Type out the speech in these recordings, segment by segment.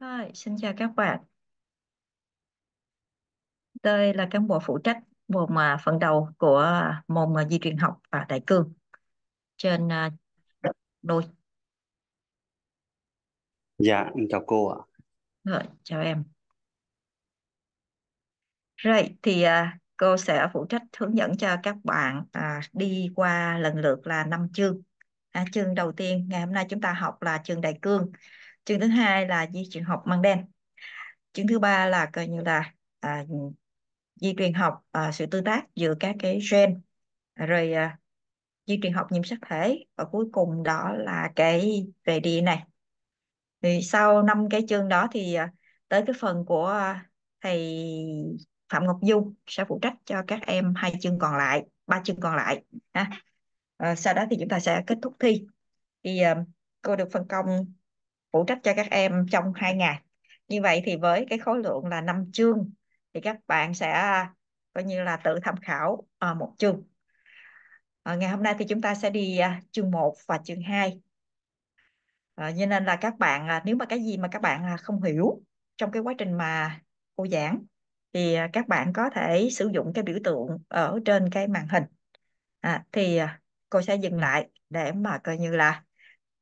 Hi, xin chào các bạn. Tôi là cán bộ phụ trách bộ mà phần đầu của môn à, di truyền học và Đại Cương trên à, nuôi. Dạ, em chào cô ạ. Rồi, chào em. Rồi, thì à, cô sẽ phụ trách hướng dẫn cho các bạn à, đi qua lần lượt là năm chương. À, chương đầu tiên ngày hôm nay chúng ta học là chương Đại Cương chương thứ hai là di truyền học mang đen chương thứ ba là coi như là à, di truyền học à, sự tương tác giữa các cái gen rồi à, di truyền học nhiễm sắc thể và cuối cùng đó là cái về DNA thì sau năm cái chương đó thì à, tới cái phần của à, thầy Phạm Ngọc Dung sẽ phụ trách cho các em hai chương còn lại ba chương còn lại ha. À, sau đó thì chúng ta sẽ kết thúc thi thì à, cô được phân công phụ trách cho các em trong 2 ngày như vậy thì với cái khối lượng là 5 chương thì các bạn sẽ coi như là tự tham khảo à, một chương à, ngày hôm nay thì chúng ta sẽ đi à, chương 1 và chương 2 à, ờ, cho nên là các bạn à, nếu mà cái gì mà các bạn à, không hiểu trong cái quá trình mà cô giảng thì à, các bạn có thể sử dụng cái biểu tượng ở trên cái màn hình à, thì à, cô sẽ dừng lại để mà coi như là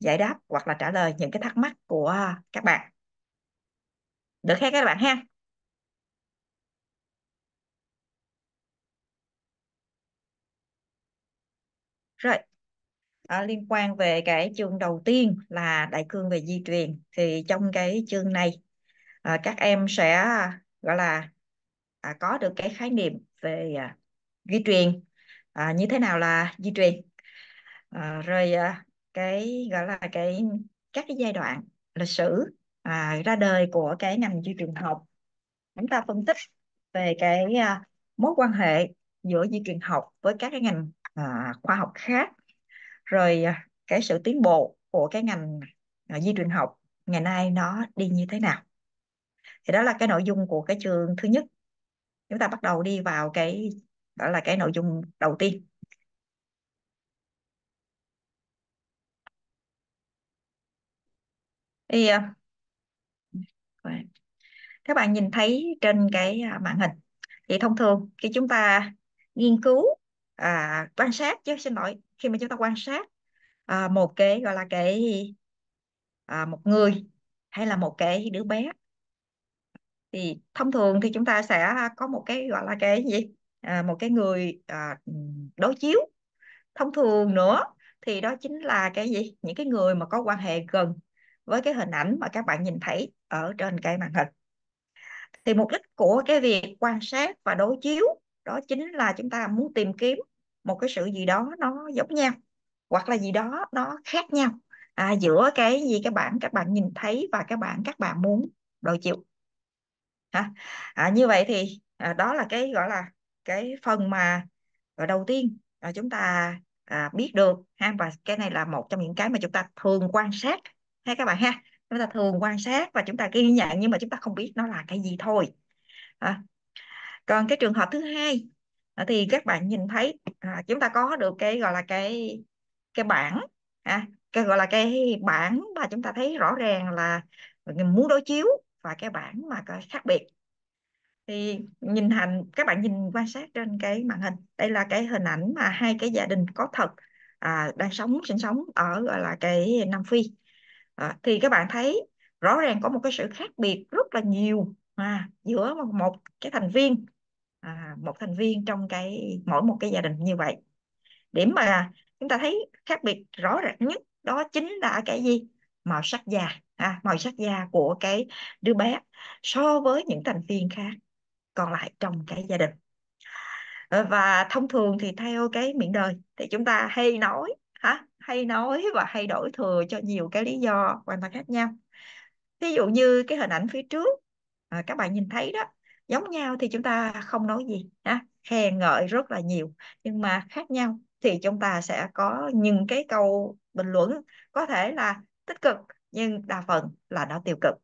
giải đáp hoặc là trả lời những cái thắc mắc của các bạn được hay các bạn ha rồi à, liên quan về cái chương đầu tiên là đại cương về di truyền thì trong cái chương này à, các em sẽ gọi là à, có được cái khái niệm về à, di truyền à, như thế nào là di truyền à, rồi à, cái gọi là cái các cái giai đoạn lịch sử à, ra đời của cái ngành di truyền học chúng ta phân tích về cái à, mối quan hệ giữa di truyền học với các cái ngành à, khoa học khác rồi à, cái sự tiến bộ của cái ngành à, di truyền học ngày nay nó đi như thế nào thì đó là cái nội dung của cái trường thứ nhất chúng ta bắt đầu đi vào cái đó là cái nội dung đầu tiên thì à, các bạn nhìn thấy trên cái à, màn hình thì thông thường khi chúng ta nghiên cứu à, quan sát chứ xin lỗi khi mà chúng ta quan sát à, một cái gọi là cái à, một người hay là một cái đứa bé thì thông thường thì chúng ta sẽ có một cái gọi là cái gì à, một cái người à, đối chiếu thông thường nữa thì đó chính là cái gì những cái người mà có quan hệ gần với cái hình ảnh mà các bạn nhìn thấy ở trên cái màn hình thì mục đích của cái việc quan sát và đối chiếu đó chính là chúng ta muốn tìm kiếm một cái sự gì đó nó giống nhau hoặc là gì đó nó khác nhau à, giữa cái gì các bạn các bạn nhìn thấy và các bạn các bạn muốn đối chiếu hả à, như vậy thì à, đó là cái gọi là cái phần mà à, đầu tiên là chúng ta à, biết được ha và cái này là một trong những cái mà chúng ta thường quan sát ha các bạn ha chúng ta thường quan sát và chúng ta ghi nhận nhưng mà chúng ta không biết nó là cái gì thôi à. còn cái trường hợp thứ hai à, thì các bạn nhìn thấy à, chúng ta có được cái gọi là cái cái bảng à, cái gọi là cái bảng mà chúng ta thấy rõ ràng là muốn đối chiếu và cái bảng mà có khác biệt thì nhìn hành các bạn nhìn quan sát trên cái màn hình đây là cái hình ảnh mà hai cái gia đình có thật à, đang sống sinh sống ở gọi là cái Nam Phi à, thì các bạn thấy rõ ràng có một cái sự khác biệt rất là nhiều à, giữa một cái thành viên à, một thành viên trong cái mỗi một cái gia đình như vậy điểm mà chúng ta thấy khác biệt rõ ràng nhất đó chính là cái gì màu sắc da à, màu sắc da của cái đứa bé so với những thành viên khác còn lại trong cái gia đình và thông thường thì theo cái miệng đời thì chúng ta hay nói hay nói và hay đổi thừa cho nhiều cái lý do hoàn toàn khác nhau ví dụ như cái hình ảnh phía trước à, các bạn nhìn thấy đó giống nhau thì chúng ta không nói gì ha khen ngợi rất là nhiều nhưng mà khác nhau thì chúng ta sẽ có những cái câu bình luận có thể là tích cực nhưng đa phần là nó tiêu cực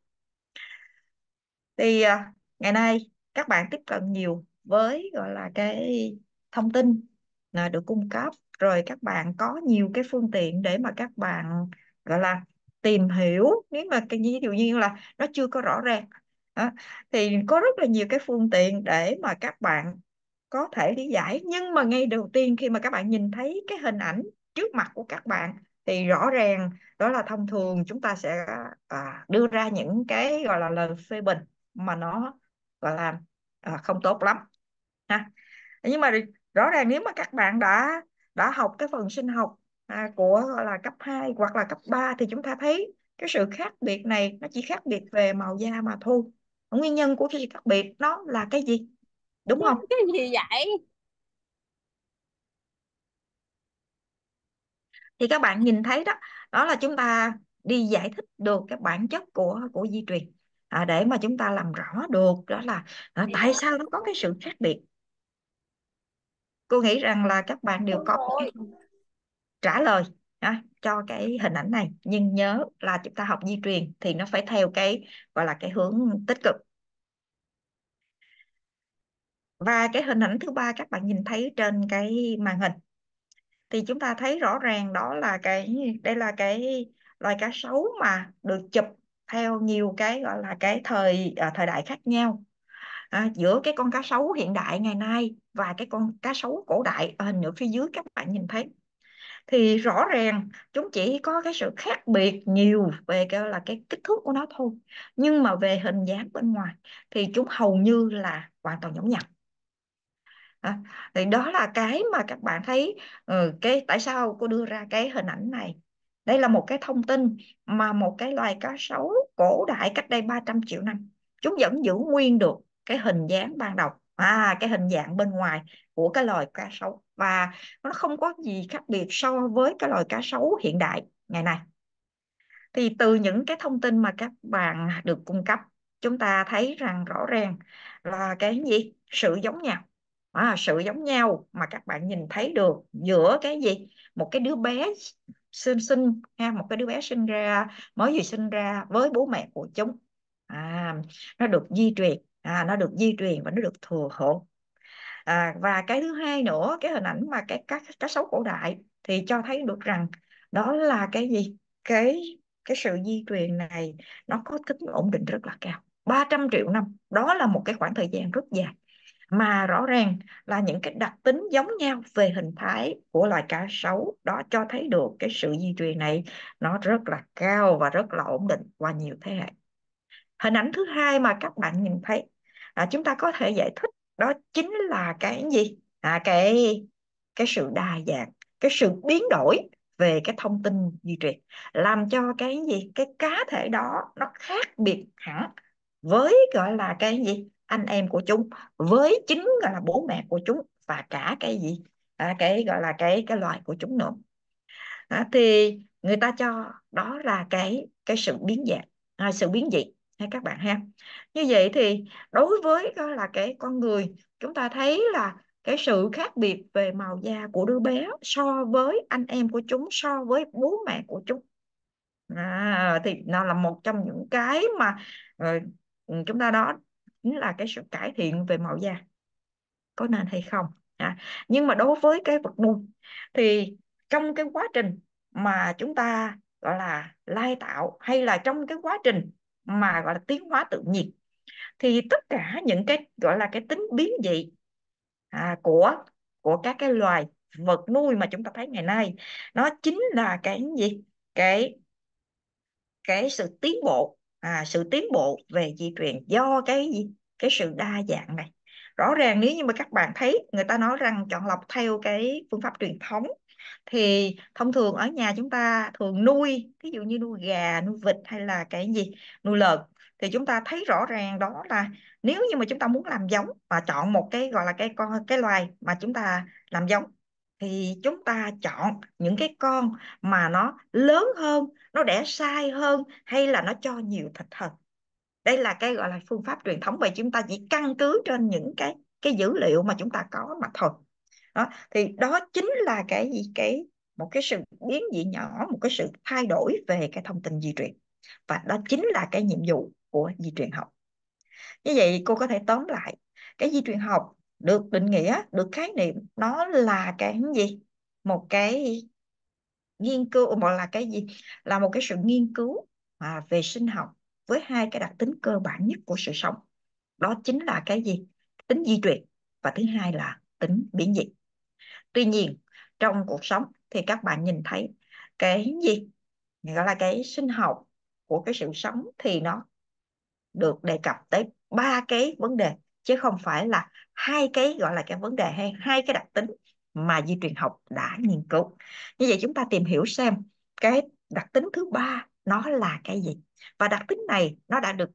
thì à, ngày nay các bạn tiếp cận nhiều với gọi là cái thông tin được cung cấp rồi các bạn có nhiều cái phương tiện để mà các bạn gọi là tìm hiểu nếu mà cái ví dụ như là nó chưa có rõ ràng đó, thì có rất là nhiều cái phương tiện để mà các bạn có thể lý giải nhưng mà ngay đầu tiên khi mà các bạn nhìn thấy cái hình ảnh trước mặt của các bạn thì rõ ràng đó là thông thường chúng ta sẽ à, đưa ra những cái gọi là lời phê bình mà nó gọi là à, không tốt lắm ha nhưng mà rõ ràng nếu mà các bạn đã đã học cái phần sinh học à, của là cấp 2 hoặc là cấp 3 thì chúng ta thấy cái sự khác biệt này nó chỉ khác biệt về màu da mà thôi nguyên nhân của cái sự khác biệt nó là cái gì đúng không cái gì vậy thì các bạn nhìn thấy đó đó là chúng ta đi giải thích được cái bản chất của của di truyền à, để mà chúng ta làm rõ được đó là à, tại dạ. sao nó có cái sự khác biệt cô nghĩ rằng là các bạn đều có trả lời đó, cho cái hình ảnh này nhưng nhớ là chúng ta học di truyền thì nó phải theo cái gọi là cái hướng tích cực và cái hình ảnh thứ ba các bạn nhìn thấy trên cái màn hình thì chúng ta thấy rõ ràng đó là cái đây là cái loài cá sấu mà được chụp theo nhiều cái gọi là cái thời à, thời đại khác nhau à, giữa cái con cá sấu hiện đại ngày nay và cái con cá sấu cổ đại ở à, hình nữa phía dưới các bạn nhìn thấy thì rõ ràng chúng chỉ có cái sự khác biệt nhiều về cái là cái kích thước của nó thôi nhưng mà về hình dáng bên ngoài thì chúng hầu như là hoàn toàn giống nhau à, thì đó là cái mà các bạn thấy ừ, cái tại sao cô đưa ra cái hình ảnh này đây là một cái thông tin mà một cái loài cá sấu cổ đại cách đây 300 triệu năm chúng vẫn giữ nguyên được cái hình dáng ban đầu à cái hình dạng bên ngoài của cái loài cá sấu và nó không có gì khác biệt so với cái loài cá sấu hiện đại ngày nay thì từ những cái thông tin mà các bạn được cung cấp chúng ta thấy rằng rõ ràng là cái gì sự giống nhau à, sự giống nhau mà các bạn nhìn thấy được giữa cái gì một cái đứa bé sinh sinh ha một cái đứa bé sinh ra mới vừa sinh ra với bố mẹ của chúng à, nó được di truyền à, nó được di truyền và nó được thừa hưởng à, và cái thứ hai nữa cái hình ảnh mà cái các cá sấu cổ đại thì cho thấy được rằng đó là cái gì cái cái sự di truyền này nó có tính ổn định rất là cao 300 triệu năm đó là một cái khoảng thời gian rất dài mà rõ ràng là những cái đặc tính giống nhau về hình thái của loài cá sấu đó cho thấy được cái sự di truyền này nó rất là cao và rất là ổn định qua nhiều thế hệ hình ảnh thứ hai mà các bạn nhìn thấy à, chúng ta có thể giải thích đó chính là cái gì à, cái cái sự đa dạng cái sự biến đổi về cái thông tin di truyền làm cho cái gì cái cá thể đó nó khác biệt hẳn với gọi là cái gì anh em của chúng với chính gọi là bố mẹ của chúng và cả cái gì à, cái gọi là cái cái loài của chúng nữa à, thì người ta cho đó là cái cái sự biến dạng à, sự biến dị nha các bạn ha như vậy thì đối với đó là cái con người chúng ta thấy là cái sự khác biệt về màu da của đứa bé so với anh em của chúng so với bố mẹ của chúng à, thì nó là một trong những cái mà uh, chúng ta đó chính là cái sự cải thiện về màu da có nên hay không à, nhưng mà đối với cái vật nuôi thì trong cái quá trình mà chúng ta gọi là lai tạo hay là trong cái quá trình mà gọi là tiến hóa tự nhiên thì tất cả những cái gọi là cái tính biến dị à, của của các cái loài vật nuôi mà chúng ta thấy ngày nay nó chính là cái gì cái cái sự tiến bộ à, sự tiến bộ về di truyền do cái gì cái sự đa dạng này rõ ràng nếu như mà các bạn thấy người ta nói rằng chọn lọc theo cái phương pháp truyền thống thì thông thường ở nhà chúng ta thường nuôi ví dụ như nuôi gà nuôi vịt hay là cái gì nuôi lợn thì chúng ta thấy rõ ràng đó là nếu như mà chúng ta muốn làm giống và chọn một cái gọi là cái con cái loài mà chúng ta làm giống thì chúng ta chọn những cái con mà nó lớn hơn nó đẻ sai hơn hay là nó cho nhiều thịt hơn đây là cái gọi là phương pháp truyền thống vậy chúng ta chỉ căn cứ trên những cái cái dữ liệu mà chúng ta có mà thôi đó. thì đó chính là cái gì cái một cái sự biến dị nhỏ một cái sự thay đổi về cái thông tin di truyền và đó chính là cái nhiệm vụ của di truyền học như vậy cô có thể tóm lại cái di truyền học được định nghĩa được khái niệm nó là cái gì một cái nghiên cứu một là cái gì là một cái sự nghiên cứu à, về sinh học với hai cái đặc tính cơ bản nhất của sự sống đó chính là cái gì tính di truyền và thứ hai là tính biến dị tuy nhiên trong cuộc sống thì các bạn nhìn thấy cái gì gọi là cái sinh học của cái sự sống thì nó được đề cập tới ba cái vấn đề chứ không phải là hai cái gọi là cái vấn đề hay hai cái đặc tính mà di truyền học đã nghiên cứu như vậy chúng ta tìm hiểu xem cái đặc tính thứ ba nó là cái gì và đặc tính này nó đã được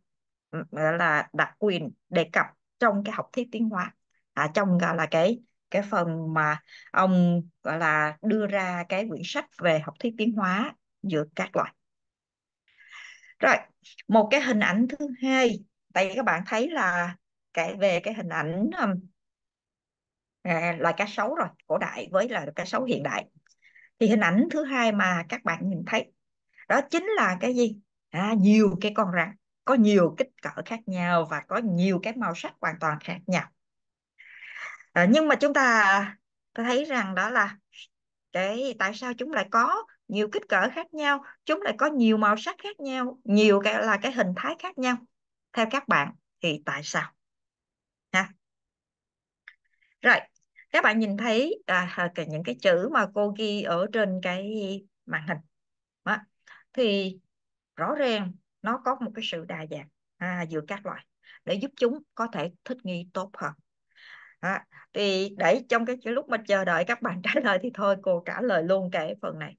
là đặc quyền đề cập trong cái học thuyết tiến hóa à, trong gọi là cái cái phần mà ông gọi là đưa ra cái quyển sách về học thuyết tiến hóa giữa các loại rồi một cái hình ảnh thứ hai tại vì các bạn thấy là cái về cái hình ảnh um, à, loài cá sấu rồi cổ đại với là cá sấu hiện đại thì hình ảnh thứ hai mà các bạn nhìn thấy đó chính là cái gì à, nhiều cái con rắn có nhiều kích cỡ khác nhau và có nhiều cái màu sắc hoàn toàn khác nhau à, nhưng mà chúng ta thấy rằng đó là cái tại sao chúng lại có nhiều kích cỡ khác nhau chúng lại có nhiều màu sắc khác nhau nhiều cái là cái hình thái khác nhau theo các bạn thì tại sao ha rồi các bạn nhìn thấy à, à những cái chữ mà cô ghi ở trên cái màn hình đó. thì rõ ràng nó có một cái sự đa dạng à, giữa các loại để giúp chúng có thể thích nghi tốt hơn à, thì để trong cái lúc mà chờ đợi các bạn trả lời thì thôi cô trả lời luôn cái phần này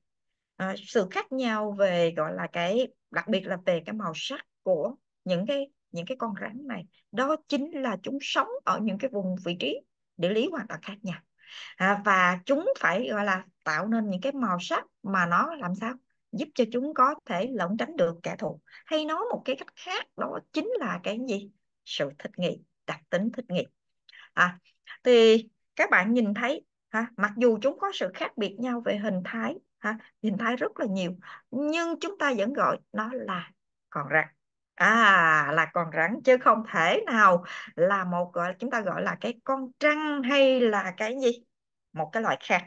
à, sự khác nhau về gọi là cái đặc biệt là về cái màu sắc của những cái những cái con rắn này đó chính là chúng sống ở những cái vùng vị trí địa lý hoàn toàn khác nhau à, và chúng phải gọi là tạo nên những cái màu sắc mà nó làm sao giúp cho chúng có thể lẩn tránh được kẻ thù hay nói một cái cách khác đó chính là cái gì sự thích nghi đặc tính thích nghi à, thì các bạn nhìn thấy ha, mặc dù chúng có sự khác biệt nhau về hình thái ha, hình thái rất là nhiều nhưng chúng ta vẫn gọi nó là con rắn à là con rắn chứ không thể nào là một gọi chúng ta gọi là cái con trăng hay là cái gì một cái loại khác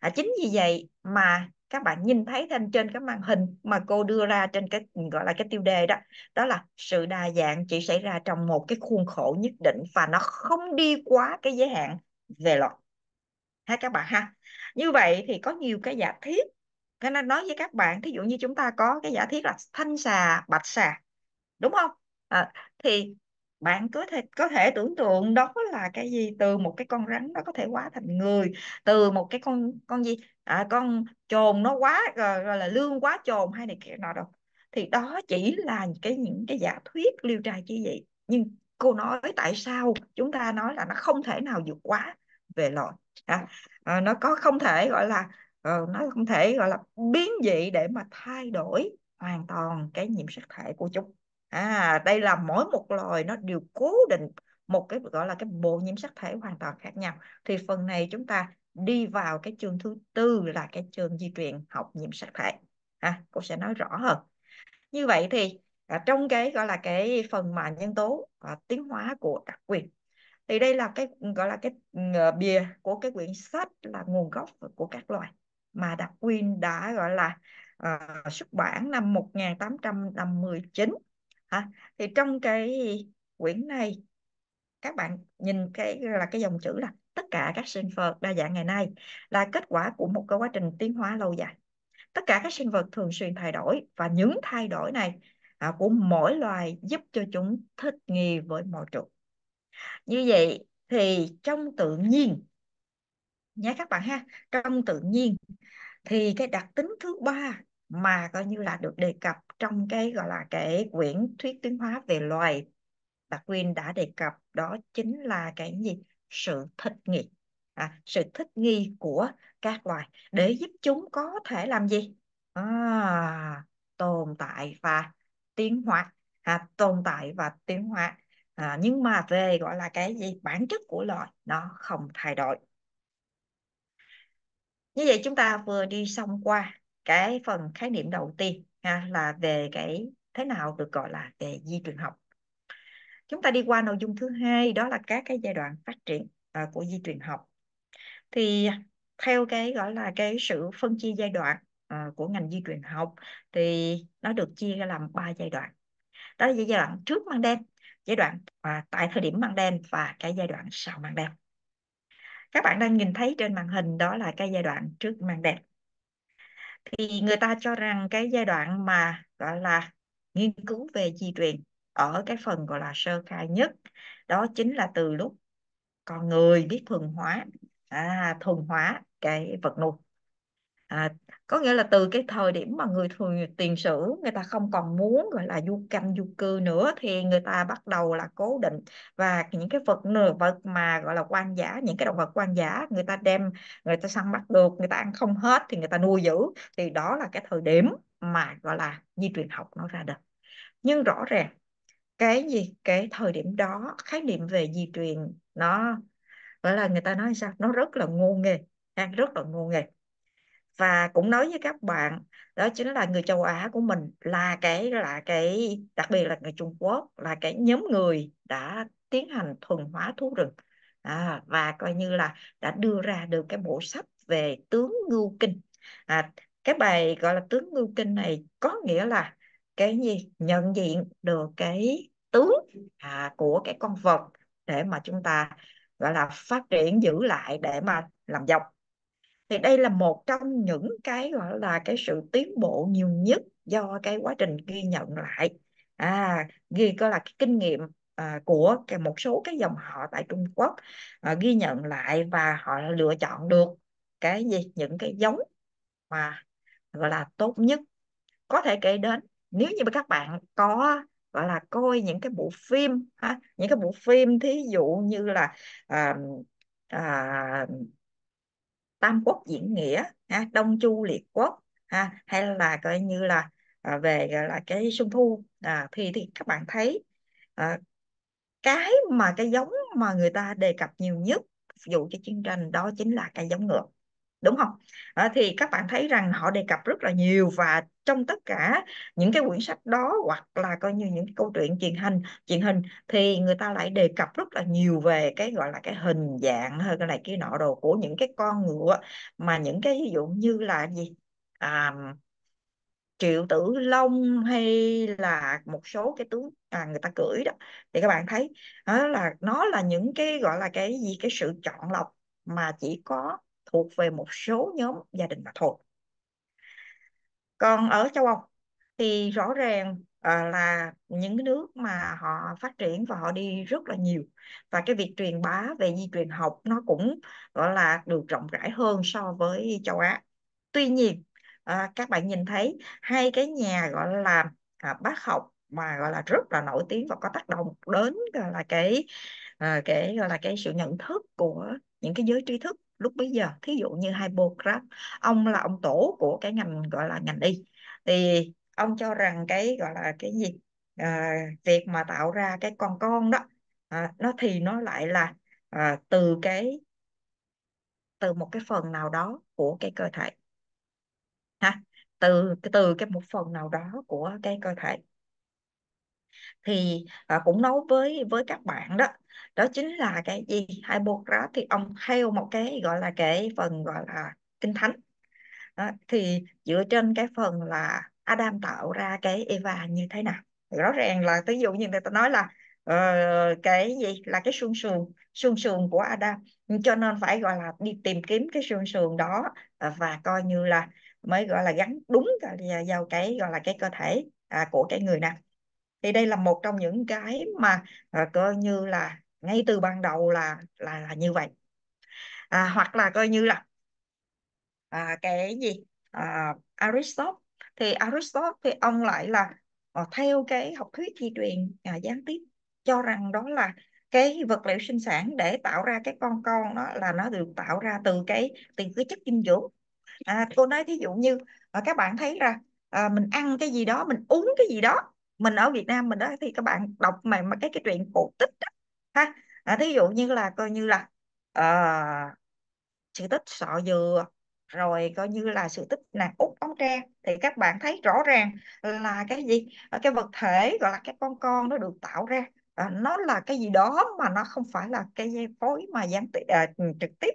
à, chính vì vậy mà các bạn nhìn thấy thêm trên cái màn hình mà cô đưa ra trên cái gọi là cái tiêu đề đó đó là sự đa dạng chỉ xảy ra trong một cái khuôn khổ nhất định và nó không đi quá cái giới hạn về luật ha các bạn ha như vậy thì có nhiều cái giả thiết cái nó nói với các bạn thí dụ như chúng ta có cái giả thiết là thanh xà bạch xà đúng không à, thì bạn có thể có thể tưởng tượng đó là cái gì từ một cái con rắn nó có thể hóa thành người từ một cái con con gì à, con chồn nó quá gọi là lương quá chồn hay này kia nào đâu thì đó chỉ là những cái những cái giả thuyết liêu trai chi vậy nhưng cô nói tại sao chúng ta nói là nó không thể nào vượt quá về loại à, à, nó có không thể gọi là à, nó không thể gọi là biến dị để mà thay đổi hoàn toàn cái nhiễm sắc thể của chúng à đây là mỗi một loài nó đều cố định một cái gọi là cái bộ nhiễm sắc thể hoàn toàn khác nhau thì phần này chúng ta đi vào cái chương thứ tư là cái chương di truyền học nhiễm sắc thể ha à, cô sẽ nói rõ hơn như vậy thì à, trong cái gọi là cái phần mà nhân tố à, tiến hóa của đặc quyền thì đây là cái gọi là cái ờ, bìa của cái quyển sách là nguồn gốc của các loài mà đặc quyền đã gọi là à, xuất bản năm 1859 ha à, thì trong cái quyển này các bạn nhìn cái là cái dòng chữ là tất cả các sinh vật đa dạng ngày nay là kết quả của một quá trình tiến hóa lâu dài tất cả các sinh vật thường xuyên thay đổi và những thay đổi này à, của mỗi loài giúp cho chúng thích nghi với môi trường như vậy thì trong tự nhiên nhé các bạn ha trong tự nhiên thì cái đặc tính thứ ba mà coi như là được đề cập trong cái gọi là cái quyển thuyết tiến hóa về loài đặc Darwin đã đề cập đó chính là cái gì sự thích nghi à, sự thích nghi của các loài để giúp chúng có thể làm gì à, tồn tại và tiến hóa à, tồn tại và tiến hóa à, nhưng mà về gọi là cái gì bản chất của loài nó không thay đổi như vậy chúng ta vừa đi xong qua cái phần khái niệm đầu tiên ha, là về cái thế nào được gọi là về di truyền học chúng ta đi qua nội dung thứ hai đó là các cái giai đoạn phát triển à, của di truyền học thì theo cái gọi là cái sự phân chia giai đoạn à, của ngành di truyền học thì nó được chia ra làm ba giai đoạn đó là giai đoạn trước mang đen giai đoạn à, tại thời điểm mang đen và cái giai đoạn sau mang đen các bạn đang nhìn thấy trên màn hình đó là cái giai đoạn trước mang đen thì người ta cho rằng cái giai đoạn mà gọi là nghiên cứu về di truyền ở cái phần gọi là sơ khai nhất đó chính là từ lúc con người biết thuần hóa à, thuần hóa cái vật nuôi à, có nghĩa là từ cái thời điểm mà người thường tiền sử người ta không còn muốn gọi là du canh du cư nữa thì người ta bắt đầu là cố định và những cái vật nửa vật mà gọi là quan giả những cái động vật quan giả người ta đem người ta săn bắt được người ta ăn không hết thì người ta nuôi giữ thì đó là cái thời điểm mà gọi là di truyền học nó ra đời nhưng rõ ràng cái gì cái thời điểm đó khái niệm về di truyền nó gọi là người ta nói sao nó rất là ngô nghề rất là ngu nghề và cũng nói với các bạn đó chính là người châu Á của mình là cái là cái đặc biệt là người Trung Quốc là cái nhóm người đã tiến hành thuần hóa thú rừng à, và coi như là đã đưa ra được cái bộ sách về tướng ngưu kinh à, cái bài gọi là tướng ngưu kinh này có nghĩa là cái gì nhận diện được cái tướng à, của cái con vật để mà chúng ta gọi là phát triển giữ lại để mà làm dọc thì đây là một trong những cái gọi là cái sự tiến bộ nhiều nhất do cái quá trình ghi nhận lại à ghi coi là cái kinh nghiệm à, của cái một số cái dòng họ tại Trung Quốc à, ghi nhận lại và họ lựa chọn được cái gì những cái giống mà gọi là tốt nhất có thể kể đến nếu như mà các bạn có gọi là coi những cái bộ phim ha, những cái bộ phim thí dụ như là à, à, Tam Quốc diễn nghĩa ha, Đông Chu liệt quốc ha, hay là coi như là à, về gọi là cái Xuân Thu à, thì thì các bạn thấy à, cái mà cái giống mà người ta đề cập nhiều nhất ví dụ cho chương trình đó chính là cái giống ngựa đúng không à, thì các bạn thấy rằng họ đề cập rất là nhiều và trong tất cả những cái quyển sách đó hoặc là coi như những câu chuyện truyền hình truyền hình thì người ta lại đề cập rất là nhiều về cái gọi là cái hình dạng hơn cái này cái nọ đồ của những cái con ngựa mà những cái ví dụ như là gì à, triệu tử long hay là một số cái tướng à, người ta cưỡi đó thì các bạn thấy đó là nó là những cái gọi là cái gì cái sự chọn lọc mà chỉ có thuộc về một số nhóm gia đình mà thôi còn ở châu Âu thì rõ ràng à, là những nước mà họ phát triển và họ đi rất là nhiều và cái việc truyền bá về di truyền học nó cũng gọi là được rộng rãi hơn so với châu Á tuy nhiên à, các bạn nhìn thấy hai cái nhà gọi là à, bác học mà gọi là rất là nổi tiếng và có tác động đến gọi là cái cái gọi là cái sự nhận thức của những cái giới tri thức lúc bấy giờ thí dụ như Hippocrates ông là ông tổ của cái ngành gọi là ngành y thì ông cho rằng cái gọi là cái gì à, việc mà tạo ra cái con con đó à, nó thì nó lại là à, từ cái từ một cái phần nào đó của cái cơ thể ha từ từ cái một phần nào đó của cái cơ thể thì à, cũng nói với với các bạn đó đó chính là cái gì Hippocrates thì ông theo một cái gọi là cái phần gọi là kinh thánh đó, thì dựa trên cái phần là Adam tạo ra cái Eva như thế nào thì rõ ràng là ví dụ như người ta nói là uh, cái gì là cái xương sườn xương sườn của Adam cho nên phải gọi là đi tìm kiếm cái xương sườn đó à, và coi như là mới gọi là gắn đúng vào cái gọi là cái cơ thể à, của cái người này thì đây là một trong những cái mà à, coi như là ngay từ ban đầu là là là như vậy à, hoặc là coi như là à, cái gì à, Aristotle thì Aristotle thì ông lại là à, theo cái học thuyết di truyền à, gián tiếp cho rằng đó là cái vật liệu sinh sản để tạo ra cái con con đó là nó được tạo ra từ cái từ cái chất dinh dưỡng à, cô nói thí dụ như à, các bạn thấy ra à, mình ăn cái gì đó mình uống cái gì đó mình ở Việt Nam mình đó thì các bạn đọc mà mà cái cái truyện cổ tích đó, ha à, thí dụ như là coi như là uh, sự tích sọ dừa rồi coi như là sự tích nàng út ống tre thì các bạn thấy rõ ràng là cái gì à, cái vật thể gọi là cái con con nó được tạo ra à, nó là cái gì đó mà nó không phải là cái dây phối mà gián tiếp à, ừ, trực tiếp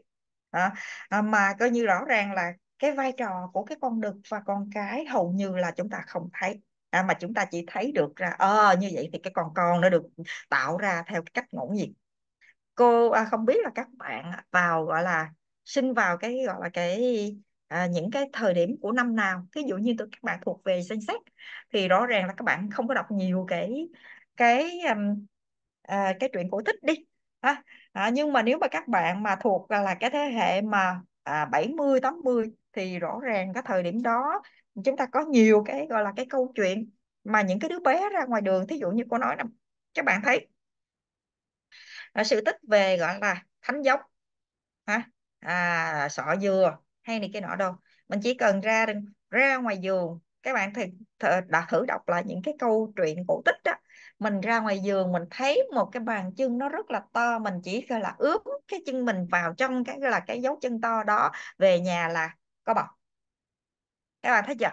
à, à, mà coi như rõ ràng là cái vai trò của cái con đực và con cái hầu như là chúng ta không thấy à, mà chúng ta chỉ thấy được ra ờ như vậy thì cái con con nó được tạo ra theo cách ngẫu nhiên cô à, không biết là các bạn vào gọi là sinh vào cái gọi là cái à, những cái thời điểm của năm nào thí dụ như tụi các bạn thuộc về danh sách thì rõ ràng là các bạn không có đọc nhiều cái cái um, à, cái truyện cổ tích đi ha à, nhưng mà nếu mà các bạn mà thuộc là, là cái thế hệ mà à, 70 80 thì rõ ràng cái thời điểm đó chúng ta có nhiều cái gọi là cái câu chuyện mà những cái đứa bé ra ngoài đường thí dụ như cô nói là các bạn thấy sự tích về gọi là thánh dốc, hả à, sọ dừa hay này cái nọ đâu mình chỉ cần ra ra ngoài giường các bạn thì thử, đã thử đọc lại những cái câu chuyện cổ tích đó mình ra ngoài giường mình thấy một cái bàn chân nó rất là to mình chỉ gọi là ướp cái chân mình vào trong cái là cái dấu chân to đó về nhà là có bọc các bạn thấy chưa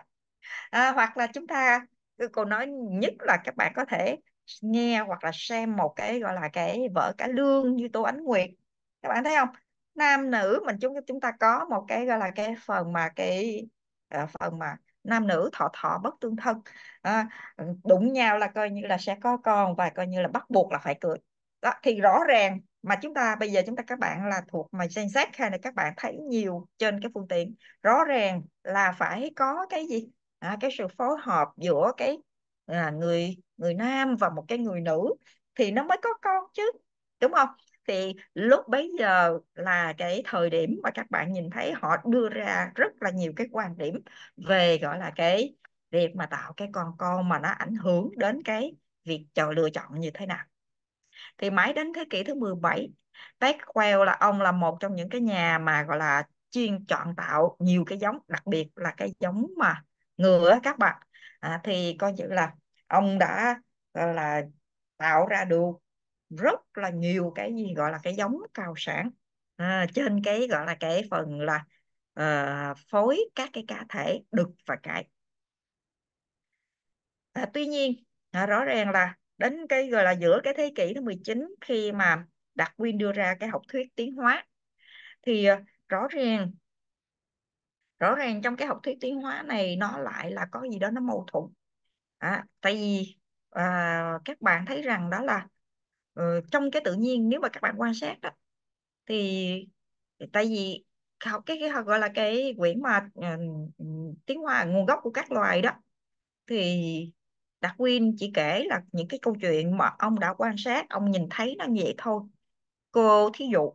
à, hoặc là chúng ta cô nói nhất là các bạn có thể nghe hoặc là xem một cái gọi là cái vở cả lương như tô ánh nguyệt các bạn thấy không nam nữ mình chúng chúng ta có một cái gọi là cái phần mà cái uh, phần mà nam nữ thọ thọ bất tương thân à, đụng nhau là coi như là sẽ có con và coi như là bắt buộc là phải cưới đó thì rõ ràng mà chúng ta bây giờ chúng ta các bạn là thuộc mà danh sách hay là các bạn thấy nhiều trên cái phương tiện rõ ràng là phải có cái gì à, cái sự phối hợp giữa cái à, người người nam và một cái người nữ thì nó mới có con chứ đúng không thì lúc bấy giờ là cái thời điểm mà các bạn nhìn thấy họ đưa ra rất là nhiều cái quan điểm về gọi là cái việc mà tạo cái con con mà nó ảnh hưởng đến cái việc chọn lựa chọn như thế nào thì mãi đến thế kỷ thứ 17 Becquerel là ông là một trong những cái nhà mà gọi là chuyên chọn tạo nhiều cái giống đặc biệt là cái giống mà ngựa các bạn à, thì coi như là ông đã gọi là tạo ra được rất là nhiều cái gì gọi là cái giống cao sản à, trên cái gọi là cái phần là uh, phối các cái cá thể đực và cái à, tuy nhiên à, rõ ràng là đến cái gọi là giữa cái thế kỷ thứ 19 khi mà Darwin đưa ra cái học thuyết tiến hóa thì ờ, rõ ràng rõ ràng trong cái học thuyết tiến hóa này nó lại là có gì đó nó mâu thuẫn à, tại vì à, các bạn thấy rằng đó là ừ, trong cái tự nhiên nếu mà các bạn quan sát đó thì tại vì học cái, cái học gọi là cái quyển mà uh, tiến hóa nguồn gốc của các loài đó thì Darwin chỉ kể là những cái câu chuyện mà ông đã quan sát ông nhìn thấy nó như vậy thôi cô thí dụ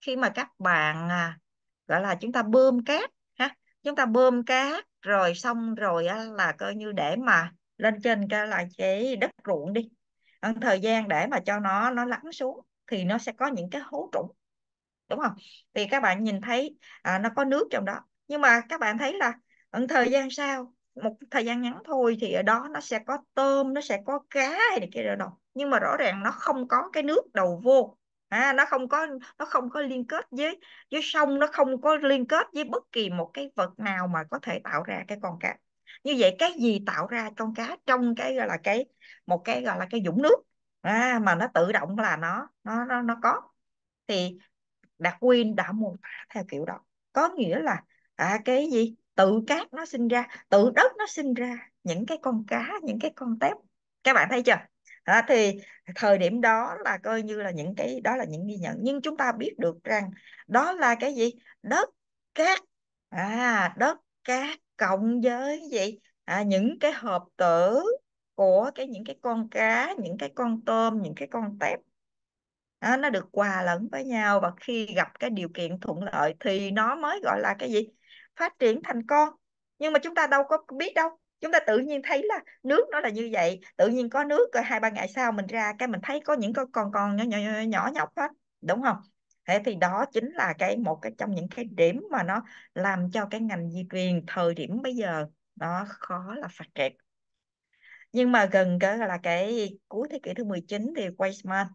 khi mà các bạn à, gọi là chúng ta bơm cát ha chúng ta bơm cát rồi xong rồi là coi như để mà lên trên cái là cái đất ruộng đi Ở thời gian để mà cho nó nó lắng xuống thì nó sẽ có những cái hố trũng đúng không thì các bạn nhìn thấy à, nó có nước trong đó nhưng mà các bạn thấy là ở thời gian sau một thời gian ngắn thôi thì ở đó nó sẽ có tôm nó sẽ có cá hay này kia rồi đâu nhưng mà rõ ràng nó không có cái nước đầu vô à, nó không có nó không có liên kết với với sông nó không có liên kết với bất kỳ một cái vật nào mà có thể tạo ra cái con cá như vậy cái gì tạo ra con cá trong cái gọi là cái một cái gọi là cái dũng nước à, mà nó tự động là nó nó nó, nó có thì Darwin đã mô tả theo kiểu đó có nghĩa là à, cái gì tự cát nó sinh ra tự đất nó sinh ra những cái con cá những cái con tép các bạn thấy chưa đó, thì thời điểm đó là coi như là những cái đó là những ghi nhận nhưng chúng ta biết được rằng đó là cái gì đất cát à đất cát cộng với gì à, những cái hợp tử của cái những cái con cá những cái con tôm những cái con tép à, nó được hòa lẫn với nhau và khi gặp cái điều kiện thuận lợi thì nó mới gọi là cái gì phát triển thành con nhưng mà chúng ta đâu có biết đâu chúng ta tự nhiên thấy là nước nó là như vậy tự nhiên có nước rồi hai ba ngày sau mình ra cái mình thấy có những con con con nhỏ nhỏ nhỏ nhóc hết đúng không thế thì đó chính là cái một cái trong những cái điểm mà nó làm cho cái ngành di truyền thời điểm bây giờ nó khó là phát kẹt nhưng mà gần cái gọi là cái cuối thế kỷ thứ 19 thì Weizmann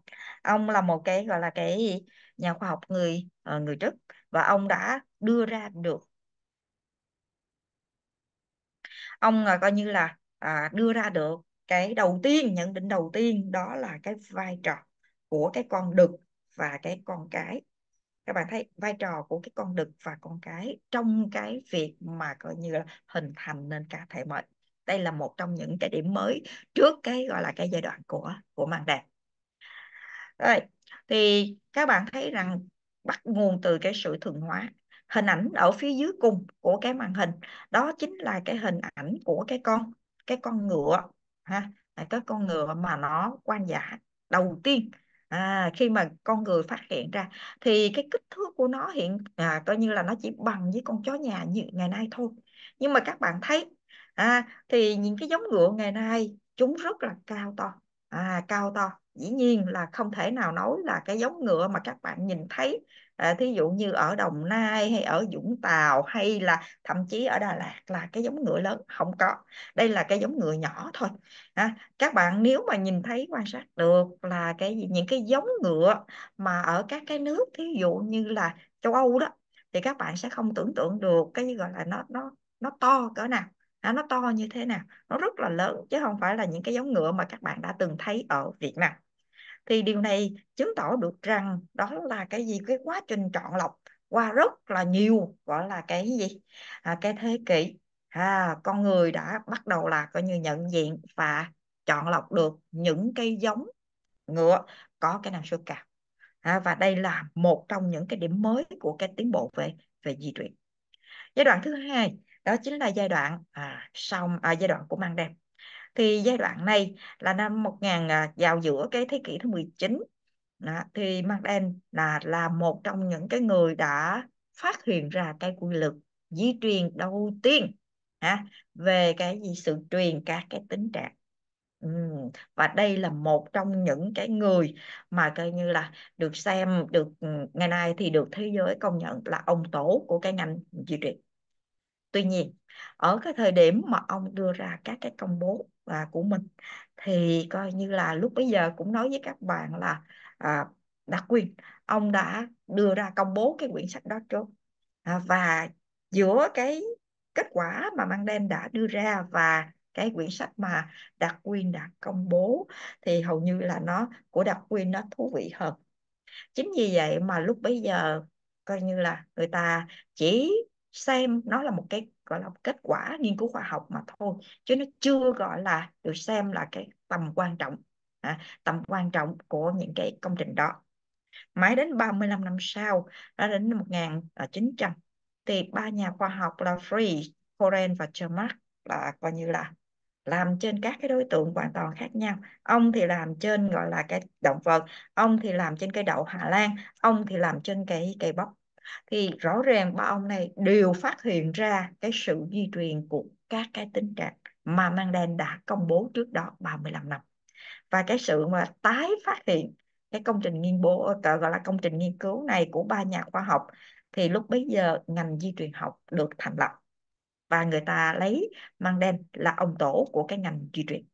ông là một cái gọi là cái nhà khoa học người ờ, người Đức và ông đã đưa ra được ông là coi như là à, đưa ra được cái đầu tiên nhận định đầu tiên đó là cái vai trò của cái con đực và cái con cái các bạn thấy vai trò của cái con đực và con cái trong cái việc mà coi như là hình thành nên cá thể mới đây là một trong những cái điểm mới trước cái gọi là cái giai đoạn của của mang đàn rồi thì các bạn thấy rằng bắt nguồn từ cái sự thường hóa hình ảnh ở phía dưới cùng của cái màn hình đó chính là cái hình ảnh của cái con cái con ngựa ha cái con ngựa mà nó quan giả đầu tiên à, khi mà con người phát hiện ra thì cái kích thước của nó hiện à, coi như là nó chỉ bằng với con chó nhà như ngày nay thôi nhưng mà các bạn thấy à, thì những cái giống ngựa ngày nay chúng rất là cao to à, cao to dĩ nhiên là không thể nào nói là cái giống ngựa mà các bạn nhìn thấy à, thí dụ như ở Đồng Nai hay ở Vũng Tàu hay là thậm chí ở Đà Lạt là cái giống ngựa lớn không có đây là cái giống ngựa nhỏ thôi à, các bạn nếu mà nhìn thấy quan sát được là cái gì những cái giống ngựa mà ở các cái nước thí dụ như là châu Âu đó thì các bạn sẽ không tưởng tượng được cái gọi là nó nó nó to cỡ nào à, nó to như thế nào nó rất là lớn chứ không phải là những cái giống ngựa mà các bạn đã từng thấy ở Việt Nam thì điều này chứng tỏ được rằng đó là cái gì cái quá trình chọn lọc qua rất là nhiều gọi là cái gì à, cái thế kỷ à, con người đã bắt đầu là coi như nhận diện và chọn lọc được những cây giống ngựa có cái năng suất cao à, và đây là một trong những cái điểm mới của cái tiến bộ về về di truyền giai đoạn thứ hai đó chính là giai đoạn à, sau à, giai đoạn của mang đen thì giai đoạn này là năm 1000 à, vào giữa cái thế kỷ thứ 19 đó, thì Mardin là là một trong những cái người đã phát hiện ra cái quy luật di truyền đầu tiên ha, về cái gì sự truyền các cái tính trạng ừ. và đây là một trong những cái người mà coi như là được xem được ngày nay thì được thế giới công nhận là ông tổ của cái ngành di truyền tuy nhiên ở cái thời điểm mà ông đưa ra các cái công bố là của mình thì coi như là lúc bây giờ cũng nói với các bạn là à, đặc quyền ông đã đưa ra công bố cái quyển sách đó trước à, và giữa cái kết quả mà mang đen đã đưa ra và cái quyển sách mà đặc quyền đã công bố thì hầu như là nó của đặc quyền nó thú vị hơn chính vì vậy mà lúc bây giờ coi như là người ta chỉ xem nó là một cái gọi là kết quả nghiên cứu khoa học mà thôi chứ nó chưa gọi là được xem là cái tầm quan trọng à, tầm quan trọng của những cái công trình đó mãi đến 35 năm sau đã đến năm 1900 thì ba nhà khoa học là Free, Koren và Zermatt là coi như là làm trên các cái đối tượng hoàn toàn khác nhau ông thì làm trên gọi là cái động vật ông thì làm trên cây đậu Hà Lan ông thì làm trên cái cây bắp thì rõ ràng ba ông này đều phát hiện ra cái sự di truyền của các cái tình trạng mà Mandel đã công bố trước đó 35 năm và cái sự mà tái phát hiện cái công trình nghiên bố ờ, gọi là công trình nghiên cứu này của ba nhà khoa học thì lúc bấy giờ ngành di truyền học được thành lập và người ta lấy Mandel là ông tổ của cái ngành di truyền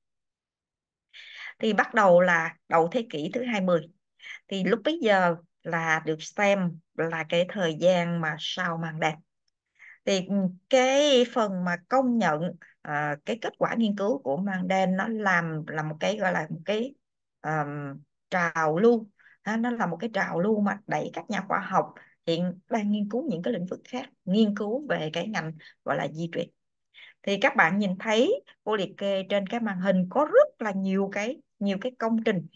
thì bắt đầu là đầu thế kỷ thứ 20 thì lúc bấy giờ là được xem là cái thời gian mà sau màn đạn thì ừ, cái phần mà công nhận uh, cái kết quả nghiên cứu của Manden nó làm là một cái gọi là một cái um, trào lưu ha? nó là một cái trào lưu mà đẩy các nhà khoa học hiện đang nghiên cứu những cái lĩnh vực khác nghiên cứu về cái ngành gọi là di truyền thì các bạn nhìn thấy cô liệt kê trên cái màn hình có rất là nhiều cái nhiều cái công trình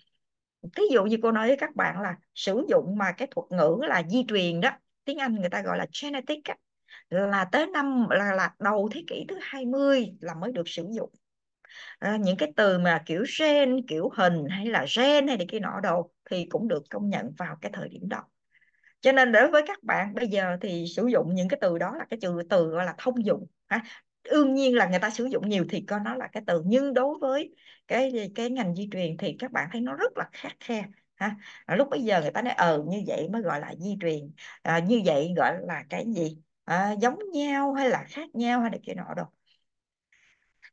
ví dụ như cô nói với các bạn là sử dụng mà cái thuật ngữ là di truyền đó tiếng Anh người ta gọi là genetic á, là tới năm là là đầu thế kỷ thứ 20 là mới được sử dụng à, những cái từ mà kiểu gen kiểu hình hay là gen hay là cái nọ đồ thì cũng được công nhận vào cái thời điểm đó cho nên đối với các bạn bây giờ thì sử dụng những cái từ đó là cái từ từ gọi là thông dụng ha? đương nhiên là người ta sử dụng nhiều thì coi nó là cái từ nhưng đối với cái cái ngành di truyền thì các bạn thấy nó rất là khác khe ha lúc bây giờ người ta nói ờ như vậy mới gọi là di truyền à, như vậy gọi là cái gì à, giống nhau hay là khác nhau hay là cái nọ đâu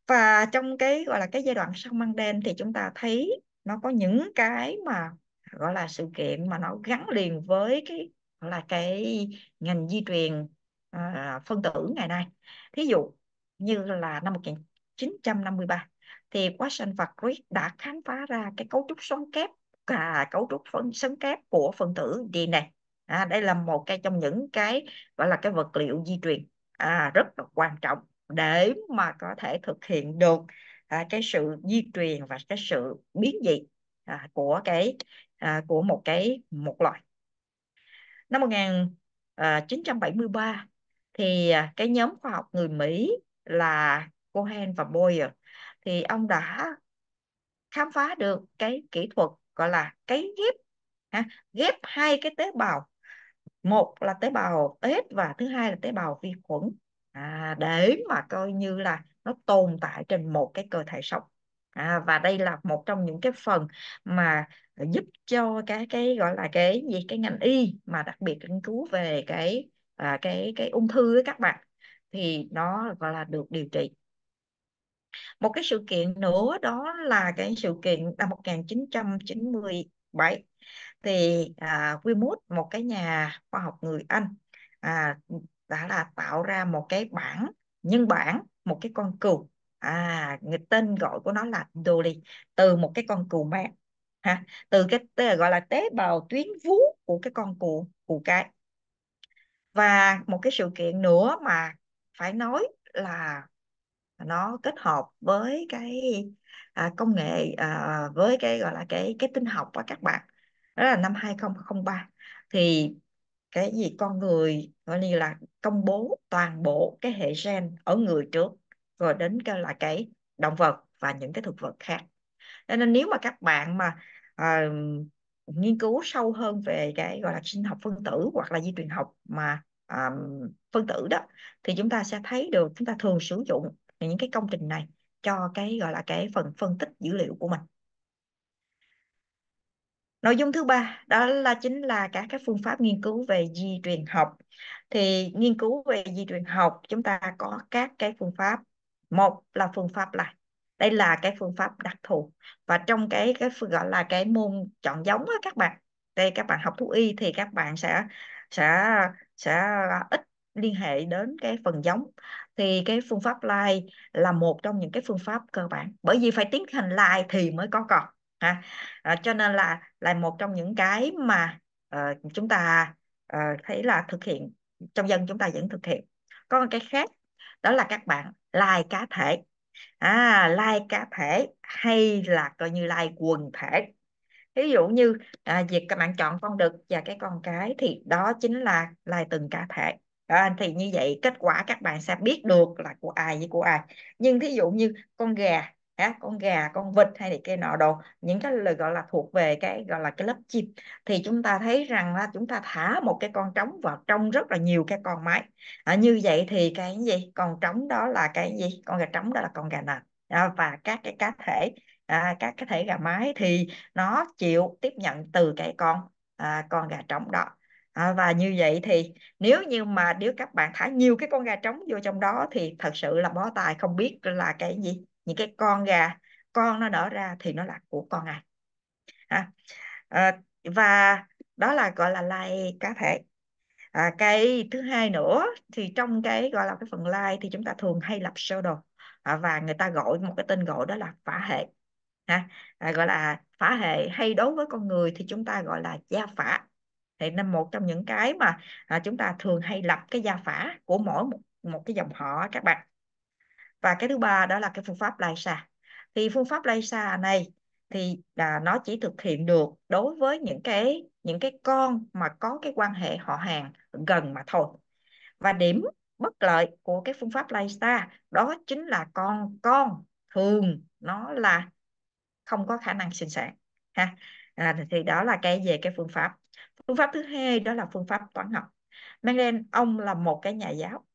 và trong cái gọi là cái giai đoạn sau đen thì chúng ta thấy nó có những cái mà gọi là sự kiện mà nó gắn liền với cái gọi là cái ngành di truyền à, phân tử ngày nay thí dụ như là năm 1953 thì Watson và Crick đã khám phá ra cái cấu trúc xoắn kép và cấu trúc phân xoắn kép của phân tử DNA. À, đây là một cái trong những cái gọi là cái vật liệu di truyền à, rất là quan trọng để mà có thể thực hiện được à, cái sự di truyền và cái sự biến dị à, của cái à, của một cái một loài. Năm 1973 à, thì à, cái nhóm khoa học người Mỹ là Cohen và Boyer thì ông đã khám phá được cái kỹ thuật gọi là cấy ghép ha, ghép hai cái tế bào một là tế bào ếch và thứ hai là tế bào vi khuẩn à, để mà coi như là nó tồn tại trên một cái cơ thể sống à, và đây là một trong những cái phần mà giúp cho cái cái gọi là cái gì cái ngành y mà đặc biệt nghiên cứu về cái à, cái cái ung thư ấy các bạn thì nó gọi là được điều trị một cái sự kiện nữa đó là cái sự kiện năm 1997 thì à, Wilmut một cái nhà khoa học người Anh à, đã là tạo ra một cái bản nhân bản một cái con cừu à người tên gọi của nó là Dolly từ một cái con cừu mẹ ha từ cái từ gọi là tế bào tuyến vú của cái con cừu cừu cái và một cái sự kiện nữa mà phải nói là nó kết hợp với cái à, công nghệ à, với cái gọi là cái cái tinh học của các bạn đó là năm 2003 thì cái gì con người gọi như là công bố toàn bộ cái hệ gen ở người trước rồi đến cái là cái động vật và những cái thực vật khác nên, nếu mà các bạn mà à, nghiên cứu sâu hơn về cái gọi là sinh học phân tử hoặc là di truyền học mà um, phân tử đó thì chúng ta sẽ thấy được chúng ta thường sử dụng những cái công trình này cho cái gọi là cái phần phân tích dữ liệu của mình nội dung thứ ba đó là chính là cả các phương pháp nghiên cứu về di truyền học thì nghiên cứu về di truyền học chúng ta có các cái phương pháp một là phương pháp lại đây là cái phương pháp đặc thù và trong cái cái gọi là cái môn chọn giống á các bạn đây các bạn học thú y thì các bạn sẽ sẽ sẽ ít liên hệ đến cái phần giống thì cái phương pháp live là một trong những cái phương pháp cơ bản bởi vì phải tiến hành live thì mới có cọt ha à, cho nên là là một trong những cái mà uh, chúng ta uh, thấy là thực hiện trong dân chúng ta vẫn thực hiện có một cái khác đó là các bạn like cá thể à like cá thể hay là coi như like quần thể ví dụ như à, việc các bạn chọn con đực và cái con cái thì đó chính là like từng cá thể đó, thì như vậy kết quả các bạn sẽ biết được là của ai với của ai nhưng thí dụ như con gà á, con gà con vịt hay là kia nọ đồ những cái lời gọi là thuộc về cái gọi là cái lớp chim thì chúng ta thấy rằng là chúng ta thả một cái con trống vào trong rất là nhiều cái con mái à, như vậy thì cái gì con trống đó là cái gì con gà trống đó là con gà nào à, và các cái cá thể à, các cái thể gà mái thì nó chịu tiếp nhận từ cái con à, con gà trống đó à, và như vậy thì nếu như mà nếu các bạn thả nhiều cái con gà trống vô trong đó thì thật sự là bó tài không biết là cái gì những cái con gà con nó nở ra thì nó là của con này à, à, và đó là gọi là lai cá thể à, cái thứ hai nữa thì trong cái gọi là cái phần lai thì chúng ta thường hay lập sơ đồ à, và người ta gọi một cái tên gọi đó là phá hệ à, gọi là phá hệ hay đối với con người thì chúng ta gọi là gia phả thì năm một trong những cái mà à, chúng ta thường hay lập cái gia phả của mỗi một, một cái dòng họ các bạn và cái thứ ba đó là cái phương pháp lai xa thì phương pháp lai xa này thì là nó chỉ thực hiện được đối với những cái những cái con mà có cái quan hệ họ hàng gần mà thôi và điểm bất lợi của cái phương pháp lai xa đó chính là con con thường nó là không có khả năng sinh sản ha à, thì đó là cái về cái phương pháp phương pháp thứ hai đó là phương pháp toán học Mendel ông là một cái nhà giáo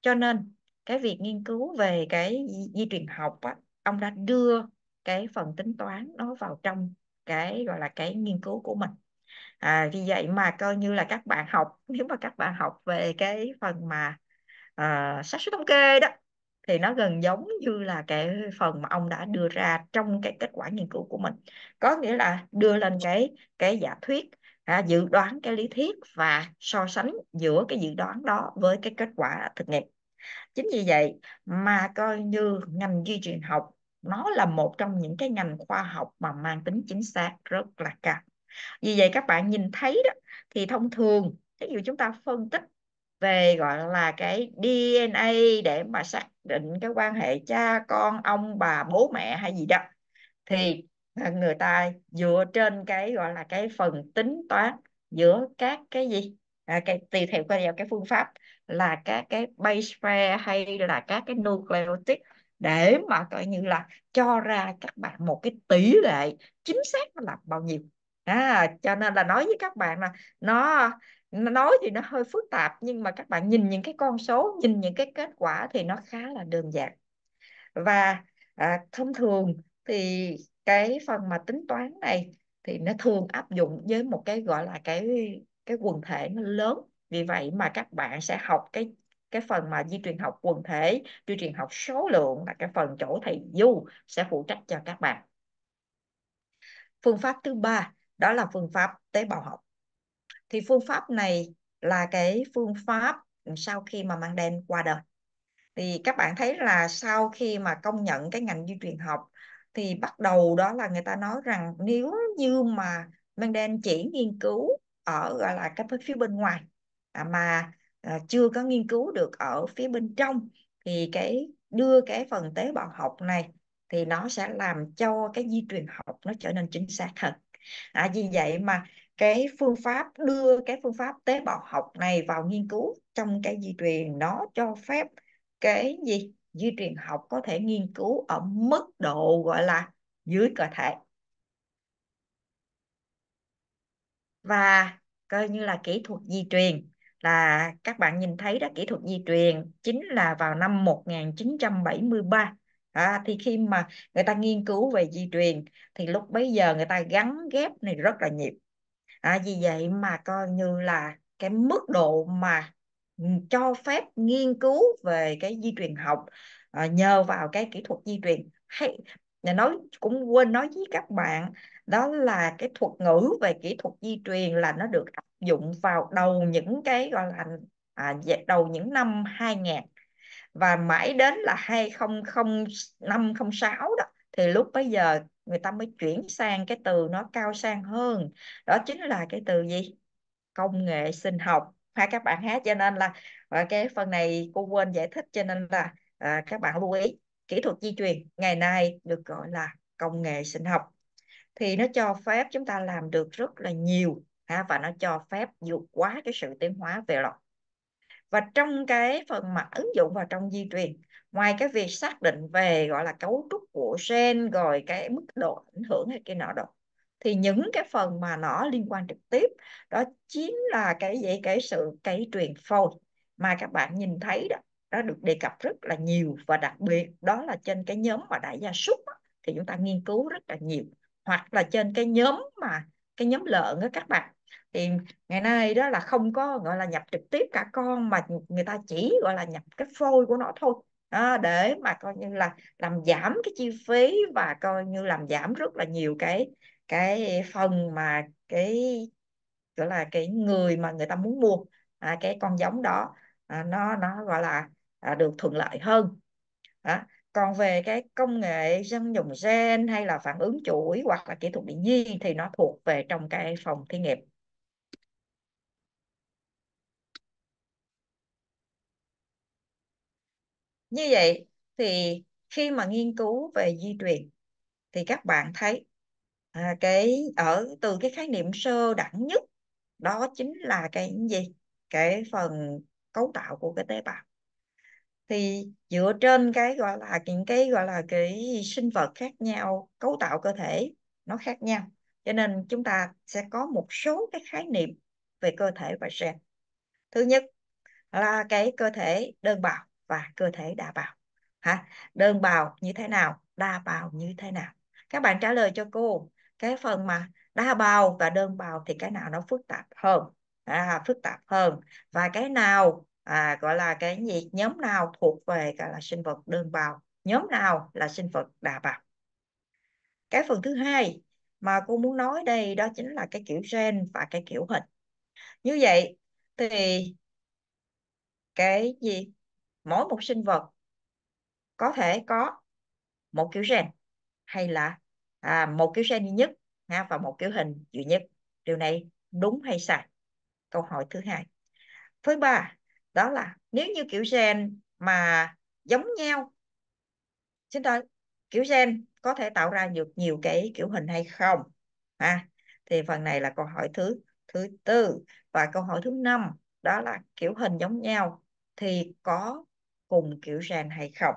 cho nên cái việc nghiên cứu về cái di, truyền học á, ông đã đưa cái phần tính toán nó vào trong cái gọi là cái nghiên cứu của mình à, vì vậy mà coi như là các bạn học nếu mà các bạn học về cái phần mà à, xác suất thống kê đó thì nó gần giống như là cái phần mà ông đã đưa ra trong cái kết quả nghiên cứu của mình có nghĩa là đưa lên cái cái giả thuyết à, dự đoán cái lý thuyết và so sánh giữa cái dự đoán đó với cái kết quả thực nghiệm chính vì vậy mà coi như ngành di truyền học nó là một trong những cái ngành khoa học mà mang tính chính xác rất là cao vì vậy các bạn nhìn thấy đó thì thông thường ví dụ chúng ta phân tích về gọi là cái DNA để mà xác định cái quan hệ cha con ông bà bố mẹ hay gì đó thì người ta dựa trên cái gọi là cái phần tính toán giữa các cái gì à, cái tùy theo coi vào cái phương pháp là các cái base pair hay là các cái nucleotide để mà coi như là cho ra các bạn một cái tỷ lệ chính xác là bao nhiêu à, cho nên là nói với các bạn là nó nói thì nó hơi phức tạp nhưng mà các bạn nhìn những cái con số nhìn những cái kết quả thì nó khá là đơn giản và à, thông thường thì cái phần mà tính toán này thì nó thường áp dụng với một cái gọi là cái cái quần thể nó lớn vì vậy mà các bạn sẽ học cái cái phần mà di truyền học quần thể di truyền học số lượng là cái phần chỗ thầy du sẽ phụ trách cho các bạn phương pháp thứ ba đó là phương pháp tế bào học thì phương pháp này là cái phương pháp sau khi mà mang đen qua đời thì các bạn thấy là sau khi mà công nhận cái ngành di truyền học thì bắt đầu đó là người ta nói rằng nếu như mà Mendel chỉ nghiên cứu ở gọi là cái phía bên ngoài à, mà à, chưa có nghiên cứu được ở phía bên trong thì cái đưa cái phần tế bào học này thì nó sẽ làm cho cái di truyền học nó trở nên chính xác hơn à, vì vậy mà cái phương pháp đưa cái phương pháp tế bào học này vào nghiên cứu trong cái di truyền nó cho phép cái gì di truyền học có thể nghiên cứu ở mức độ gọi là dưới cơ thể và coi như là kỹ thuật di truyền là các bạn nhìn thấy đó kỹ thuật di truyền chính là vào năm 1973 à, thì khi mà người ta nghiên cứu về di truyền thì lúc bấy giờ người ta gắn ghép này rất là nhiều à, vì vậy mà coi như là cái mức độ mà cho phép nghiên cứu về cái di truyền học à, nhờ vào cái kỹ thuật di truyền hay nói cũng quên nói với các bạn đó là cái thuật ngữ về kỹ thuật di truyền là nó được áp dụng vào đầu những cái gọi là à, dạ, đầu những năm 2000 và mãi đến là 2005 06 đó thì lúc bấy giờ người ta mới chuyển sang cái từ nó cao sang hơn đó chính là cái từ gì công nghệ sinh học ha các bạn hát cho nên là và cái phần này cô quên giải thích cho nên là à, các bạn lưu ý kỹ thuật di truyền ngày nay được gọi là công nghệ sinh học thì nó cho phép chúng ta làm được rất là nhiều ha, à, và nó cho phép vượt quá cái sự tiến hóa về lọc và trong cái phần mà ứng dụng vào trong di truyền ngoài cái việc xác định về gọi là cấu trúc của gen rồi cái mức độ ảnh hưởng hay cái nọ đó thì những cái phần mà nó liên quan trực tiếp đó chính là cái vậy cái sự cái truyền phôi mà các bạn nhìn thấy đó nó được đề cập rất là nhiều và đặc biệt đó là trên cái nhóm mà đại gia súc đó, thì chúng ta nghiên cứu rất là nhiều hoặc là trên cái nhóm mà cái nhóm lợn đó các bạn thì ngày nay đó là không có gọi là nhập trực tiếp cả con mà người ta chỉ gọi là nhập cái phôi của nó thôi à, để mà coi như là làm giảm cái chi phí và coi như làm giảm rất là nhiều cái cái phần mà cái gọi là cái người mà người ta muốn mua à, cái con giống đó à, nó nó gọi là à, được thuận lợi hơn đó. còn về cái công nghệ dân dùng gen hay là phản ứng chuỗi hoặc là kỹ thuật điện nhi thì nó thuộc về trong cái phòng thí nghiệm như vậy thì khi mà nghiên cứu về di truyền thì các bạn thấy à, cái ở từ cái khái niệm sơ đẳng nhất đó chính là cái gì cái phần cấu tạo của cái tế bào thì dựa trên cái gọi là những cái gọi là cái sinh vật khác nhau cấu tạo cơ thể nó khác nhau cho nên chúng ta sẽ có một số cái khái niệm về cơ thể và gen thứ nhất là cái cơ thể đơn bào và cơ thể đa bào ha đơn bào như thế nào đa bào như thế nào các bạn trả lời cho cô cái phần mà đa bào và đơn bào thì cái nào nó phức tạp hơn à, phức tạp hơn và cái nào à, gọi là cái gì nhóm nào thuộc về gọi là sinh vật đơn bào nhóm nào là sinh vật đa bào cái phần thứ hai mà cô muốn nói đây đó chính là cái kiểu gen và cái kiểu hình như vậy thì cái gì mỗi một sinh vật có thể có một kiểu gen hay là à, một kiểu sen duy nhất ha, và một kiểu hình duy nhất điều này đúng hay sai câu hỏi thứ hai thứ ba đó là nếu như kiểu gen mà giống nhau xin lỗi kiểu gen có thể tạo ra được nhiều cái kiểu hình hay không à, thì phần này là câu hỏi thứ thứ tư và câu hỏi thứ năm đó là kiểu hình giống nhau thì có cùng kiểu gen hay không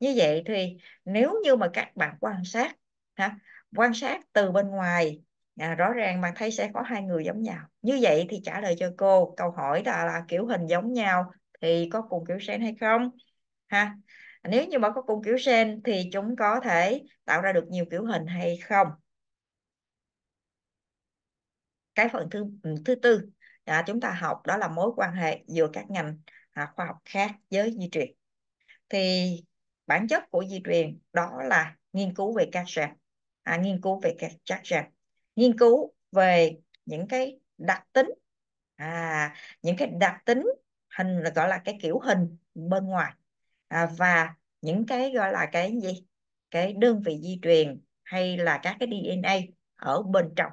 như vậy thì nếu như mà các bạn quan sát ha quan sát từ bên ngoài à, rõ ràng bạn thấy sẽ có hai người giống nhau như vậy thì trả lời cho cô câu hỏi là, là kiểu hình giống nhau thì có cùng kiểu sen hay không ha nếu như mà có cùng kiểu sen thì chúng có thể tạo ra được nhiều kiểu hình hay không cái phần thứ ừ, thứ tư à, chúng ta học đó là mối quan hệ giữa các ngành à, khoa học khác với di truyền thì bản chất của di truyền đó là nghiên cứu về các gen à, nghiên cứu về các structure nghiên cứu về những cái đặc tính à, những cái đặc tính hình là gọi là cái kiểu hình bên ngoài à, và những cái gọi là cái gì cái đơn vị di truyền hay là các cái DNA ở bên trong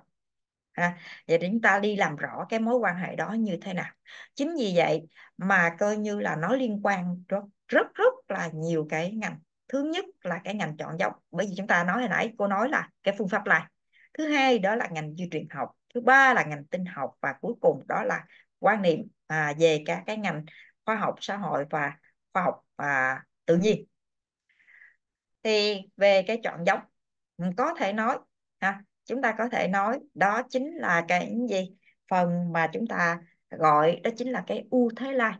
ha à, vậy chúng ta đi làm rõ cái mối quan hệ đó như thế nào chính vì vậy mà coi như là nó liên quan rất rất rất là nhiều cái ngành thứ nhất là cái ngành chọn dọc bởi vì chúng ta nói hồi nãy cô nói là cái phương pháp là thứ hai đó là ngành di truyền học thứ ba là ngành tinh học và cuối cùng đó là quan niệm à, về các cái ngành khoa học xã hội và khoa học à, tự nhiên thì về cái chọn giống có thể nói ha, chúng ta có thể nói đó chính là cái gì phần mà chúng ta gọi đó chính là cái ưu thế lai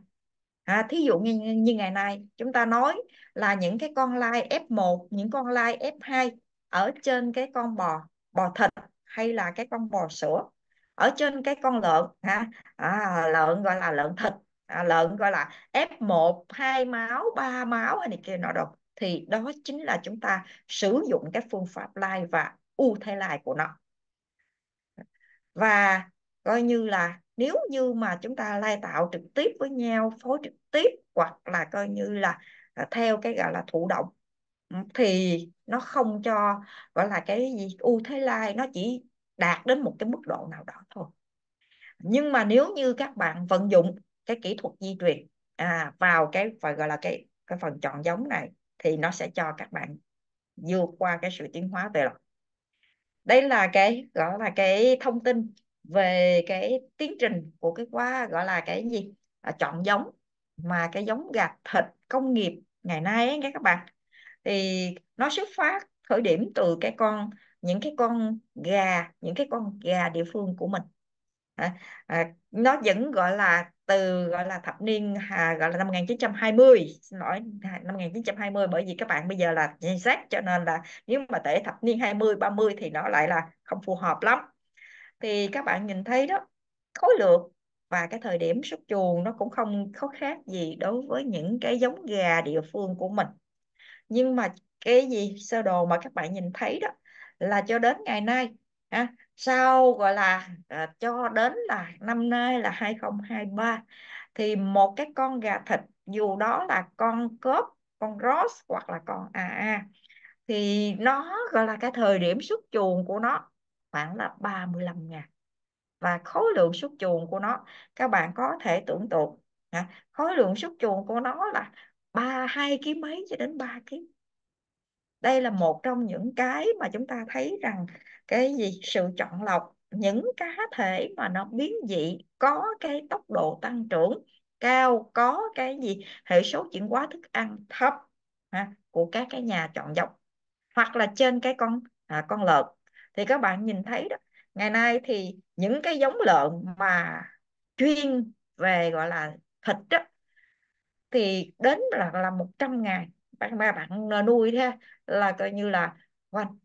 à, thí dụ như như ngày nay chúng ta nói là những cái con lai F1, những con lai F2 ở trên cái con bò, bò thịt hay là cái con bò sữa. Ở trên cái con lợn ha, à, lợn gọi là lợn thịt, à, lợn gọi là F1, hai máu, ba máu hay này kia nọ đâu. Thì đó chính là chúng ta sử dụng cái phương pháp lai và u thế lai của nó. Và coi như là nếu như mà chúng ta lai tạo trực tiếp với nhau phối trực tiếp hoặc là coi như là À, theo cái gọi là thụ động ừ, thì nó không cho gọi là cái gì ưu thế lai nó chỉ đạt đến một cái mức độ nào đó thôi nhưng mà nếu như các bạn vận dụng cái kỹ thuật di truyền à, vào cái phải gọi là cái cái phần chọn giống này thì nó sẽ cho các bạn vượt qua cái sự tiến hóa về rồi đây là cái gọi là cái thông tin về cái tiến trình của cái quá gọi là cái gì à, chọn giống mà cái giống gạch thịt công nghiệp ngày nay nghe các bạn thì nó xuất phát khởi điểm từ cái con những cái con gà những cái con gà địa phương của mình à, à, nó vẫn gọi là từ gọi là thập niên à, gọi là năm 1920 xin lỗi năm 1920 bởi vì các bạn bây giờ là chính xác cho nên là nếu mà tể thập niên 20 30 thì nó lại là không phù hợp lắm thì các bạn nhìn thấy đó khối lượng và cái thời điểm xuất chuồng nó cũng không có khác gì đối với những cái giống gà địa phương của mình nhưng mà cái gì sơ đồ mà các bạn nhìn thấy đó là cho đến ngày nay à, sau gọi là à, cho đến là năm nay là 2023 thì một cái con gà thịt dù đó là con cớp con ross hoặc là con AA thì nó gọi là cái thời điểm xuất chuồng của nó khoảng là 35 ngàn và khối lượng xuất chuồng của nó các bạn có thể tưởng tượng à, khối lượng xuất chuồng của nó là ba hai ký mấy cho đến ba ký đây là một trong những cái mà chúng ta thấy rằng cái gì sự chọn lọc những cá thể mà nó biến dị có cái tốc độ tăng trưởng cao có cái gì hệ số chuyển hóa thức ăn thấp ha, của các cái nhà chọn dọc hoặc là trên cái con à, con lợn thì các bạn nhìn thấy đó ngày nay thì những cái giống lợn mà chuyên về gọi là thịt đó, thì đến là là 100 ngàn bạn mà bạn nuôi thế là coi như là khoảng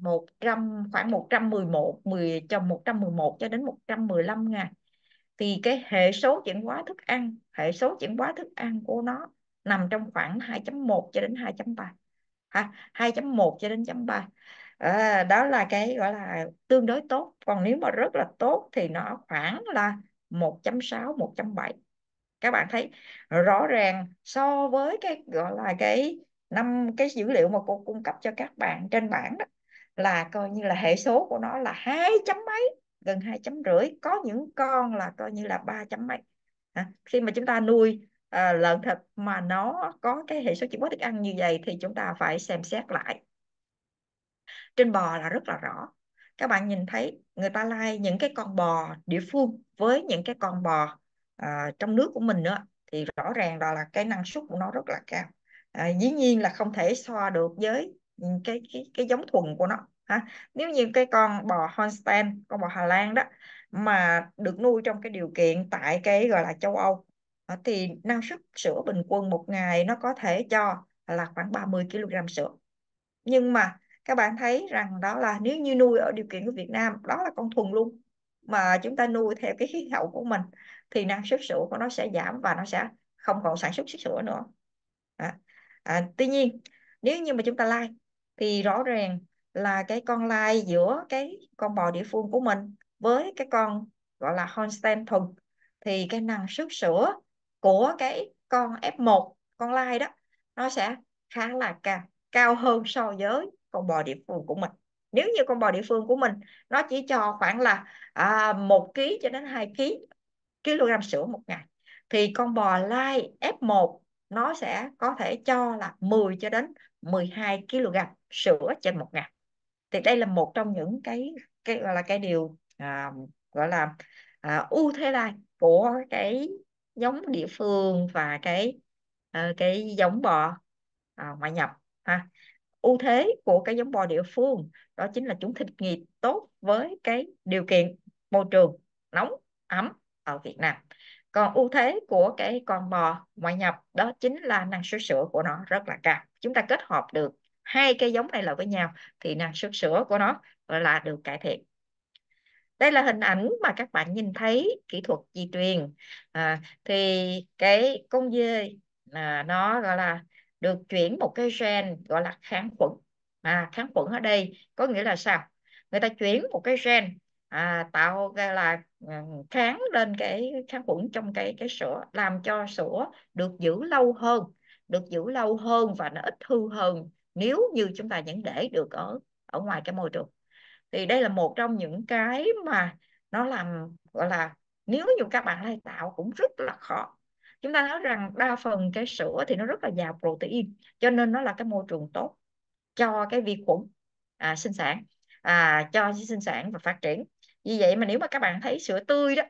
một trăm khoảng 111 10 trong 111 cho đến 115 ngàn thì cái hệ số chuyển hóa thức ăn hệ số chuyển hóa thức ăn của nó nằm trong khoảng 2.1 cho đến 2.3 ha 2.1 cho đến 0.3 à, đó là cái gọi là tương đối tốt còn nếu mà rất là tốt thì nó khoảng là 1.6 1.7 các bạn thấy rõ ràng so với cái gọi là cái năm cái dữ liệu mà cô cung cấp cho các bạn trên bảng đó là coi như là hệ số của nó là hai chấm mấy gần hai chấm rưỡi có những con là coi như là ba chấm mấy à, khi mà chúng ta nuôi à, lợn thịt mà nó có cái hệ số chỉ số thức ăn như vậy thì chúng ta phải xem xét lại trên bò là rất là rõ các bạn nhìn thấy người ta lai những cái con bò địa phương với những cái con bò uh, trong nước của mình nữa thì rõ ràng đó là cái năng suất của nó rất là cao à, dĩ nhiên là không thể so được với cái cái cái giống thuần của nó ha nếu như cái con bò Holstein con bò Hà Lan đó mà được nuôi trong cái điều kiện tại cái gọi là châu Âu à, thì năng suất sữa bình quân một ngày nó có thể cho là khoảng 30 kg sữa nhưng mà các bạn thấy rằng đó là nếu như nuôi ở điều kiện của Việt Nam đó là con thuần luôn mà chúng ta nuôi theo cái khí hậu của mình thì năng suất sữa của nó sẽ giảm và nó sẽ không còn sản xuất sữa nữa à, à, tuy nhiên nếu như mà chúng ta lai thì rõ ràng là cái con lai giữa cái con bò địa phương của mình với cái con gọi là Holstein thuần thì cái năng suất sữa của cái con F1 con lai đó nó sẽ khá là cao cao hơn so với con bò địa phương của mình nếu như con bò địa phương của mình nó chỉ cho khoảng là à, 1 kg cho đến 2 kg kg sữa một ngày thì con bò lai F1 nó sẽ có thể cho là 10 cho đến 12 kg sữa trên một ngày thì đây là một trong những cái cái gọi là cái điều à, gọi là à, ưu thế lai của cái giống địa phương và cái à, cái giống bò à, ngoại nhập ha ưu thế của cái giống bò địa phương đó chính là chúng thích nghi tốt với cái điều kiện môi trường nóng ấm ở Việt Nam còn ưu thế của cái con bò ngoại nhập đó chính là năng suất sữa của nó rất là cao chúng ta kết hợp được hai cái giống này lại với nhau thì năng suất sữa của nó là được cải thiện đây là hình ảnh mà các bạn nhìn thấy kỹ thuật di truyền à, thì cái con dê à, nó gọi là được chuyển một cái gen gọi là kháng khuẩn à, kháng khuẩn ở đây có nghĩa là sao người ta chuyển một cái gen à, tạo ra là ừ, kháng lên cái kháng khuẩn trong cái cái sữa làm cho sữa được giữ lâu hơn được giữ lâu hơn và nó ít hư hơn nếu như chúng ta vẫn để được ở ở ngoài cái môi trường thì đây là một trong những cái mà nó làm gọi là nếu như các bạn lai tạo cũng rất là khó chúng ta nói rằng đa phần cái sữa thì nó rất là giàu protein cho nên nó là cái môi trường tốt cho cái vi khuẩn à, sinh sản à, cho sinh sản và phát triển vì vậy mà nếu mà các bạn thấy sữa tươi đó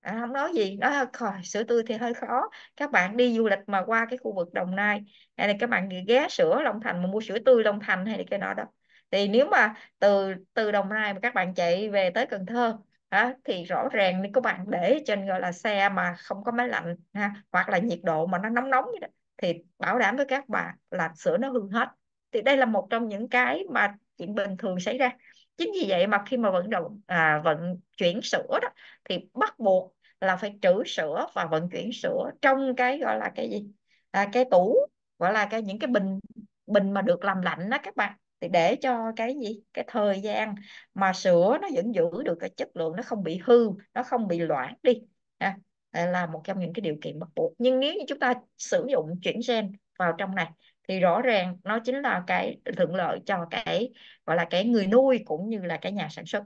à, không nói gì đó khỏi sữa tươi thì hơi khó các bạn đi du lịch mà qua cái khu vực Đồng Nai hay là các bạn ghé sữa Long Thành mà mua sữa tươi Long Thành hay là cái đó đó thì nếu mà từ từ Đồng Nai mà các bạn chạy về tới Cần Thơ ha, thì rõ ràng nếu các bạn để trên gọi là xe mà không có máy lạnh ha, hoặc là nhiệt độ mà nó nóng nóng vậy đó, thì bảo đảm với các bạn là sữa nó hư hết thì đây là một trong những cái mà chuyện bình thường xảy ra chính vì vậy mà khi mà vận động à, vận chuyển sữa đó thì bắt buộc là phải trữ sữa và vận chuyển sữa trong cái gọi là cái gì à, cái tủ gọi là cái những cái bình bình mà được làm lạnh đó các bạn thì để cho cái gì cái thời gian mà sữa nó vẫn giữ được cái chất lượng nó không bị hư nó không bị loãng đi à, là một trong những cái điều kiện bắt buộc nhưng nếu như chúng ta sử dụng chuyển gen vào trong này thì rõ ràng nó chính là cái thuận lợi cho cái gọi là cái người nuôi cũng như là cái nhà sản xuất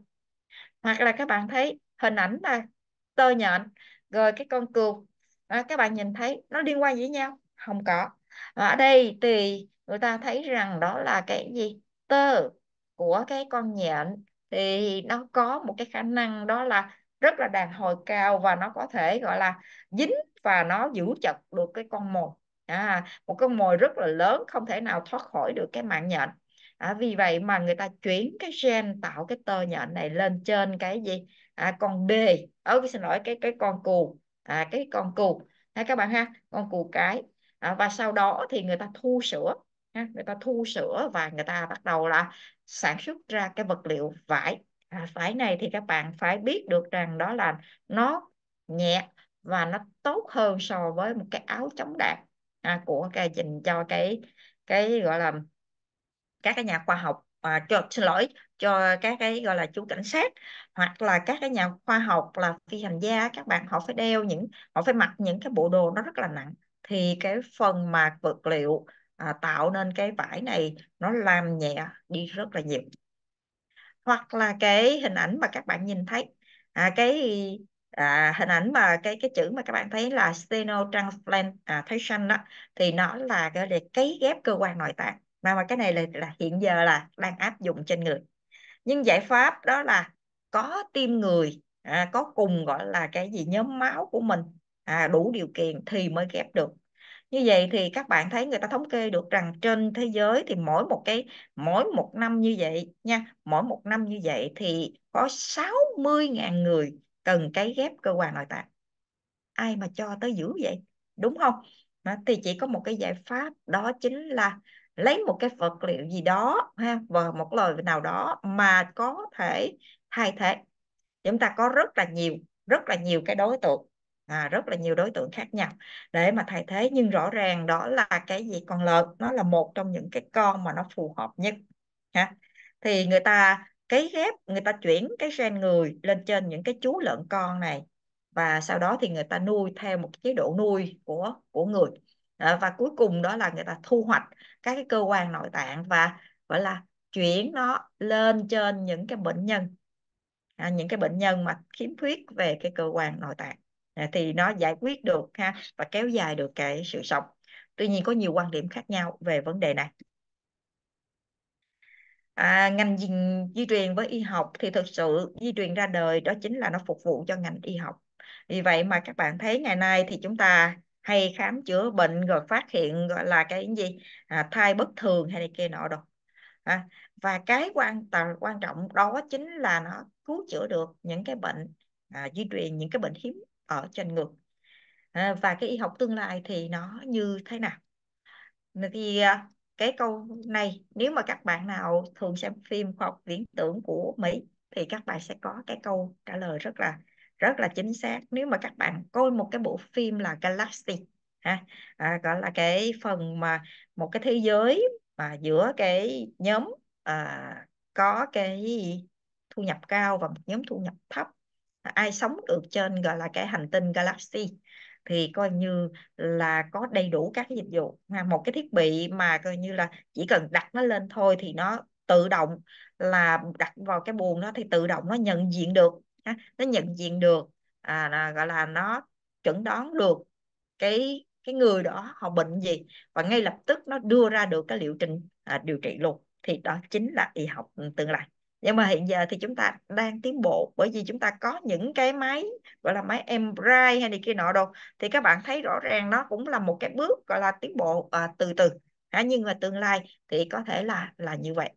hoặc là các bạn thấy hình ảnh là tơ nhện rồi cái con cừu à, các bạn nhìn thấy nó liên quan với nhau không có và ở đây thì người ta thấy rằng đó là cái gì tơ của cái con nhện thì nó có một cái khả năng đó là rất là đàn hồi cao và nó có thể gọi là dính và nó giữ chặt được cái con mồi à, một con mồi rất là lớn không thể nào thoát khỏi được cái mạng nhện à, vì vậy mà người ta chuyển cái gen tạo cái tơ nhện này lên trên cái gì à, con đề ở cái xin lỗi cái cái con cù à, cái con cù à, các bạn ha con cù cái à, và sau đó thì người ta thu sữa người ta thu sữa và người ta bắt đầu là sản xuất ra cái vật liệu vải à, vải này thì các bạn phải biết được rằng đó là nó nhẹ và nó tốt hơn so với một cái áo chống đạn à, của cái dành cho cái cái gọi là các cái nhà khoa học à, cho xin lỗi cho các cái gọi là chú cảnh sát hoặc là các cái nhà khoa học là phi hành gia các bạn họ phải đeo những họ phải mặc những cái bộ đồ nó rất là nặng thì cái phần mà vật liệu à, tạo nên cái vải này nó làm nhẹ đi rất là nhiều hoặc là cái hình ảnh mà các bạn nhìn thấy à, cái à, hình ảnh mà cái cái chữ mà các bạn thấy là steno transplantation à, đó thì nó là cái để cấy ghép cơ quan nội tạng mà mà cái này là, là hiện giờ là đang áp dụng trên người nhưng giải pháp đó là có tim người à, có cùng gọi là cái gì nhóm máu của mình à, đủ điều kiện thì mới ghép được như vậy thì các bạn thấy người ta thống kê được rằng trên thế giới thì mỗi một cái mỗi một năm như vậy nha mỗi một năm như vậy thì có 60.000 người cần cấy ghép cơ quan nội tạng ai mà cho tới dữ vậy đúng không đó, thì chỉ có một cái giải pháp đó chính là lấy một cái vật liệu gì đó ha và một lời nào đó mà có thể thay thế chúng ta có rất là nhiều rất là nhiều cái đối tượng à, rất là nhiều đối tượng khác nhau để mà thay thế nhưng rõ ràng đó là cái gì con lợn nó là một trong những cái con mà nó phù hợp nhất ha thì người ta cấy ghép người ta chuyển cái gen người lên trên những cái chú lợn con này và sau đó thì người ta nuôi theo một chế độ nuôi của của người à, và cuối cùng đó là người ta thu hoạch các cái cơ quan nội tạng và gọi là chuyển nó lên trên những cái bệnh nhân à, những cái bệnh nhân mà khiếm khuyết về cái cơ quan nội tạng Dạ, thì nó giải quyết được ha và kéo dài được cái sự sống tuy nhiên có nhiều quan điểm khác nhau về vấn đề này à, ngành di, di truyền với y học thì thực sự di truyền ra đời đó chính là nó phục vụ cho ngành y học vì vậy mà các bạn thấy ngày nay thì chúng ta hay khám chữa bệnh rồi phát hiện gọi là cái gì à, thai bất thường hay này kia nọ đâu à, và cái quan tờ, quan trọng đó chính là nó cứu chữa được những cái bệnh à, di truyền những cái bệnh hiếm ở trần ngược à, và cái y học tương lai thì nó như thế nào thì à, cái câu này nếu mà các bạn nào thường xem phim khoa học viễn tưởng của Mỹ thì các bạn sẽ có cái câu trả lời rất là rất là chính xác nếu mà các bạn coi một cái bộ phim là Galaxy ha à, gọi là cái phần mà một cái thế giới mà giữa cái nhóm à, có cái thu nhập cao và một nhóm thu nhập thấp ai sống được trên gọi là cái hành tinh galaxy thì coi như là có đầy đủ các cái dịch vụ một cái thiết bị mà coi như là chỉ cần đặt nó lên thôi thì nó tự động là đặt vào cái buồng đó thì tự động nó nhận diện được nó nhận diện được à, là, gọi là nó chuẩn đoán được cái cái người đó họ bệnh gì và ngay lập tức nó đưa ra được cái liệu trình à, điều trị luôn thì đó chính là y học tương lai nhưng mà hiện giờ thì chúng ta đang tiến bộ bởi vì chúng ta có những cái máy gọi là máy MRI hay này kia nọ đâu thì các bạn thấy rõ ràng nó cũng là một cái bước gọi là tiến bộ à, từ từ à, nhưng mà tương lai thì có thể là là như vậy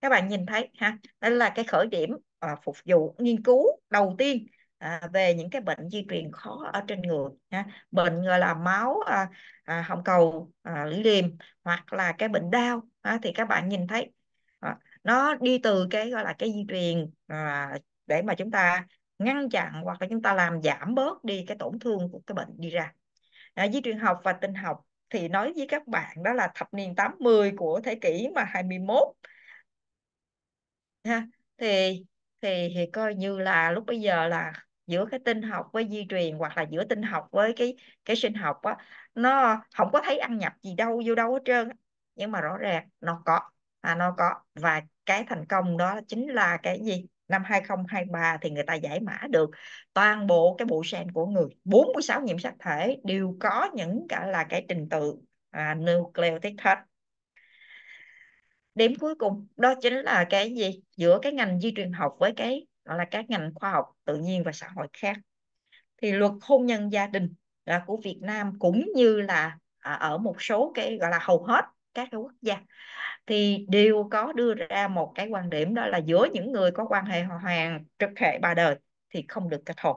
các bạn nhìn thấy ha đây là cái khởi điểm à, phục vụ nghiên cứu đầu tiên à, về những cái bệnh di truyền khó ở trên người ha. bệnh gọi là máu à, à, hồng cầu à, lưỡi liềm hoặc là cái bệnh đau ha. thì các bạn nhìn thấy nó đi từ cái gọi là cái di truyền à, để mà chúng ta ngăn chặn hoặc là chúng ta làm giảm bớt đi cái tổn thương của cái bệnh đi ra à, di truyền học và tinh học thì nói với các bạn đó là thập niên 80 của thế kỷ mà 21 ha thì thì thì coi như là lúc bây giờ là giữa cái tinh học với di truyền hoặc là giữa tinh học với cái cái sinh học á nó không có thấy ăn nhập gì đâu vô đâu hết trơn nhưng mà rõ ràng nó có à, nó có và cái thành công đó chính là cái gì năm 2023 thì người ta giải mã được toàn bộ cái bộ gen của người 46 nhiễm sắc thể đều có những cả là cái trình tự à, nucleotide hết điểm cuối cùng đó chính là cái gì giữa cái ngành di truyền học với cái gọi là các ngành khoa học tự nhiên và xã hội khác thì luật hôn nhân gia đình là của Việt Nam cũng như là à, ở một số cái gọi là hầu hết các cái quốc gia thì đều có đưa ra một cái quan điểm đó là giữa những người có quan hệ họ hàng trực hệ ba đời thì không được kết hôn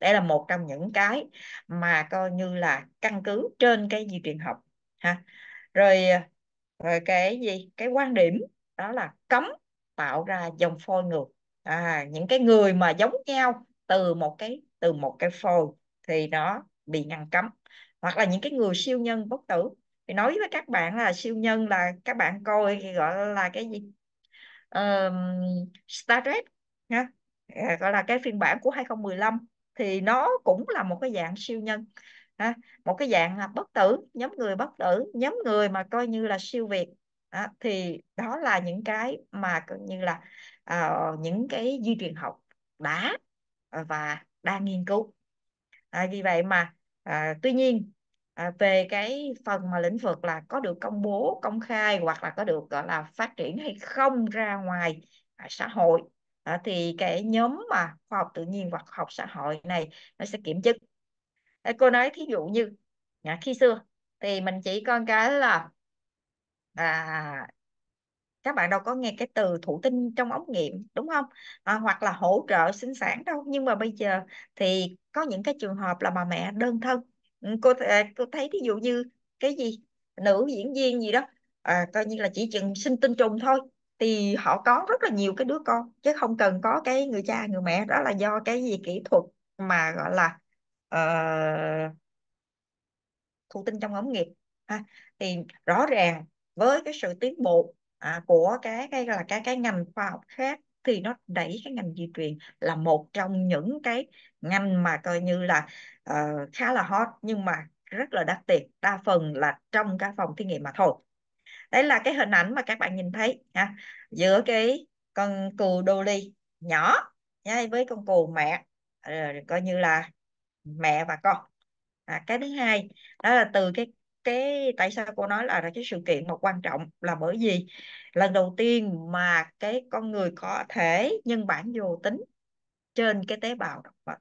đây là một trong những cái mà coi như là căn cứ trên cái di truyền học ha rồi rồi cái gì cái quan điểm đó là cấm tạo ra dòng phôi ngược à, những cái người mà giống nhau từ một cái từ một cái phôi thì nó bị ngăn cấm hoặc là những cái người siêu nhân bất tử thì nói với các bạn là siêu nhân là các bạn coi thì gọi là cái gì um, Star Trek nha ờ, gọi là cái phiên bản của 2015 thì nó cũng là một cái dạng siêu nhân ha? một cái dạng là bất tử nhóm người bất tử nhóm người mà coi như là siêu việt à, thì đó là những cái mà coi như là uh, những cái di truyền học đã và đang nghiên cứu à, vì vậy mà à, tuy nhiên à, về cái phần mà lĩnh vực là có được công bố công khai hoặc là có được gọi là phát triển hay không ra ngoài à, xã hội à, thì cái nhóm mà khoa học tự nhiên hoặc học xã hội này nó sẽ kiểm chứng à, cô nói thí dụ như à, khi xưa thì mình chỉ con cái là à, các bạn đâu có nghe cái từ thụ tinh trong ống nghiệm đúng không à, hoặc là hỗ trợ sinh sản đâu nhưng mà bây giờ thì có những cái trường hợp là bà mẹ đơn thân Ừ, cô à, cô thấy ví dụ như cái gì nữ diễn viên gì đó à, coi như là chỉ chừng sinh tinh trùng thôi thì họ có rất là nhiều cái đứa con chứ không cần có cái người cha người mẹ đó là do cái gì kỹ thuật mà gọi là uh, ờ, thụ tinh trong ống nghiệp ha. thì rõ ràng với cái sự tiến bộ à, của cái cái là cái cái ngành khoa học khác thì nó đẩy cái ngành di truyền là một trong những cái ngành mà coi như là uh, khá là hot nhưng mà rất là đắt tiền đa phần là trong các phòng thí nghiệm mà thôi đấy là cái hình ảnh mà các bạn nhìn thấy ha giữa cái con cừu dolly nhỏ nhá, với con cừu mẹ uh, coi như là mẹ và con à, cái thứ hai đó là từ cái cái tại sao cô nói là, cái sự kiện mà quan trọng là bởi vì lần đầu tiên mà cái con người có thể nhân bản vô tính trên cái tế bào động vật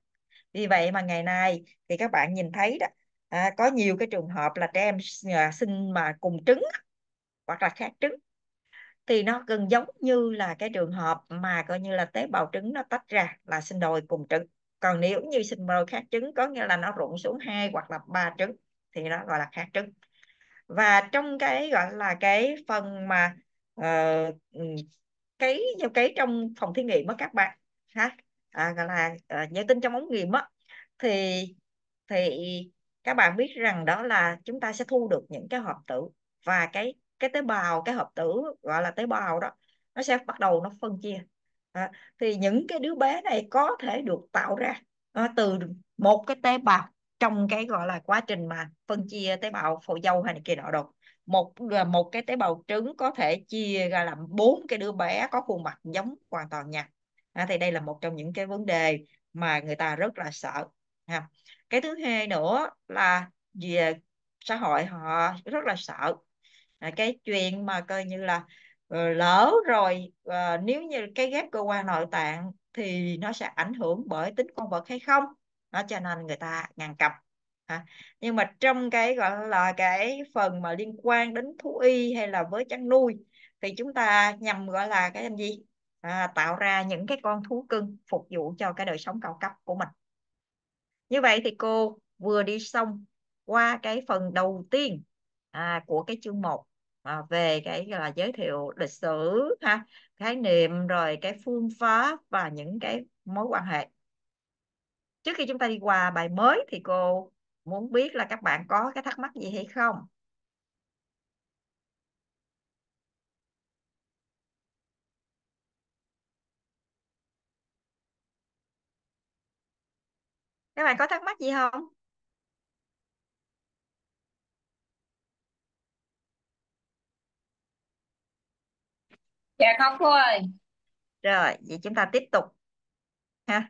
vì vậy mà ngày nay thì các bạn nhìn thấy đó à, có nhiều cái trường hợp là trẻ em à, sinh mà cùng trứng hoặc là khác trứng thì nó gần giống như là cái trường hợp mà coi như là tế bào trứng nó tách ra là sinh đôi cùng trứng còn nếu như sinh đôi khác trứng có nghĩa là nó rụng xuống hai hoặc là ba trứng thì nó gọi là khác trứng và trong cái gọi là cái phần mà uh, cái nhiều cái trong phòng thí nghiệm đó các bạn ha à, gọi là uh, ờ, nhớ tin trong ống nghiệm đó thì thì các bạn biết rằng đó là chúng ta sẽ thu được những cái hợp tử và cái cái tế bào cái hợp tử gọi là tế bào đó nó sẽ bắt đầu nó phân chia à, thì những cái đứa bé này có thể được tạo ra à, từ một cái tế bào trong cái gọi là quá trình mà phân chia tế bào phổi dâu hay này kia nọ đồ một một cái tế bào trứng có thể chia ra làm bốn cái đứa bé có khuôn mặt giống hoàn toàn nhau à, thì đây là một trong những cái vấn đề mà người ta rất là sợ ha. cái thứ hai nữa là về xã hội họ rất là sợ à, cái chuyện mà coi như là ờ, lỡ rồi à, nếu như cái ghép cơ quan nội tạng thì nó sẽ ảnh hưởng bởi tính con vật hay không nó cho nên người ta ngàn cặp, nhưng mà trong cái gọi là cái phần mà liên quan đến thú y hay là với chăn nuôi thì chúng ta nhằm gọi là cái gì à, tạo ra những cái con thú cưng phục vụ cho cái đời sống cao cấp của mình như vậy thì cô vừa đi xong qua cái phần đầu tiên à, của cái chương 1 à, về cái gọi là giới thiệu lịch sử ha khái niệm rồi cái phương pháp và những cái mối quan hệ trước khi chúng ta đi qua bài mới thì cô muốn biết là các bạn có cái thắc mắc gì hay không các bạn có thắc mắc gì không dạ không thôi. rồi vậy chúng ta tiếp tục ha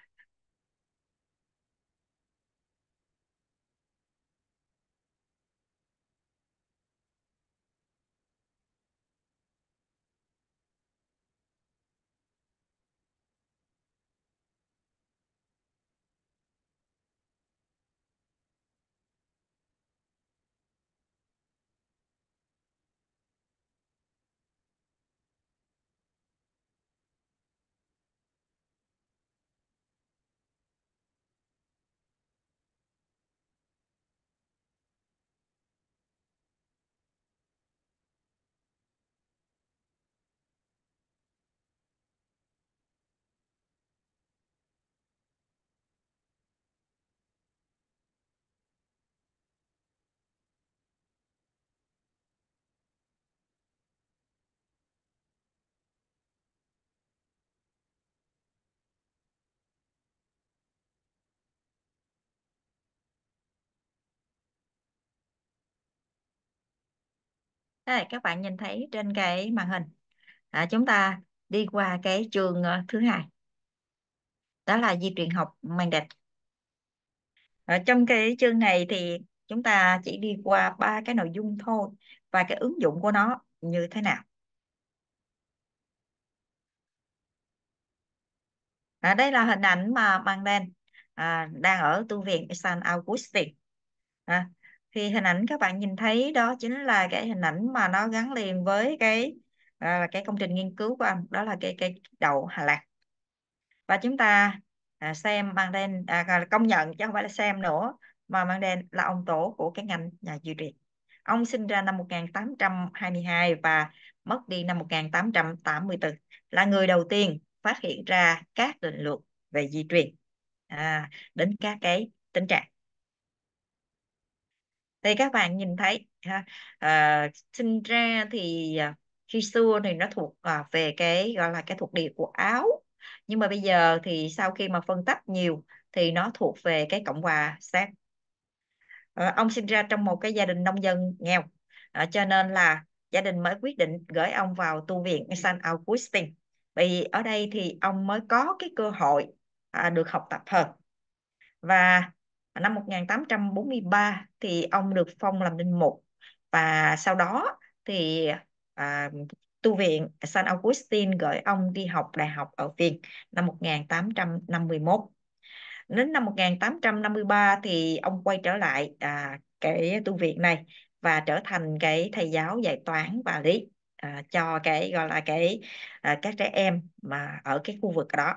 Đây, các bạn nhìn thấy trên cái màn hình à, chúng ta đi qua cái trường ờ, thứ hai đó là di truyền học mang địch ở trong cái chương này thì chúng ta chỉ đi qua ba cái nội dung thôi và cái ứng dụng của nó như thế nào à, đây là hình ảnh mà mang đen à, đang ở tu viện San Augustine à, thì hình ảnh các bạn nhìn thấy đó chính là cái hình ảnh mà nó gắn liền với cái là cái công trình nghiên cứu của anh đó là cái cây đậu Hà lạc và chúng ta à, xem mang đen à, công nhận chứ không phải là xem nữa mà mang đen là ông tổ của cái ngành nhà di truyền ông sinh ra năm 1822 và mất đi năm 1884 là người đầu tiên phát hiện ra các định luật về di truyền à, đến các cái tình trạng thì các bạn nhìn thấy ha, à, sinh ra thì ờ, khi xưa thì nó thuộc à, về cái gọi là cái thuộc địa của Áo nhưng mà bây giờ thì sau khi mà phân tách nhiều thì nó thuộc về cái cộng hòa xác à, ông sinh ra trong một cái gia đình nông dân nghèo à, cho nên là gia đình mới quyết định gửi ông vào tu viện San Augustine vì ở đây thì ông mới có cái cơ hội à, được học tập hơn và năm 1843 thì ông được phong làm linh mục và sau đó thì à, tu viện San Augustine gửi ông đi học đại học ở Viên năm 1851. Đến năm 1853 thì ông quay trở lại à, cái tu viện này và trở thành cái thầy giáo dạy toán và lý à, cho cái gọi là cái à, các trẻ em mà ở cái khu vực đó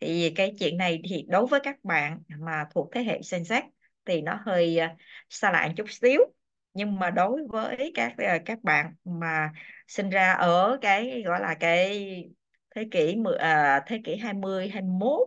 thì cái chuyện này thì đối với các bạn mà thuộc thế hệ Gen Z thì nó hơi ờ, xa lạ chút xíu nhưng mà đối với các ờ, các bạn mà sinh ra ở cái gọi là cái thế kỷ à, thế kỷ 20 21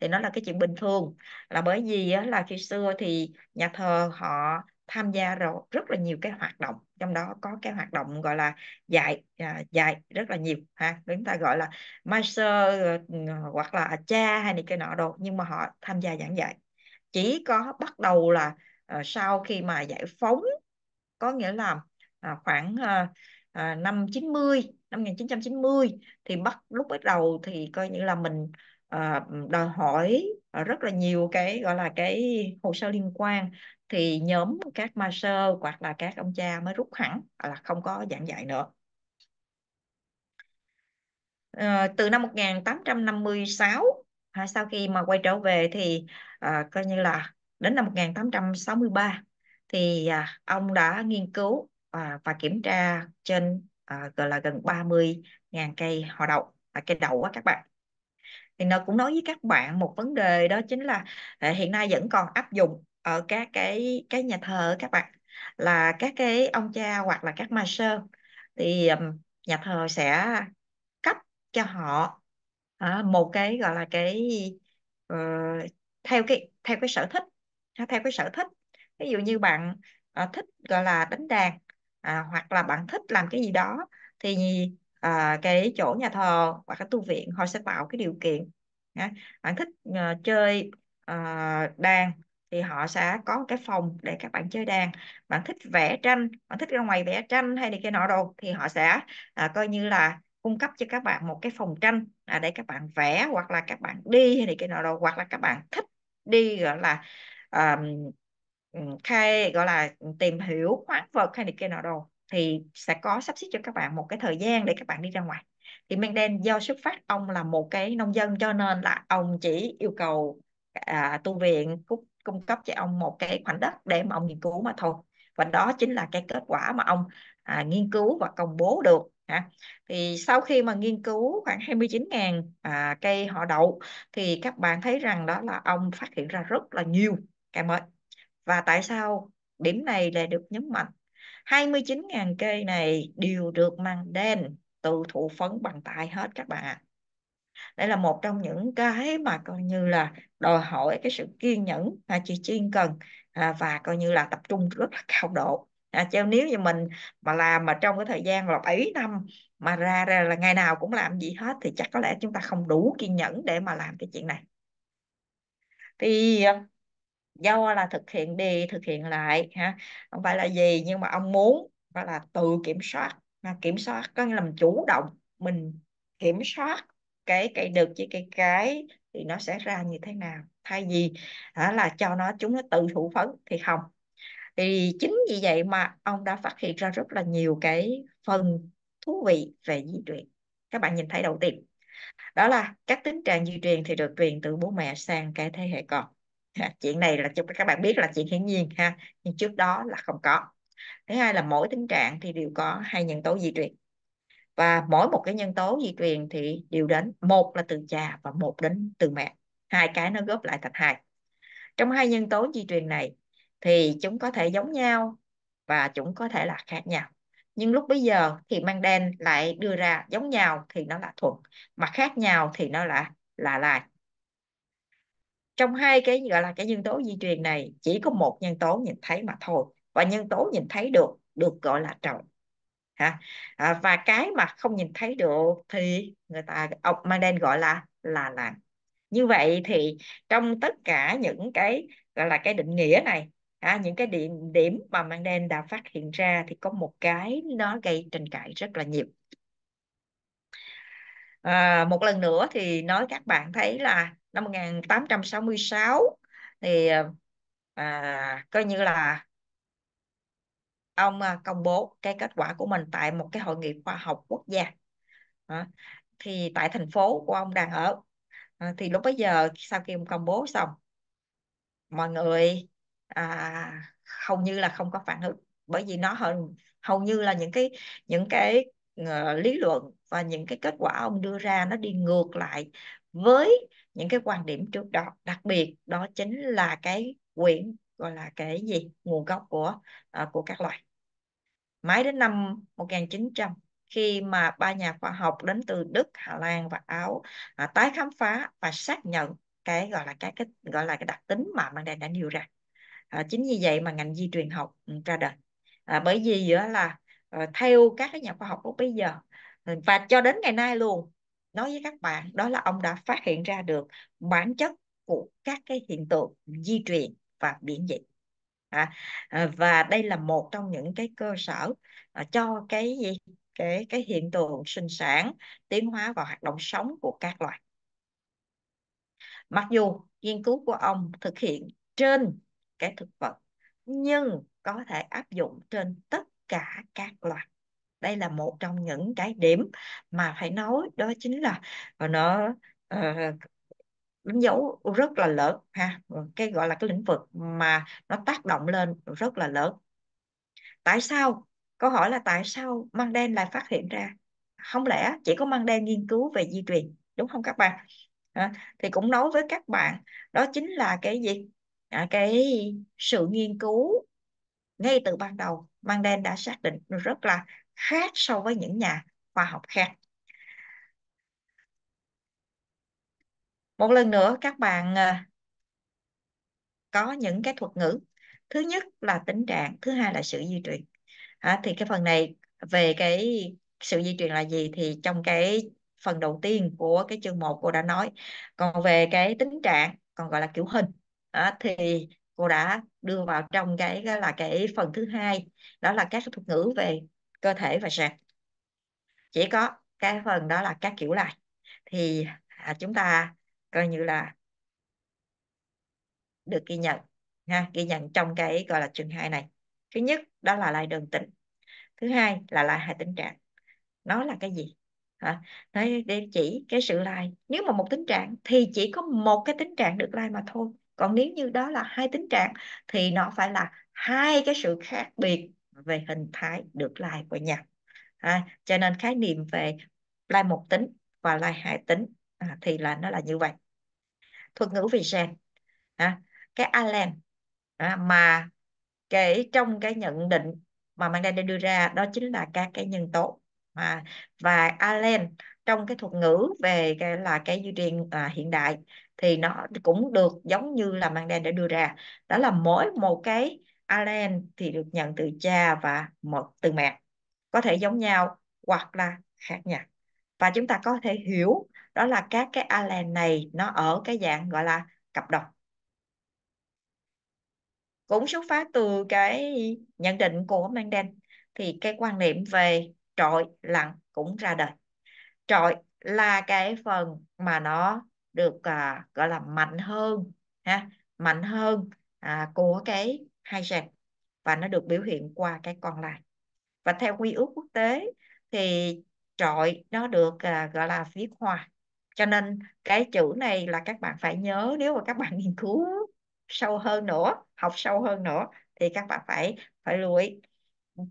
thì nó là cái chuyện bình thường là bởi vì là khi xưa thì nhà thờ họ tham gia rồi rất là nhiều cái hoạt động trong đó có cái hoạt động gọi là dạy à, dạy rất là nhiều ha chúng ta gọi là master ờ, ờ, hoặc là cha hay này cái nọ đồ nhưng mà họ tham gia giảng dạy chỉ có bắt đầu là ờ, sau khi mà giải phóng có nghĩa là à, khoảng à, à, năm 90 năm 1990 thì bắt lúc bắt đầu thì coi như là mình Ờ, đòi hỏi ờ, rất là nhiều cái gọi là cái hồ sơ liên quan thì nhóm các master hoặc là các ông cha mới rút hẳn là không có giảng dạy nữa à, từ năm 1856 à, sau khi mà quay trở về thì à, coi như là đến năm 1863 thì à, ông đã nghiên cứu à, và kiểm tra trên à, gọi là gần 30.000 cây họ đậu à, cây đậu các bạn thì nó cũng nói với các bạn một vấn đề đó chính là à, hiện nay vẫn còn áp dụng ở các cái cái nhà thờ các bạn là các cái ông cha hoặc là các ma sơ thì nhà thờ sẽ cấp cho họ à, một cái gọi là cái ờ, theo cái theo cái sở thích à, theo cái sở thích ví dụ như bạn thích gọi là đánh đàn hoặc là bạn thích làm cái gì đó thì à, cái chỗ nhà thờ hoặc cái tu viện họ sẽ tạo cái điều kiện à, bạn thích uh, chơi uh, đàn thì họ sẽ có cái phòng để các bạn chơi đàn bạn thích vẽ tranh bạn thích ra ngoài vẽ tranh hay đi kia nọ đồ thì họ sẽ à, coi như là cung cấp cho các bạn một cái phòng tranh à, để các bạn vẽ hoặc là các bạn đi hay đi kia nọ đồ hoặc là các bạn thích đi gọi là um, khai gọi là tìm hiểu khoáng vật hay đi kia nọ đồ thì sẽ có sắp xếp cho các bạn một cái thời gian để các bạn đi ra ngoài thì Menden do xuất phát ông là một cái nông dân cho nên là ông chỉ yêu cầu à, tu viện cung cấp cho ông một cái khoảnh đất để mà ông nghiên cứu mà thôi và đó chính là cái kết quả mà ông à, nghiên cứu và công bố được hả thì sau khi mà nghiên cứu khoảng 29.000 à, cây họ đậu thì các bạn thấy rằng đó là ông phát hiện ra rất là nhiều cây mới và tại sao điểm này lại được nhấn mạnh 29.000 cây này đều được mang đen tự thụ phấn bằng tay hết các bạn ạ. Đây là một trong những cái mà coi như là đòi hỏi cái sự kiên nhẫn mà chị Chiên cần à, và coi như là tập trung rất là cao độ. À, chứ nếu như mình mà làm mà trong cái thời gian là 7 năm mà ra, ra là ngày nào cũng làm gì hết thì chắc có lẽ chúng ta không đủ kiên nhẫn để mà làm cái chuyện này. Thì à, do là thực hiện đi thực hiện lại ha không phải là gì nhưng mà ông muốn phải là tự kiểm soát ha? kiểm soát có nghĩa là mình chủ động mình kiểm soát cái cái được chứ cái cái thì nó sẽ ra như thế nào thay vì đó là cho nó chúng nó tự thụ phấn thì không thì chính vì vậy mà ông đã phát hiện ra rất là nhiều cái phần thú vị về di truyền các bạn nhìn thấy đầu tiên đó là các tính trạng di truyền thì được truyền từ bố mẹ sang cái thế hệ con chuyện này là cho các bạn biết là chuyện hiển nhiên ha nhưng trước đó là không có thứ hai là mỗi tính trạng thì đều có hai nhân tố di truyền và mỗi một cái nhân tố di truyền thì đều đến một là từ cha và một đến từ mẹ hai cái nó góp lại thành hai trong hai nhân tố di truyền này thì chúng có thể giống nhau và chúng có thể là khác nhau nhưng lúc bây giờ thì mang đen lại đưa ra giống nhau thì nó là thuận mà khác nhau thì nó là là lại trong hai cái gọi là cái nhân tố di truyền này chỉ có một nhân tố nhìn thấy mà thôi và nhân tố nhìn thấy được được gọi là trọng ha à, và cái mà không nhìn thấy được thì người ta ông Manden gọi là là làng như vậy thì trong tất cả những cái gọi là cái định nghĩa này à, những cái điểm điểm mà Manden đã phát hiện ra thì có một cái nó gây tranh cãi rất là nhiều à, một lần nữa thì nói các bạn thấy là năm 1866 thì à, coi như là ông à, công bố cái kết quả của mình tại một cái hội nghị khoa học quốc gia à, thì tại thành phố của ông đang ở à, thì lúc bấy giờ sau khi ông công bố xong mọi người à, hầu như là không có phản ứng bởi vì nó hầu, hầu như là những cái những cái uh, lý luận và những cái kết quả ông đưa ra nó đi ngược lại với những cái quan điểm trước đó đặc biệt đó chính là cái quyển gọi là cái gì nguồn gốc của uh, của các loài. mãi đến năm 1900 khi mà ba nhà khoa học đến từ Đức, Hà Lan và Áo à, tái khám phá và xác nhận cái gọi là cái cái gọi là cái đặc tính mà Măng Đen đã nêu ra. À, chính vì vậy mà ngành di truyền học ừ, ra đời. À, bởi vì giữa là à, theo các cái nhà khoa học lúc bây giờ ừ, và cho đến ngày nay luôn nói với các bạn đó là ông đã phát hiện ra được bản chất của các cái hiện tượng di truyền và biến dị à, à, và đây là một trong những cái cơ sở à, cho cái gì cái cái hiện tượng sinh sản tiến hóa và hoạt động sống của các loài mặc dù nghiên cứu của ông thực hiện trên cái thực vật nhưng có thể áp dụng trên tất cả các loài đây là một trong những cái điểm mà phải nói đó chính là ờ, nó uh, đánh dấu rất là lớn ha cái gọi là cái lĩnh vực mà nó tác động lên rất là lớn tại sao câu hỏi là tại sao mang đen lại phát hiện ra không lẽ chỉ có mang đen nghiên cứu về di truyền đúng không các bạn à, thì cũng nói với các bạn đó chính là cái gì à, cái sự nghiên cứu ngay từ ban đầu mang đen đã xác định rất là khác so với những nhà khoa học khác một lần nữa các bạn ờ, có những cái thuật ngữ thứ nhất là tính trạng thứ hai là sự di truyền à, thì cái phần này về cái sự di truyền là gì thì trong cái phần đầu tiên của cái chương 1 cô đã nói còn về cái tính trạng còn gọi là kiểu hình à, thì cô đã đưa vào trong cái, cái là cái phần thứ hai đó là các thuật ngữ về cơ thể và sạc chỉ có cái phần đó là các kiểu lại thì à, chúng ta coi như là được ghi nhận ha ghi nhận trong cái gọi là trường hai này thứ nhất đó là lại đường tính thứ hai là lại hai tình trạng nó là cái gì hả nó để chỉ cái sự lai nếu mà một tính trạng thì chỉ có một cái tính trạng được lai mà thôi còn nếu như đó là hai tính trạng thì nó phải là hai cái sự khác biệt về hình thái được lai của nhạc, à, cho nên khái niệm về lai một tính và lai hai tính à, thì là nó là như vậy thuật ngữ về gen à, cái allen à, mà kể trong cái nhận định mà đã đưa ra đó chính là các cái nhân tố mà và allen trong cái thuật ngữ về cái là cái di truyền à, hiện đại thì nó cũng được giống như là Mandela đã đưa ra đó là mỗi một cái alan thì được nhận từ cha và một từ mẹ có thể giống nhau hoặc là khác nhau và chúng ta có thể hiểu đó là các cái alan này nó ở cái dạng gọi là cặp độc cũng xuất phát từ cái nhận định của Mendel thì cái quan niệm về trội lặng cũng ra đời trội là cái phần mà nó được à, gọi là mạnh hơn ha mạnh hơn à, của cái hai gen và nó được biểu hiện qua cái con lại và theo quy ước quốc tế thì trọi nó được uh, gọi là viết hoa cho nên cái chữ này là các bạn phải nhớ nếu mà các bạn nghiên cứu sâu hơn nữa học sâu hơn nữa thì các bạn phải phải lưu ý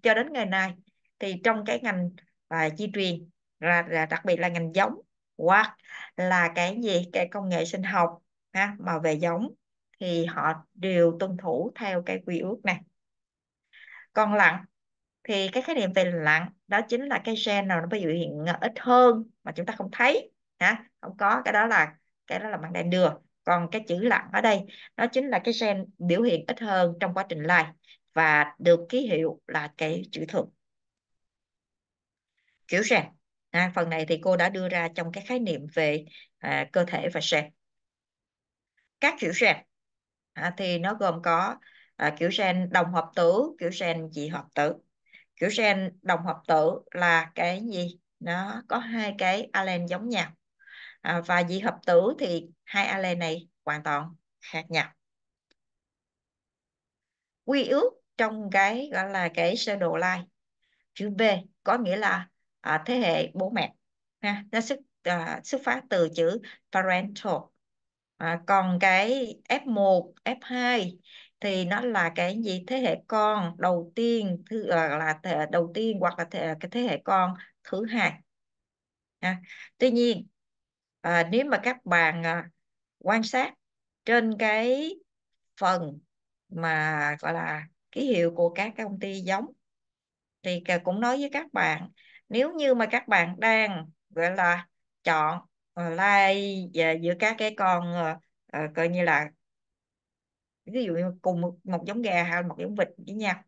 cho đến ngày nay thì trong cái ngành và di truyền là, là đặc biệt là ngành giống hoặc là cái gì cái công nghệ sinh học ha, mà về giống thì họ đều tuân thủ theo cái quy ước này còn lặng thì cái khái niệm về lặng đó chính là cái gen nào nó biểu hiện ít hơn mà chúng ta không thấy hả không có cái đó là cái đó là bạn đang đưa còn cái chữ lặng ở đây nó chính là cái gen biểu hiện ít hơn trong quá trình lai và được ký hiệu là cái chữ thượng kiểu gen à, phần này thì cô đã đưa ra trong cái khái niệm về à, cơ thể và gen các kiểu gen à, thì nó gồm có à, kiểu gen đồng hợp tử kiểu gen dị hợp tử kiểu gen đồng hợp tử là cái gì nó có hai cái allen giống nhau à, và dị hợp tử thì hai allen này hoàn toàn khác nhau quy ước trong cái gọi là cái sơ đồ lai chữ B có nghĩa là à, thế hệ bố mẹ ha nó xuất à, xuất phát từ chữ parental à, còn cái F1 F2 thì nó là cái gì thế hệ con đầu tiên thứ là thế, đầu tiên hoặc là thế, cái thế hệ con thứ hai à, tuy nhiên à, nếu mà các bạn à, quan sát trên cái phần mà gọi là ký hiệu của các công ty giống thì cũng nói với các bạn nếu như mà các bạn đang gọi là chọn Ờ, lai giữa các cái con ờ, ờ, coi như là ví dụ như cùng một, một giống gà hay một giống vịt với nhau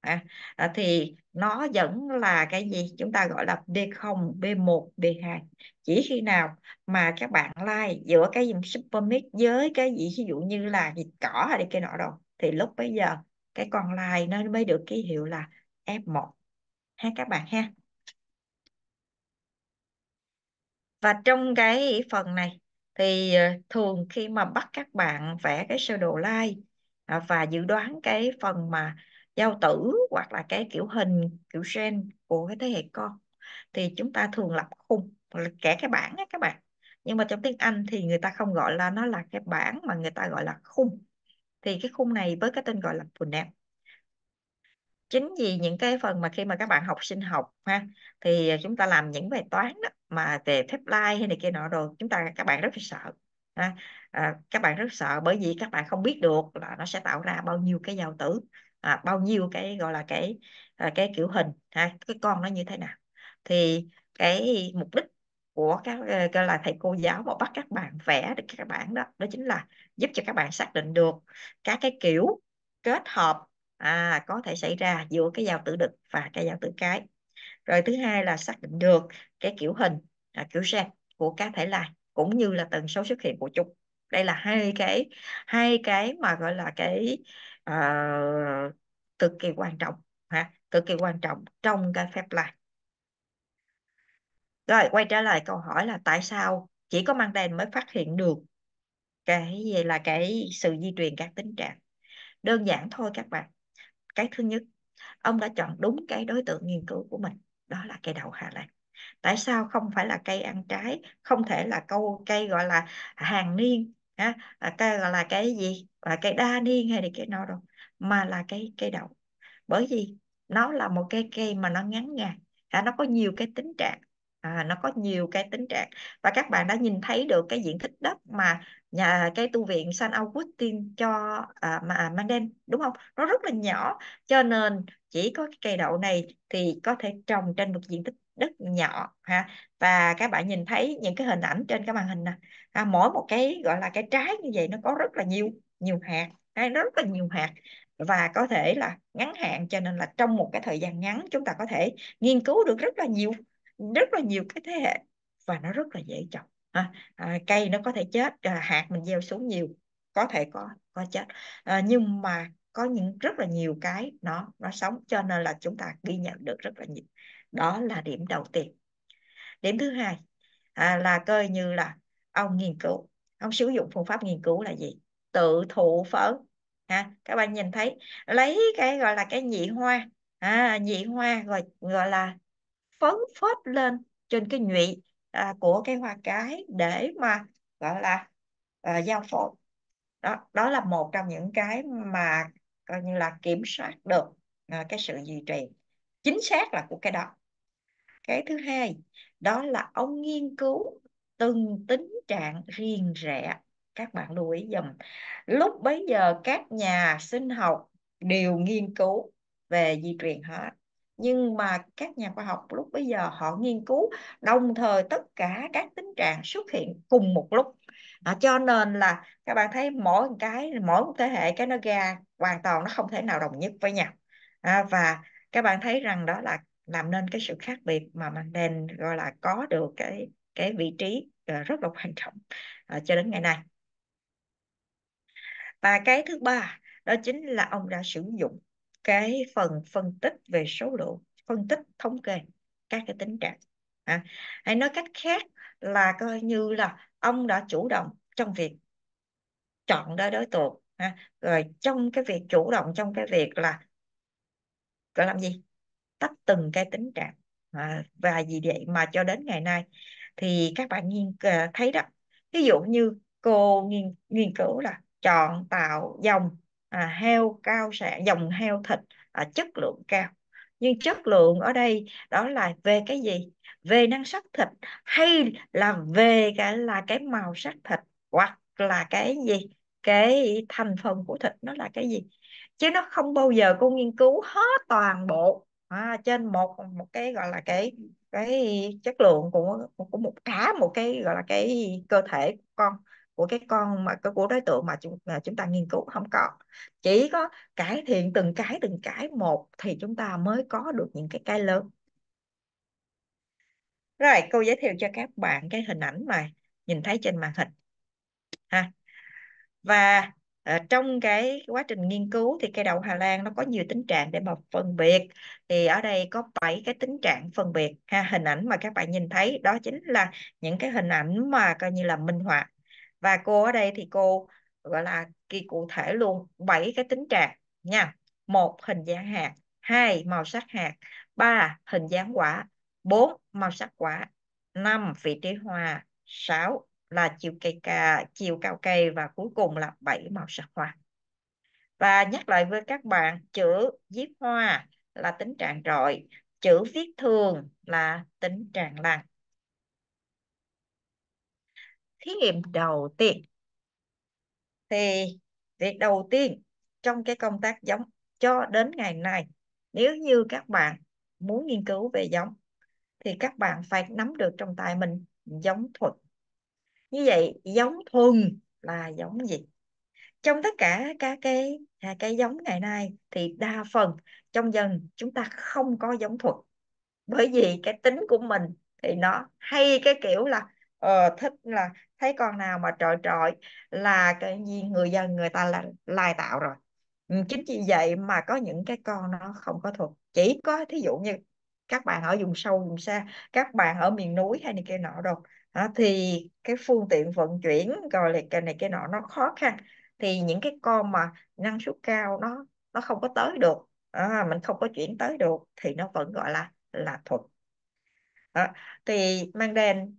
à, à, thì nó vẫn là cái gì chúng ta gọi là b 0 B1, B2 chỉ khi nào mà các bạn like giữa cái supermix với cái gì ví dụ như là gì cỏ hay cái nọ đâu thì lúc bây giờ cái con like nó mới được ký hiệu là F1 ha các bạn ha và trong cái phần này thì ờ, thường khi mà bắt các bạn vẽ cái sơ đồ line à, và dự đoán cái phần mà giao tử hoặc là cái kiểu hình kiểu gen của cái thế hệ con thì chúng ta thường lập khung là kẻ cái bảng á các bạn nhưng mà trong tiếng Anh thì người ta không gọi là nó là cái bảng mà người ta gọi là khung thì cái khung này với cái tên gọi là funnel chính vì những cái phần mà khi mà các bạn học sinh học ha thì ờ, chúng ta làm những bài toán đó mà về thép lai hay này kia nọ rồi chúng ta các bạn rất là sợ À, các bạn rất sợ bởi vì các bạn không biết được là nó sẽ tạo ra bao nhiêu cái giao tử à, bao nhiêu cái gọi là cái à, cái kiểu hình ha cái con nó như thế nào thì cái mục đích của các cái à, là thầy cô giáo mà bắt các bạn vẽ được các bạn đó đó chính là giúp cho các bạn xác định được các cái kiểu kết hợp à, có thể xảy ra giữa cái giao tử đực và cái giao tử cái rồi thứ hai là xác định được cái kiểu hình à, kiểu shape của cá thể lai cũng như là tần số xuất hiện của chúng đây là hai cái hai cái mà gọi là cái uh, cực kỳ quan trọng ha cực kỳ quan trọng trong cái phép lai rồi quay trở lại câu hỏi là tại sao chỉ có mang Manden mới phát hiện được cái gì là cái sự di truyền các tính trạng đơn giản thôi các bạn cái thứ nhất ông đã chọn đúng cái đối tượng nghiên cứu của mình đó là cây đậu Hà Lan tại sao không phải là cây ăn trái không thể là câu cây gọi là hàng niên ha, à, cây gọi là cái gì là cây đa niên hay là cây nào đâu mà là cây cây đậu bởi vì nó là một cây cây mà nó ngắn ngày à, nó có nhiều cái tính trạng à, nó có nhiều cái tính trạng và các bạn đã nhìn thấy được cái diện tích đất mà nhà cái tu viện San Augustine cho à, mà à, Manden đúng không nó rất là nhỏ cho nên chỉ có cái cây đậu này thì có thể trồng trên một diện tích đất nhỏ ha và các bạn nhìn thấy những cái hình ảnh trên cái màn hình nè à, mỗi một cái gọi là cái trái như vậy nó có rất là nhiều nhiều hạt hay rất là nhiều hạt và có thể là ngắn hạn cho nên là trong một cái thời gian ngắn chúng ta có thể nghiên cứu được rất là nhiều rất là nhiều cái thế hệ và nó rất là dễ trồng à, cây nó có thể chết à, hạt mình gieo xuống nhiều có thể có có chết à, nhưng mà có những rất là nhiều cái nó nó sống cho nên là chúng ta ghi nhận được rất là nhiều đó là điểm đầu tiên điểm thứ hai à, là coi như là ông nghiên cứu ông sử dụng phương pháp nghiên cứu là gì tự thụ phấn ha các bạn nhìn thấy lấy cái gọi là cái nhị hoa à, nhị hoa gọi gọi là phấn phết lên trên cái nhụy à, của cái hoa cái để mà gọi là à, giao phối đó đó là một trong những cái mà coi như là kiểm soát được à, cái sự duy trì chính xác là của cái đó cái thứ hai đó là ông nghiên cứu từng tính trạng riêng rẽ các bạn lưu ý dùm lúc bấy giờ các nhà sinh học đều nghiên cứu về di truyền hết nhưng mà các nhà khoa học lúc bây giờ họ nghiên cứu đồng thời tất cả các tính trạng xuất hiện cùng một lúc à, cho nên là các bạn thấy mỗi một cái mỗi một thế hệ cái nó ra hoàn toàn nó không thể nào đồng nhất với nhau à, và các bạn thấy rằng đó là làm nên cái sự khác biệt mà Mandel gọi là có được cái cái vị trí à, rất là quan trọng à, cho đến ngày nay và cái thứ ba đó chính là ông đã sử dụng cái phần phân tích về số lượng phân tích thống kê các cái tính trạng à, hay nói cách khác là coi như là ông đã chủ động trong việc chọn ra đối tượng à, rồi trong cái việc chủ động trong cái việc là gọi làm gì tách từng cái tính trạng à, và gì vậy mà cho đến ngày nay thì các bạn nghiên à, thấy đó ví dụ như cô nghiên, nghiên cứu là chọn tạo dòng à, heo cao sản dòng heo thịt à, chất lượng cao nhưng chất lượng ở đây đó là về cái gì về năng sắc thịt hay là về cái là cái màu sắc thịt hoặc là cái gì cái thành phần của thịt nó là cái gì chứ nó không bao giờ có nghiên cứu hết toàn bộ à, trên một một cái gọi là cái cái chất lượng của của một cả một cái gọi là cái cơ thể của con của cái con mà của đối tượng mà chúng, mà chúng ta nghiên cứu không có chỉ có cải thiện từng cái từng cái một thì chúng ta mới có được những cái cái lớn rồi cô giới thiệu cho các bạn cái hình ảnh mà nhìn thấy trên màn hình ha và À, trong cái quá trình nghiên cứu thì cây đậu Hà Lan nó có nhiều tính trạng để mà phân biệt thì ở đây có 7 cái tính trạng phân biệt ha hình ảnh mà các bạn nhìn thấy đó chính là những cái hình ảnh mà coi như là minh họa và cô ở đây thì cô gọi là kỳ cụ thể luôn bảy cái tính trạng nha một hình dáng hạt hai màu sắc hạt ba hình dáng quả bốn màu sắc quả năm vị trí hoa sáu là chiều cây cà, chiều cao cây và cuối cùng là bảy màu sắc hoa. Và nhắc lại với các bạn, chữ viết hoa là tính trạng rọi, chữ viết thường là tính trạng lặng thí nghiệm đầu tiên thì việc đầu tiên trong cái công tác giống cho đến ngày nay nếu như các bạn muốn nghiên cứu về giống thì các bạn phải nắm được trong tay mình giống thuần như vậy giống thuần là giống gì trong tất cả các cái à, cái giống ngày nay thì đa phần trong dân chúng ta không có giống thuần bởi vì cái tính của mình thì nó hay cái kiểu là uh, thích là thấy con nào mà trội trội là cái gì người dân người ta là lai tạo rồi ừ, chính vì vậy mà có những cái con nó không có thuộc chỉ có thí dụ như các bạn ở vùng sâu vùng xa các bạn ở miền núi hay này kia nọ đâu đó, thì cái phương tiện vận chuyển rồi là cái này cái nọ nó khó khăn thì những cái con mà năng suất cao nó nó không có tới được à, mình không có chuyển tới được thì nó vẫn gọi là là thuật đó. thì mang đen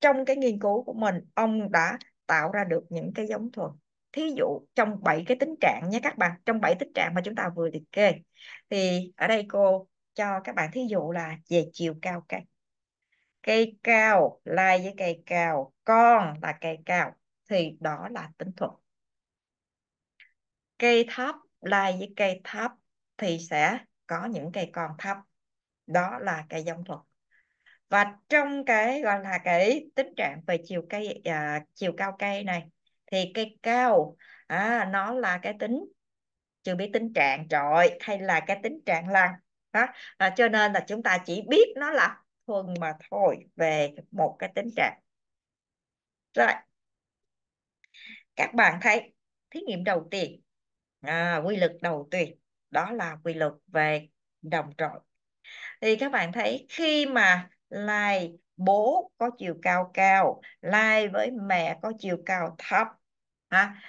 trong cái nghiên cứu của mình ông đã tạo ra được những cái giống thuần thí dụ trong bảy cái tính trạng nha các bạn trong bảy tính trạng mà chúng ta vừa liệt kê thì ở đây cô cho các bạn thí dụ là về chiều cao cây cây cao lai với cây cao con là cây cao thì đó là tính thuật cây thấp lai với cây thấp thì sẽ có những cây con thấp đó là cây giống thuật và trong cái gọi là cái tính trạng về chiều cây à, chiều cao cây này thì cây cao à, nó là cái tính chưa biết tính trạng trội hay là cái tính trạng lăng đó à, cho nên là chúng ta chỉ biết nó là thuần mà thôi về một cái tính trạng rồi các bạn thấy thí nghiệm đầu tiên à, quy luật đầu tiên đó là quy luật về đồng trội thì các bạn thấy khi mà lai bố có chiều cao cao lai với mẹ có chiều cao thấp ha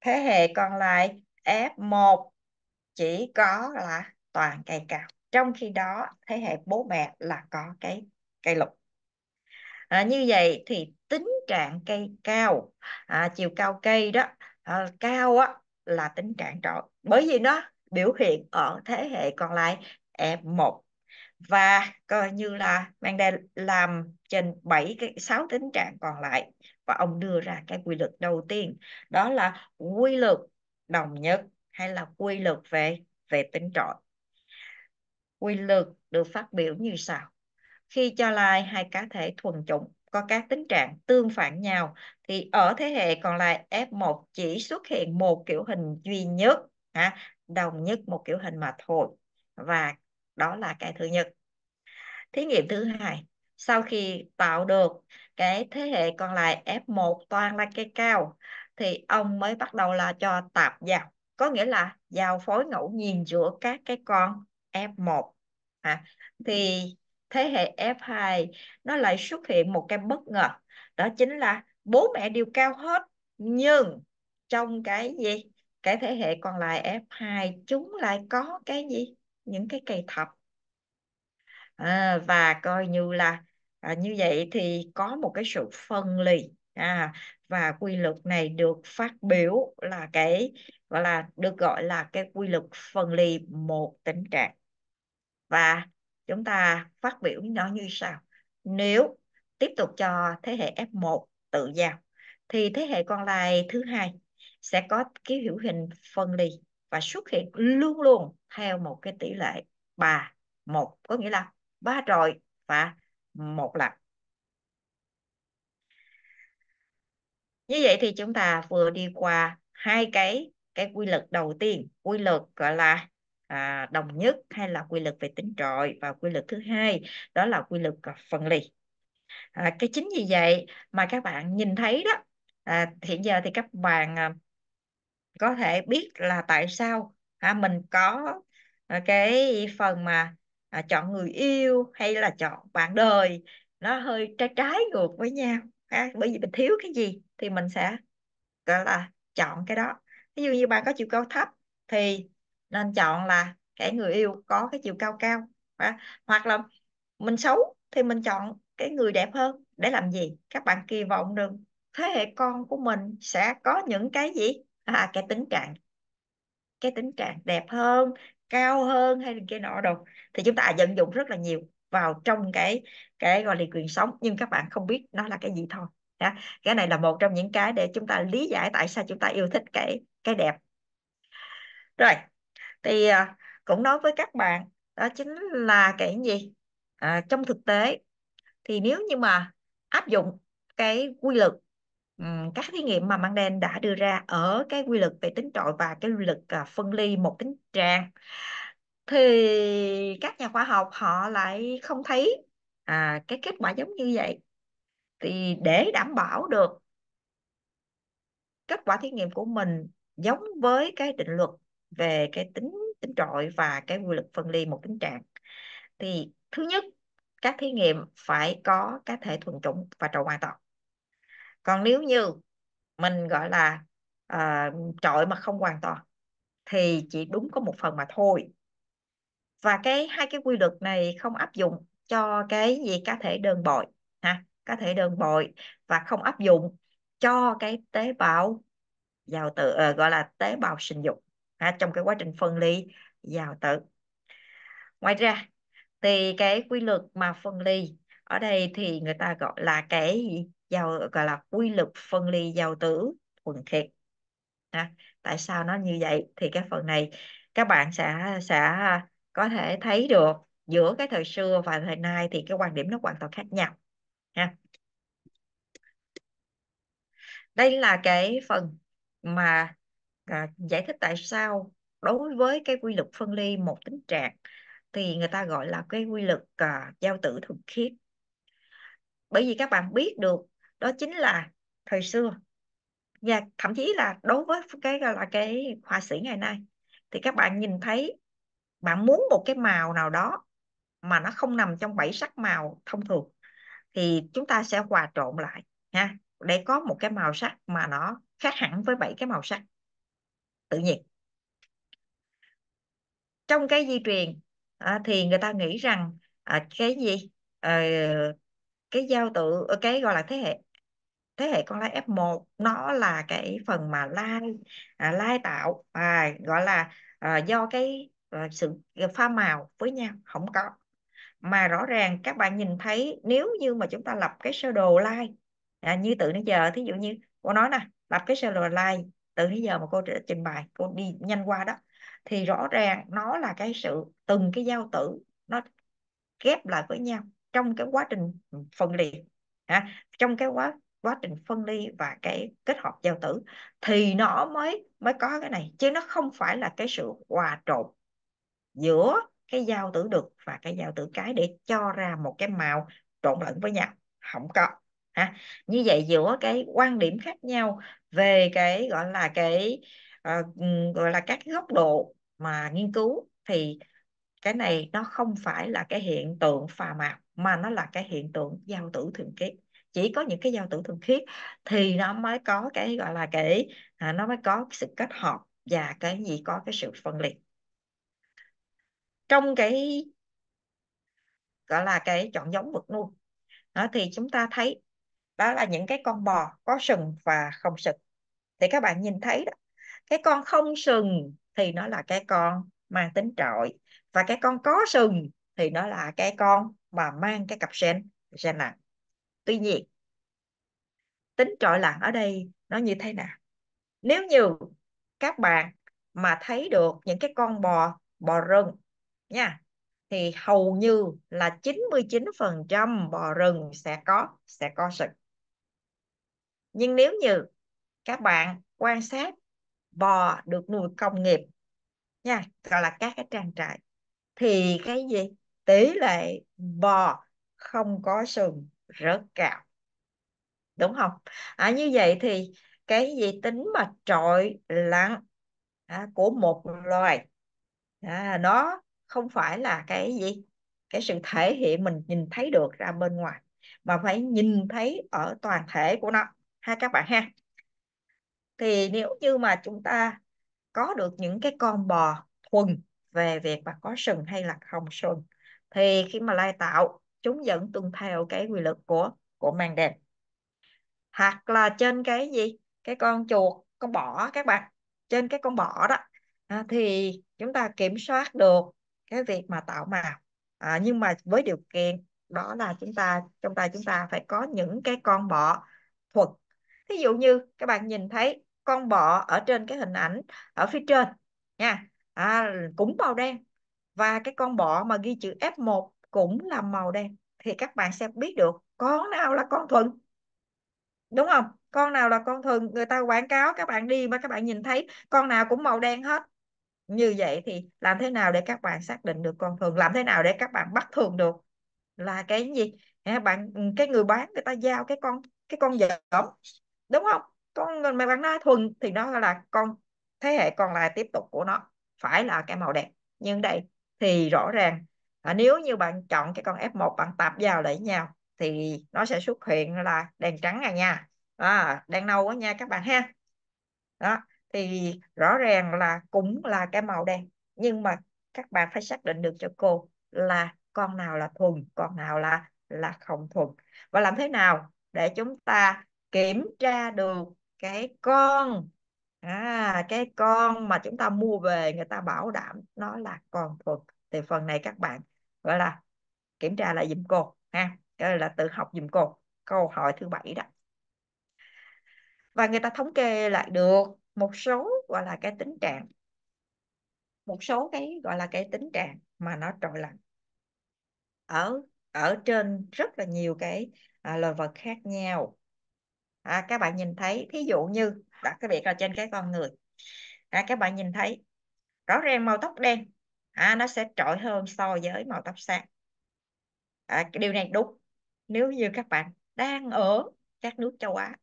thế hệ còn lại F1 chỉ có là toàn cây cao trong khi đó thế hệ bố mẹ là có cái cây lục à, như vậy thì tính trạng cây cao à, chiều cao cây đó à, cao á là tính trạng trội bởi vì nó biểu hiện ở thế hệ còn lại F1 và coi như là mang Mandela làm trên 7 cái 6 tính trạng còn lại và ông đưa ra cái quy luật đầu tiên đó là quy luật đồng nhất hay là quy luật về về tính trọi quy luật được phát biểu như sau khi cho lai hai cá thể thuần chủng có các tính trạng tương phản nhau thì ở thế hệ còn lại F1 chỉ xuất hiện một kiểu hình duy nhất ha, đồng nhất một kiểu hình mà thôi và đó là cái thứ nhất thí nghiệm thứ hai sau khi tạo được cái thế hệ còn lại F1 toàn là cây cao thì ông mới bắt đầu là cho tạp vào có nghĩa là giao phối ngẫu nhiên giữa các cái con F1 à, thì thế hệ F2 nó lại xuất hiện một cái bất ngờ đó chính là bố mẹ đều cao hết nhưng trong cái gì cái thế hệ còn lại F2 chúng lại có cái gì những cái cây thập à, và coi như là à, như vậy thì có một cái sự phân lì à, và quy luật này được phát biểu là cái gọi là được gọi là cái quy luật phân ly một tình trạng và chúng ta phát biểu nó như sau nếu tiếp tục cho thế hệ F1 tự giao thì thế hệ còn lại thứ hai sẽ có cái hiểu hình phân ly và xuất hiện luôn luôn theo một cái tỷ lệ ba một có nghĩa là ba trọi và một lần như vậy thì chúng ta vừa đi qua hai cái cái quy luật đầu tiên quy luật gọi là à, đồng nhất hay là quy luật về tính trọi và quy luật thứ hai đó là quy luật à, phân ly à, cái chính vì vậy mà các bạn nhìn thấy đó à, hiện giờ thì các bạn à, có thể biết là tại sao à, mình có ờ, cái phần mà à, chọn người yêu hay là chọn bạn đời nó hơi trái trái ngược với nhau ha? bởi vì mình thiếu cái gì thì mình sẽ gọi là chọn cái đó ví dụ như bạn có chiều cao thấp thì nên chọn là cái người yêu có cái chiều cao cao ha? hoặc là mình xấu thì mình chọn cái người đẹp hơn để làm gì các bạn kỳ vọng được thế hệ con của mình sẽ có những cái gì à, cái tính trạng cái tính trạng đẹp hơn cao hơn hay là kia nọ đâu thì chúng ta vận dụng rất là nhiều vào trong cái cái gọi là quyền sống nhưng các bạn không biết nó là cái gì thôi đó. cái này là một trong những cái để chúng ta lý giải tại sao chúng ta yêu thích cái cái đẹp rồi thì à, cũng nói với các bạn đó chính là cái gì à, trong thực tế thì nếu như mà áp dụng cái quy luật các thí nghiệm mà Mandel đã đưa ra ở cái quy luật về tính trội và cái quy luật à, phân ly một tính trạng thì các nhà khoa học họ lại không thấy à, cái kết quả giống như vậy thì để đảm bảo được kết quả thí nghiệm của mình giống với cái định luật về cái tính tính trội và cái quy luật phân ly một tính trạng thì thứ nhất các thí nghiệm phải có cá thể thuần chủng và trội hoàn toàn còn nếu như mình gọi là uh, trội mà không hoàn toàn thì chỉ đúng có một phần mà thôi và cái hai cái quy luật này không áp dụng cho cái gì cá thể đơn bội ha cá thể đơn bội và không áp dụng cho cái tế bào giàu tự uh, gọi là tế bào sinh dục ha, trong cái quá trình phân ly giàu tự ngoài ra thì cái quy luật mà phân ly ở đây thì người ta gọi là cái giàu gọi là quy luật phân ly giàu tử thuần khiết à, tại sao nó như vậy thì cái phần này các bạn sẽ sẽ có thể thấy được giữa cái thời xưa và thời nay thì cái quan điểm nó hoàn toàn khác nhau ha đây là cái phần mà à, giải thích tại sao đối với cái quy luật phân ly một tính trạng thì người ta gọi là cái quy luật à, giao tử thuần khiết bởi vì các bạn biết được đó chính là thời xưa và thậm chí là đối với cái gọi là cái họa sĩ ngày nay thì các bạn nhìn thấy bạn muốn một cái màu nào đó mà nó không nằm trong bảy sắc màu thông thường thì chúng ta sẽ hòa trộn lại ha để có một cái màu sắc mà nó khác hẳn với bảy cái màu sắc tự nhiên trong cái di truyền à, thì người ta nghĩ rằng à, cái gì ờ, cái giao tự ờ, cái gọi là thế hệ thế hệ con lai F1 nó là cái phần mà lai à, lai tạo à, gọi là à, do cái à, sự pha màu với nhau không có mà rõ ràng các bạn nhìn thấy nếu như mà chúng ta lập cái sơ đồ lai à, như từ nãy giờ thí dụ như cô nói nè lập cái sơ đồ lai từ nãy giờ mà cô đã trình bày cô đi nhanh qua đó thì rõ ràng nó là cái sự từng cái giao tử nó ghép lại với nhau trong cái quá trình phân liệt à, trong cái quá quá trình phân ly và cái kết hợp giao tử thì nó mới mới có cái này chứ nó không phải là cái sự hòa trộn giữa cái giao tử được và cái giao tử cái để cho ra một cái màu trộn lẫn với nhau không có ha như vậy giữa cái quan điểm khác nhau về cái gọi là cái uh, gọi là các góc độ mà nghiên cứu thì cái này nó không phải là cái hiện tượng phà mạc mà nó là cái hiện tượng giao tử thường kiếp chỉ có những cái giao tử thuần khiết thì nó mới có cái gọi là cái à, nó mới có sự kết hợp và cái gì có cái sự phân liệt trong cái gọi là cái chọn giống vật nuôi đó, thì chúng ta thấy đó là những cái con bò có sừng và không sừng thì các bạn nhìn thấy đó cái con không sừng thì nó là cái con mang tính trội và cái con có sừng thì nó là cái con mà mang cái cặp sen sen nặng Tuy nhiên, tính trọi lặng ở đây nó như thế nào? Nếu như các bạn mà thấy được những cái con bò bò rừng nha thì hầu như là 99% bò rừng sẽ có sẽ có sừng. Nhưng nếu như các bạn quan sát bò được nuôi công nghiệp nha, gọi là các cái trang trại thì cái gì? Tỷ lệ bò không có sừng rất cao đúng không à, như vậy thì cái gì tính mà trội lặn à, của một loài à, nó không phải là cái gì cái sự thể hiện mình nhìn thấy được ra bên ngoài mà phải nhìn thấy ở toàn thể của nó ha các bạn ha thì nếu như mà chúng ta có được những cái con bò thuần về việc mà có sừng hay là không sừng thì khi mà lai tạo chúng vẫn tuân theo cái quy luật của của màng đẹp hoặc là trên cái gì cái con chuột con bọ các bạn trên cái con bọ đó à, thì chúng ta kiểm soát được cái việc mà tạo màu à, nhưng mà với điều kiện đó là chúng ta trong tay chúng ta phải có những cái con bọ thuật thí dụ như các bạn nhìn thấy con bọ ở trên cái hình ảnh ở phía trên nha à, cũng màu đen và cái con bọ mà ghi chữ F1 cũng là màu đen thì các bạn sẽ biết được con nào là con thuận đúng không con nào là con thuận người ta quảng cáo các bạn đi mà các bạn nhìn thấy con nào cũng màu đen hết như vậy thì làm thế nào để các bạn xác định được con thường làm thế nào để các bạn bắt thường được là cái gì bạn ừ, cái người bán người ta giao cái con cái con dởm đúng không con mà bạn nói thuần thì nó là con thế hệ còn lại tiếp tục của nó phải là cái màu đen nhưng đây thì rõ ràng à, nếu như bạn chọn cái con F1 bạn tạp vào lại nhau thì nó sẽ xuất hiện là đèn trắng này nha à, đèn nâu đó nha các bạn ha đó thì rõ ràng là cũng là cái màu đen nhưng mà các bạn phải xác định được cho cô là con nào là thuần con nào là là không thuần và làm thế nào để chúng ta kiểm tra được cái con à, cái con mà chúng ta mua về người ta bảo đảm nó là con thuần thì phần này các bạn gọi là kiểm tra lại dùm cô ha gọi là tự học dùm cô câu hỏi thứ bảy đó và người ta thống kê lại được một số gọi là cái tính trạng một số cái gọi là cái tính trạng mà nó trội lặng ở ở trên rất là nhiều cái à, loài vật khác nhau à, các bạn nhìn thấy thí dụ như đặt cái việc là trên cái con người à, các bạn nhìn thấy rõ ràng màu tóc đen à, nó sẽ trội hơn so với màu tóc sáng à, cái điều này đúng nếu như các bạn đang ở các nước châu Á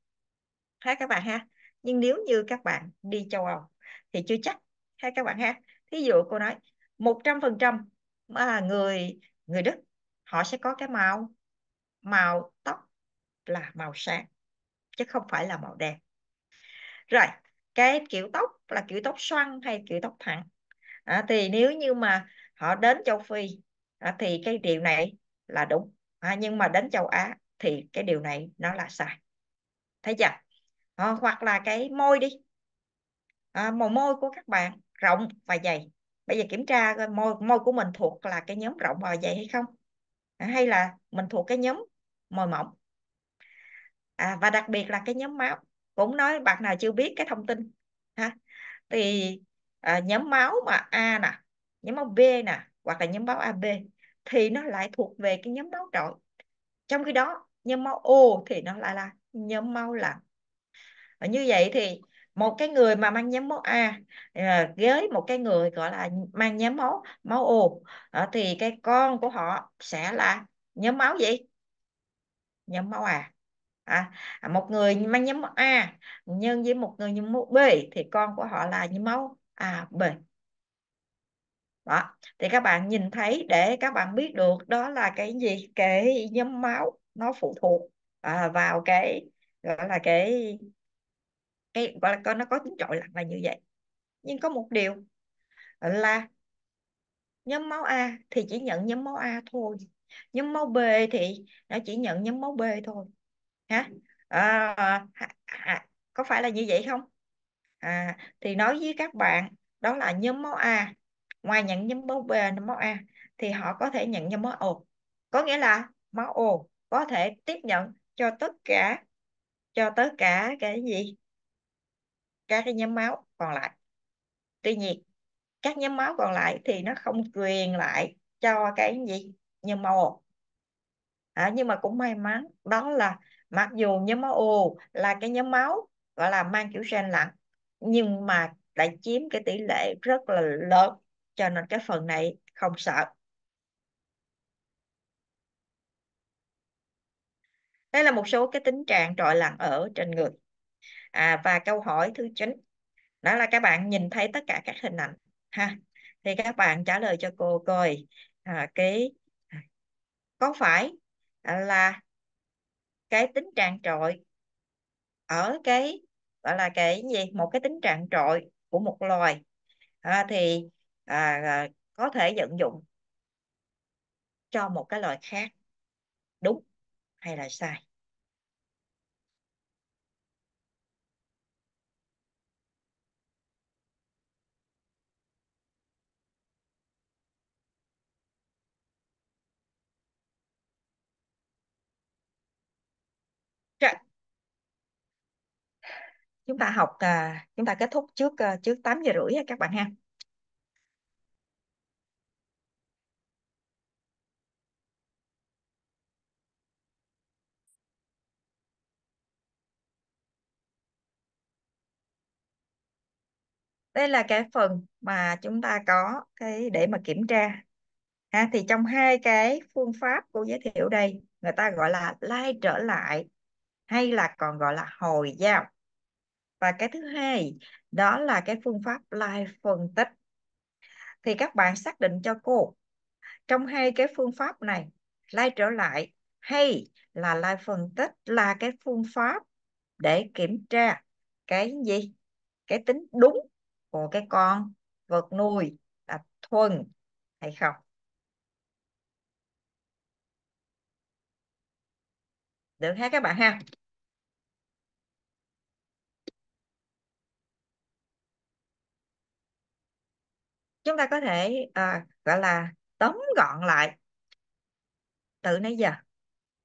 ha các bạn ha nhưng nếu như các bạn đi châu Âu thì chưa chắc ha các bạn ha thí dụ cô nói một trăm phần trăm người người Đức họ sẽ có cái màu màu tóc là màu sáng chứ không phải là màu đen rồi cái kiểu tóc là kiểu tóc xoăn hay kiểu tóc thẳng à, thì nếu như mà họ đến châu phi à, thì cái điều này là đúng à, nhưng mà đến châu á thì cái điều này nó là sai thấy chưa à, hoặc là cái môi đi à, màu môi của các bạn rộng và dày bây giờ kiểm tra coi môi môi của mình thuộc là cái nhóm rộng và dày hay không à, hay là mình thuộc cái nhóm môi mỏng à, và đặc biệt là cái nhóm máu cũng nói bạn nào chưa biết cái thông tin ha thì à, nhóm máu mà A nè nhóm máu B nè hoặc là nhóm máu AB thì nó lại thuộc về cái nhóm máu trội trong khi đó nhóm máu O thì nó lại là nhóm máu lạnh và như vậy thì một cái người mà mang nhóm máu A à, với một cái người gọi là mang nhóm máu máu O à, thì cái con của họ sẽ là nhóm máu gì nhóm máu A à, một người mang nhóm máu A nhân với một người nhóm máu B thì con của họ là nhóm máu B. đó. thì các bạn nhìn thấy để các bạn biết được đó là cái gì cái nhóm máu nó phụ thuộc à, vào cái gọi là cái cái gọi là nó có tính trội lặng là như vậy nhưng có một điều là nhóm máu A thì chỉ nhận nhóm máu A thôi nhóm máu B thì nó chỉ nhận nhóm máu B thôi hả à, à, à, có phải là như vậy không à, thì nói với các bạn đó là nhóm máu A ngoài nhận nhóm máu B nhóm máu A thì họ có thể nhận nhóm máu O có nghĩa là máu O có thể tiếp nhận cho tất cả cho tất cả cái gì các cái nhóm máu còn lại tuy nhiên các nhóm máu còn lại thì nó không truyền lại cho cái gì nhóm máu O à, nhưng mà cũng may mắn đó là mặc dù nhóm máu O là cái nhóm máu gọi là mang kiểu gen lặng nhưng mà lại chiếm cái tỷ lệ rất là lớn cho nên cái phần này không sợ đây là một số cái tính trạng trội lặng ở trên người à, và câu hỏi thứ chín đó là các bạn nhìn thấy tất cả các hình ảnh ha thì các bạn trả lời cho cô coi à, cái à, có phải là cái tính trạng trội ở cái gọi là cái gì một cái tính trạng trội của một loài à, thì à, à có thể vận dụng cho một cái loài khác đúng hay là sai chúng ta học à, chúng ta kết thúc trước à, trước 8 giờ rưỡi các bạn ha đây là cái phần mà chúng ta có cái để mà kiểm tra ha thì trong hai cái phương pháp cô giới thiệu đây người ta gọi là lai trở lại hay là còn gọi là hồi giao và cái thứ hai đó là cái phương pháp live phân tích thì các bạn xác định cho cô trong hai cái phương pháp này live trở lại hay là live phân tích là cái phương pháp để kiểm tra cái gì cái tính đúng của cái con vật nuôi là thuần hay không được hết các bạn ha chúng ta có thể à, gọi là tóm gọn lại từ nãy giờ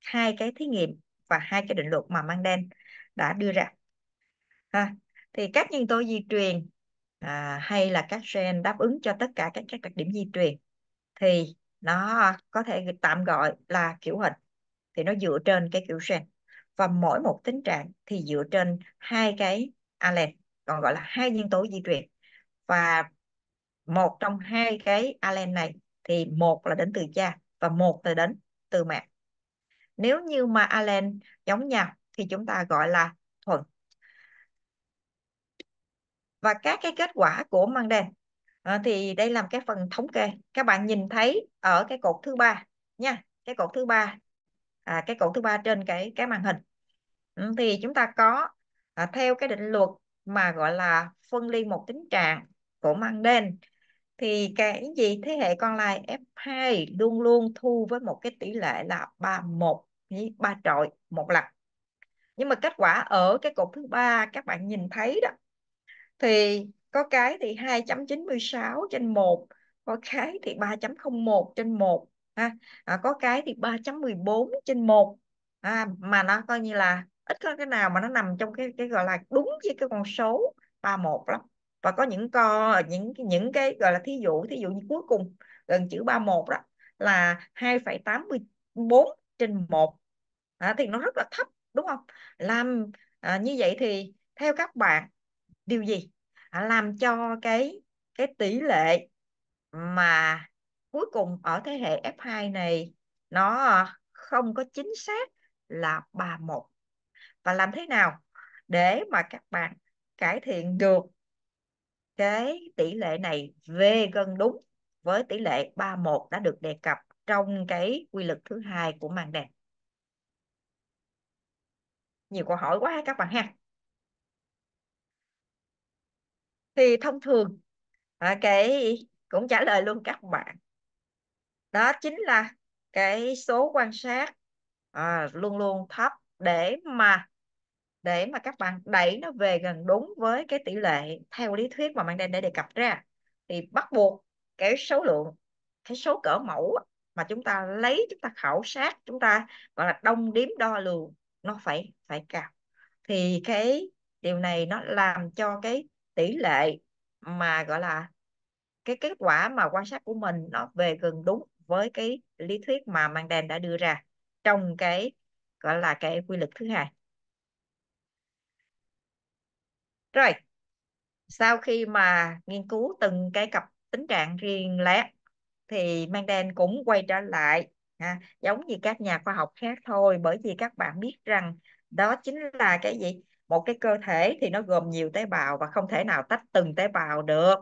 hai cái thí nghiệm và hai cái định luật mà mang đen đã đưa ra ha thì các nhân tố di truyền à, hay là các gen đáp ứng cho tất cả các các đặc điểm di truyền thì nó có thể tạm gọi là kiểu hình thì nó dựa trên cái kiểu gen và mỗi một tính trạng thì dựa trên hai cái allele còn gọi là hai nhân tố di truyền và một trong hai cái allen này thì một là đến từ cha và một là đến từ mẹ nếu như mà allen giống nhau thì chúng ta gọi là thuận và các cái kết quả của Manden à, ờ, thì đây làm cái phần thống kê các bạn nhìn thấy ở cái cột thứ ba nha cái cột thứ ba à, cái cột thứ ba trên cái cái màn hình ừ, thì chúng ta có à, theo cái định luật mà gọi là phân ly một tính trạng của mang đen thì cái gì thế hệ con lai F2 luôn luôn thu với một cái tỷ lệ là 31 với 3 trội một lần. Nhưng mà kết quả ở cái cột thứ ba các bạn nhìn thấy đó thì có cái thì 2.96 trên 1, có cái thì 3.01 trên 1 ha. À, có cái thì 3.14 trên 1 à, mà nó coi như là ít có cái nào mà nó nằm trong cái cái gọi là đúng với cái con số 31 lắm và có những co những những cái gọi là thí dụ thí dụ như cuối cùng gần chữ 31 đó là 2,84 trên 1 à, thì nó rất là thấp đúng không làm à, như vậy thì theo các bạn điều gì à, làm cho cái cái tỷ lệ mà cuối cùng ở thế hệ F2 này nó không có chính xác là 31 và làm thế nào để mà các bạn cải thiện được cái tỷ lệ này về gần đúng với tỷ lệ 31 đã được đề cập trong cái quy luật thứ hai của màn đề. Nhiều câu hỏi quá các bạn ha. Thì thông thường à, cái cũng trả lời luôn các bạn. Đó chính là cái số quan sát à, luôn luôn thấp để mà để mà các bạn đẩy nó về gần đúng với cái tỷ lệ theo lý thuyết mà mang đen đã đề cập ra thì bắt buộc cái số lượng cái số cỡ mẫu mà chúng ta lấy chúng ta khảo sát chúng ta gọi là đông điếm đo lường nó phải phải cao thì cái điều này nó làm cho cái tỷ lệ mà gọi là cái kết quả mà quan sát của mình nó về gần đúng với cái lý thuyết mà mang đèn đã đưa ra trong cái gọi là cái quy luật thứ hai rồi sau khi mà nghiên cứu từng cái cặp tính trạng riêng lẻ thì Mandel cũng quay trở lại ha, à, giống như các nhà khoa học khác thôi bởi vì các bạn biết rằng đó chính là cái gì một cái cơ thể thì nó gồm nhiều tế bào và không thể nào tách từng tế bào được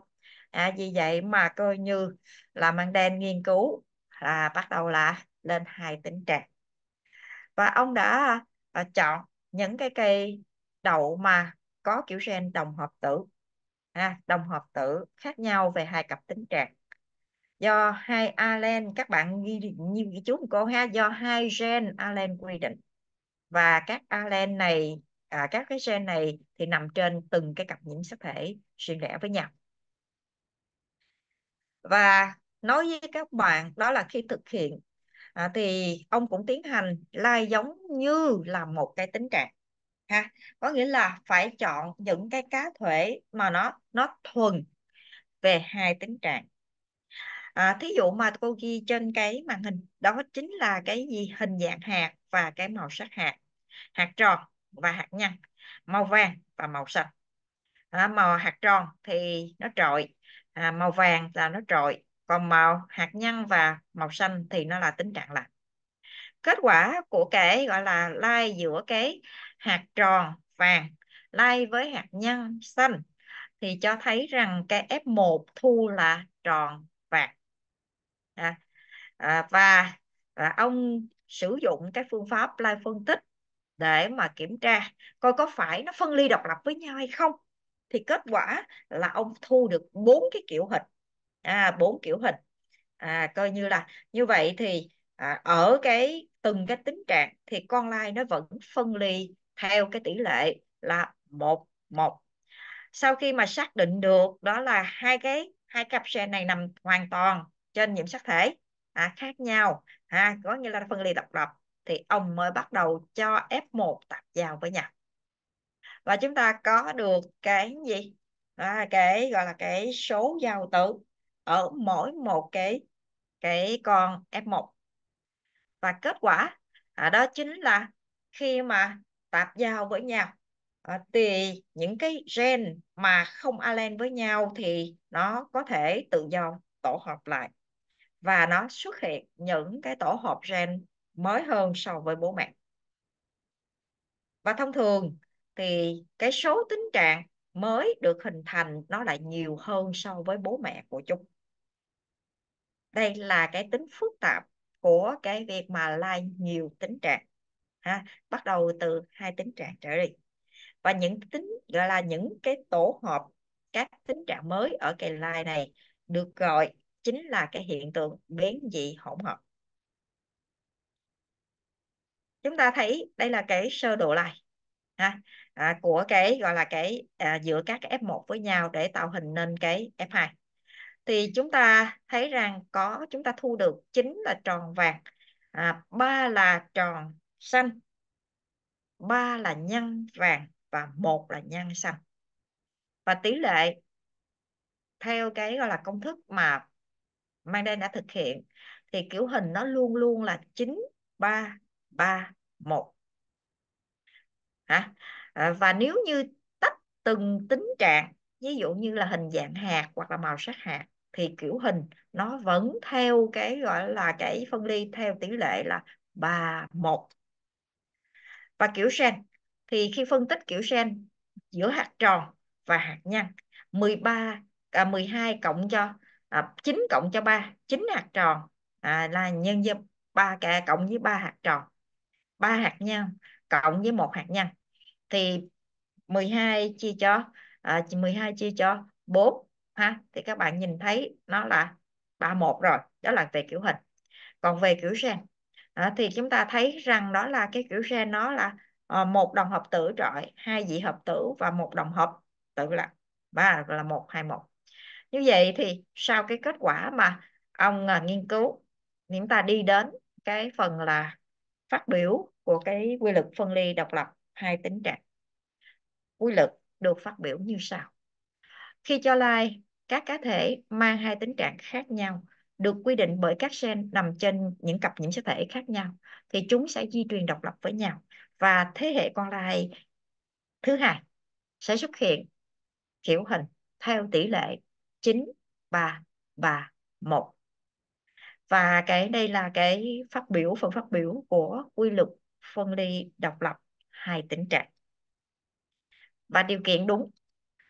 à, vì vậy mà coi như là Mandel nghiên cứu là bắt đầu là lên hai tính trạng và ông đã à, chọn những cái cây đậu mà có kiểu gen đồng hợp tử à, đồng hợp tử khác nhau về hai cặp tính trạng do hai allen các bạn ghi như ghi chú cô ha do hai gen allen quy định và các allen này à, các cái gen này thì nằm trên từng cái cặp nhiễm sắc thể riêng lẻ với nhau và nói với các bạn đó là khi thực hiện à, thì ông cũng tiến hành lai giống như là một cái tính trạng ha có nghĩa là phải chọn những cái cá thể mà nó nó thuần về hai tính trạng à, thí dụ mà cô ghi trên cái màn hình đó chính là cái gì hình dạng hạt và cái màu sắc hạt hạt tròn và hạt nhân, màu vàng và màu xanh à, màu hạt tròn thì nó trội à, màu vàng là nó trội còn màu hạt nhân và màu xanh thì nó là tính trạng lạnh kết quả của cái gọi là lai giữa cái hạt tròn vàng lai với hạt nhân xanh thì cho thấy rằng cái F1 thu là tròn vàng. À, à, và à, ông sử dụng cái phương pháp lai phân tích để mà kiểm tra coi có phải nó phân ly độc lập với nhau hay không thì kết quả là ông thu được bốn cái kiểu hình à bốn kiểu hình à coi như là như vậy thì à, ở cái từng cái tính trạng thì con lai nó vẫn phân ly theo cái tỷ lệ là một một sau khi mà xác định được đó là hai cái hai cặp gen này nằm hoàn toàn trên nhiễm sắc thể à, khác nhau à, có nghĩa là phân ly độc lập thì ông mới bắt đầu cho F1 tạp vào với nhau và chúng ta có được cái gì à, cái gọi là cái số giao tử ở mỗi một cái cái con F1 và kết quả à, đó chính là khi mà tạp giao với nhau ờ, thì những cái gen mà không allen với nhau thì nó có thể tự do tổ hợp lại và nó xuất hiện những cái tổ hợp gen mới hơn so với bố mẹ và thông thường thì cái số tính trạng mới được hình thành nó lại nhiều hơn so với bố mẹ của chúng đây là cái tính phức tạp của cái việc mà lai nhiều tính trạng ha bắt đầu từ hai tính trạng trở đi và những tính gọi là những cái tổ hợp các tính trạng mới ở cây lai này được gọi chính là cái hiện tượng biến dị hỗn hợp chúng ta thấy đây là cái sơ đồ lai ha à, của cái gọi là cái à, giữa các F1 với nhau để tạo hình nên cái F2 thì chúng ta thấy rằng có chúng ta thu được chính là tròn vàng à, ba là tròn xanh ba là nhân vàng và một là nhân xanh và tỷ lệ theo cái gọi là công thức mà mang đây đã thực hiện thì kiểu hình nó luôn luôn là 9 3 3 1 hả à, và nếu như tách từng tính trạng ví dụ như là hình dạng hạt hoặc là màu sắc hạt thì kiểu hình nó vẫn theo cái gọi là cái phân ly theo tỷ lệ là 3 1 và kiểu sen thì khi phân tích kiểu sen giữa hạt tròn và hạt nhăn 13 à, 12 cộng cho à, 9 cộng cho 3 9 hạt tròn à, là nhân với 3 cả cộng với 3 hạt tròn 3 hạt nhân cộng với một hạt nhân thì 12 chia cho à, 12 chia cho 4 ha thì các bạn nhìn thấy nó là 31 rồi đó là về kiểu hình còn về kiểu sen à, thì chúng ta thấy rằng đó là cái kiểu gen nó là à, một đồng hợp tử trọi hai dị hợp tử và một đồng hợp tử là ba là một hai một như vậy thì sau cái kết quả mà ông à, nghiên cứu chúng ta đi đến cái phần là phát biểu của cái quy luật phân ly độc lập hai tính trạng quy luật được phát biểu như sau khi cho lai các cá thể mang hai tính trạng khác nhau được quy định bởi các gen nằm trên những cặp nhiễm sắc thể khác nhau thì chúng sẽ di truyền độc lập với nhau và thế hệ con lai thứ hai sẽ xuất hiện kiểu hình theo tỷ lệ 9 3 3 1 và cái đây là cái phát biểu phần phát biểu của quy luật phân ly độc lập hai tình trạng và điều kiện đúng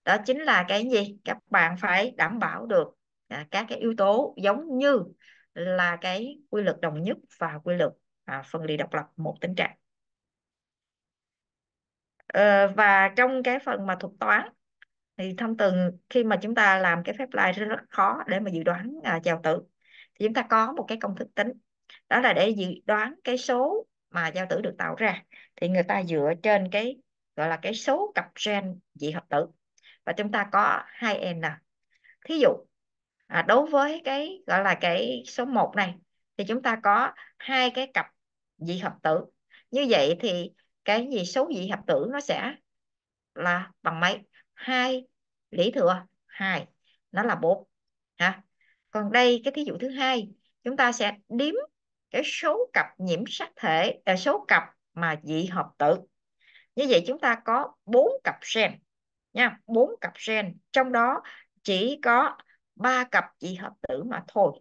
đó chính là cái gì các bạn phải đảm bảo được à, các cái yếu tố giống như là cái quy luật đồng nhất và quy luật à, phân ly độc lập một tính trạng à, và trong cái phần mà thuật toán thì thông thường khi mà chúng ta làm cái phép lai rất, rất khó để mà dự đoán à, chào tử thì chúng ta có một cái công thức tính đó là để dự đoán cái số mà giao tử được tạo ra thì người ta dựa trên cái gọi là cái số cặp gen dị hợp tử và chúng ta có hai n thí dụ à, đối với cái gọi là cái số 1 này thì chúng ta có hai cái cặp dị hợp tử như vậy thì cái gì số dị hợp tử nó sẽ là bằng mấy hai lý thừa hai nó là bốn ha còn đây cái thí dụ thứ hai chúng ta sẽ đếm cái số cặp nhiễm sắc thể à, số cặp mà dị hợp tử như vậy chúng ta có bốn cặp gen nha bốn cặp gen trong đó chỉ có ba cặp chỉ hợp tử mà thôi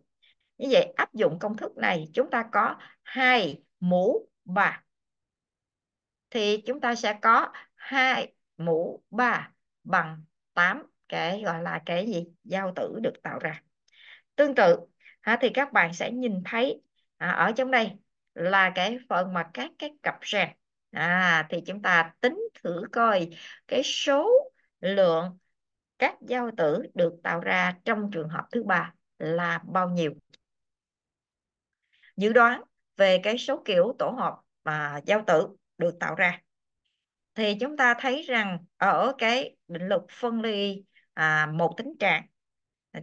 như vậy áp dụng công thức này chúng ta có hai mũ ba thì chúng ta sẽ có hai mũ ba bằng 8 cái gọi là cái gì giao tử được tạo ra tương tự thì các bạn sẽ nhìn thấy à, ở trong đây là cái phần mà các cái cặp ràng à, thì chúng ta tính thử coi cái số lượng các giao tử được tạo ra trong trường hợp thứ ba là bao nhiêu dự đoán về cái số kiểu tổ hợp mà giao tử được tạo ra thì chúng ta thấy rằng ở cái định luật phân ly à, một tính trạng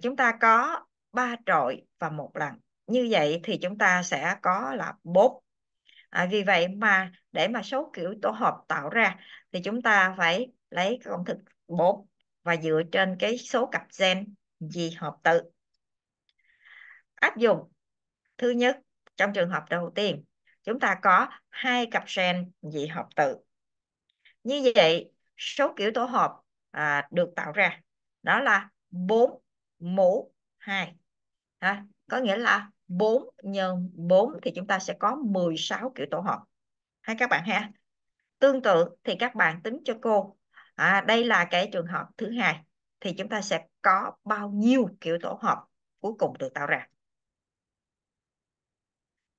chúng ta có ba trội và một lần như vậy thì chúng ta sẽ có là bốn à, vì vậy mà để mà số kiểu tổ hợp tạo ra thì chúng ta phải lấy công thức bốn và dựa trên cái số cặp gen gì hợp tự áp dụng thứ nhất trong trường hợp đầu tiên chúng ta có hai cặp gen dị hợp tự như vậy số kiểu tổ hợp à, được tạo ra đó là 4 mũ 2 à, có nghĩa là 4 nhân 4 thì chúng ta sẽ có 16 kiểu tổ hợp hay các bạn ha tương tự thì các bạn tính cho cô à, đây là cái trường hợp thứ hai thì chúng ta sẽ có bao nhiêu kiểu tổ hợp cuối cùng được tạo ra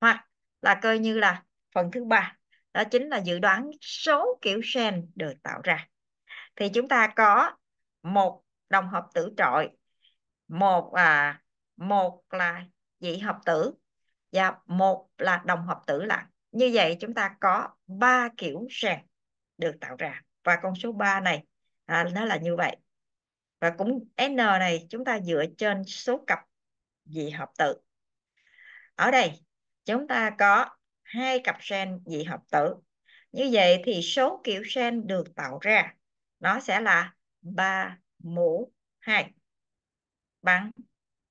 hoặc là coi như là phần thứ ba đó chính là dự đoán số kiểu sen được tạo ra thì chúng ta có một đồng hợp tử trội một à một là dị hợp tử và một là đồng hợp tử lặng như vậy chúng ta có ba kiểu sen được tạo ra và con số 3 này à, nó là như vậy và cũng n này chúng ta dựa trên số cặp dị hợp tử ở đây chúng ta có hai cặp gen dị hợp tử như vậy thì số kiểu gen được tạo ra nó sẽ là 3 mũ 2 bằng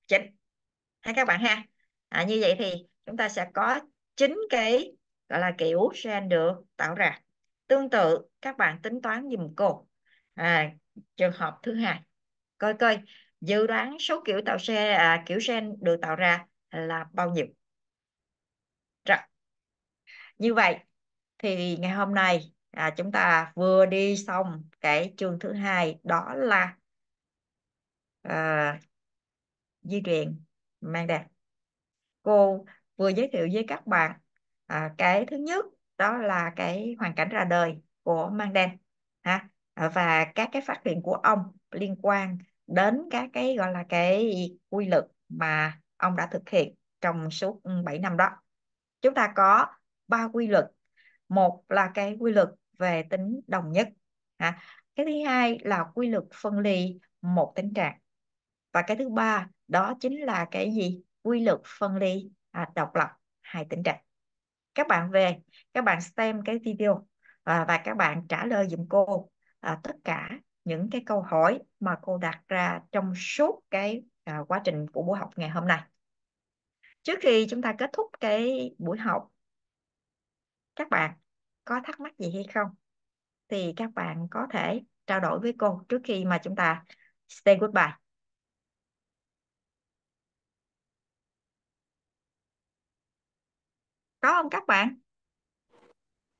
9 hay các bạn ha à, như vậy thì chúng ta sẽ có 9 cái gọi là kiểu gen được tạo ra tương tự các bạn tính toán dùm cột à, trường hợp thứ hai coi coi dự đoán số kiểu tạo xe à, kiểu gen được tạo ra là bao nhiêu rồi như vậy thì ngày hôm nay à, chúng ta vừa đi xong cái chương thứ hai đó là à, di truyền mang đàn cô vừa giới thiệu với các bạn à, cái thứ nhất đó là cái hoàn cảnh ra đời của Mandel ha và các cái phát hiện của ông liên quan đến các cái gọi là cái quy luật mà ông đã thực hiện trong suốt 7 ừ, năm đó. Chúng ta có ba quy luật. Một là cái quy luật về tính đồng nhất. Ha. Cái thứ hai là quy luật phân ly một tính trạng. Và cái thứ ba đó chính là cái gì? Quy luật phân ly à, độc lập hai tính trạng các bạn về các bạn xem cái video à, và các bạn trả lời giùm cô à, tất cả những cái câu hỏi mà cô đặt ra trong suốt cái à, quá trình của buổi học ngày hôm nay trước khi chúng ta kết thúc cái buổi học các bạn có thắc mắc gì hay không thì các bạn có thể trao đổi với cô trước khi mà chúng ta say goodbye có không các bạn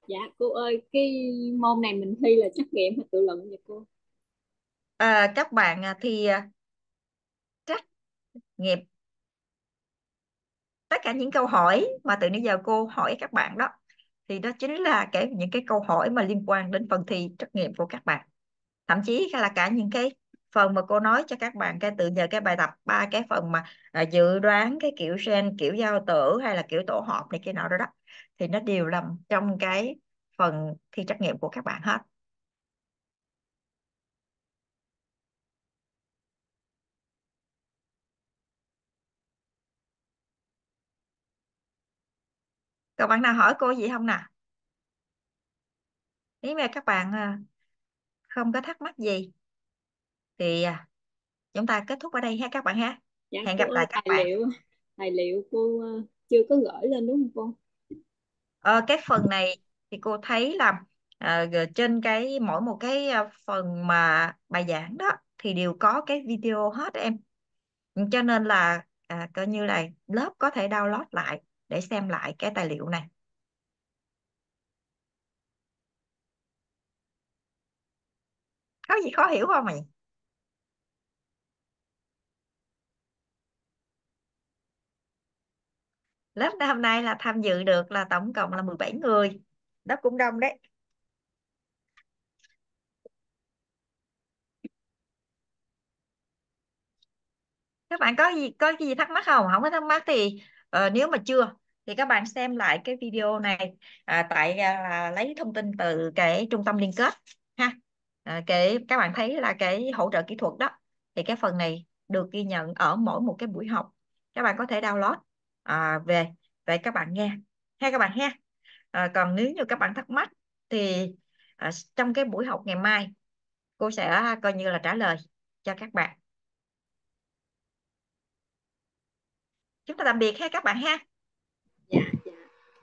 dạ cô ơi cái môn này mình thi là trắc nghiệm hay tự luận vậy cô à, các bạn à, thì à, trắc nghiệm tất cả những câu hỏi mà từ nãy giờ cô hỏi các bạn đó thì đó chính là cái những cái câu hỏi mà liên quan đến phần thi trắc nghiệm của các bạn thậm chí là cả những cái phần mà cô nói cho các bạn cái tự nhờ cái bài tập ba cái phần mà à, dự đoán cái kiểu gen kiểu giao tử hay là kiểu tổ hợp này kia nào đó đó thì nó đều nằm trong cái phần thi trắc nghiệm của các bạn hết các bạn nào hỏi cô gì không nè nếu mà các bạn à, không có thắc mắc gì thì à, chúng ta kết thúc ở đây ha các bạn ha dạ, hẹn gặp lại ơi, các tài bạn liệu tài liệu cô ờ, chưa có gửi lên đúng không cô ờ, cái phần này thì cô thấy là uh, trên cái mỗi một cái ờ, phần mà bài giảng đó thì đều có cái video hết em cho nên là à, coi như là lớp có thể download lại để xem lại cái tài liệu này có gì khó hiểu không mày lớp hôm nay là tham dự được là tổng cộng là 17 người đó cũng đông đấy các bạn có gì có gì thắc mắc không không có thắc mắc thì uh, nếu mà chưa thì các bạn xem lại cái video này à, tại à, là lấy thông tin từ cái trung tâm liên kết ha à, cái các bạn thấy là cái hỗ trợ kỹ thuật đó thì cái phần này được ghi nhận ở mỗi một cái buổi học các bạn có thể download à, về vậy các bạn nghe hay các bạn ha à, còn nếu như các bạn thắc mắc thì à, trong cái buổi học ngày mai cô sẽ à, coi như là trả lời cho các bạn chúng ta tạm biệt ha các bạn ha dạ, dạ.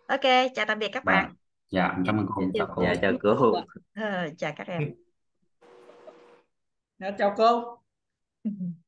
ok chào tạm biệt các dạ, bạn dạ cảm ơn cô dạ, chào cô dạ chào cô ờ, chào các em chào cô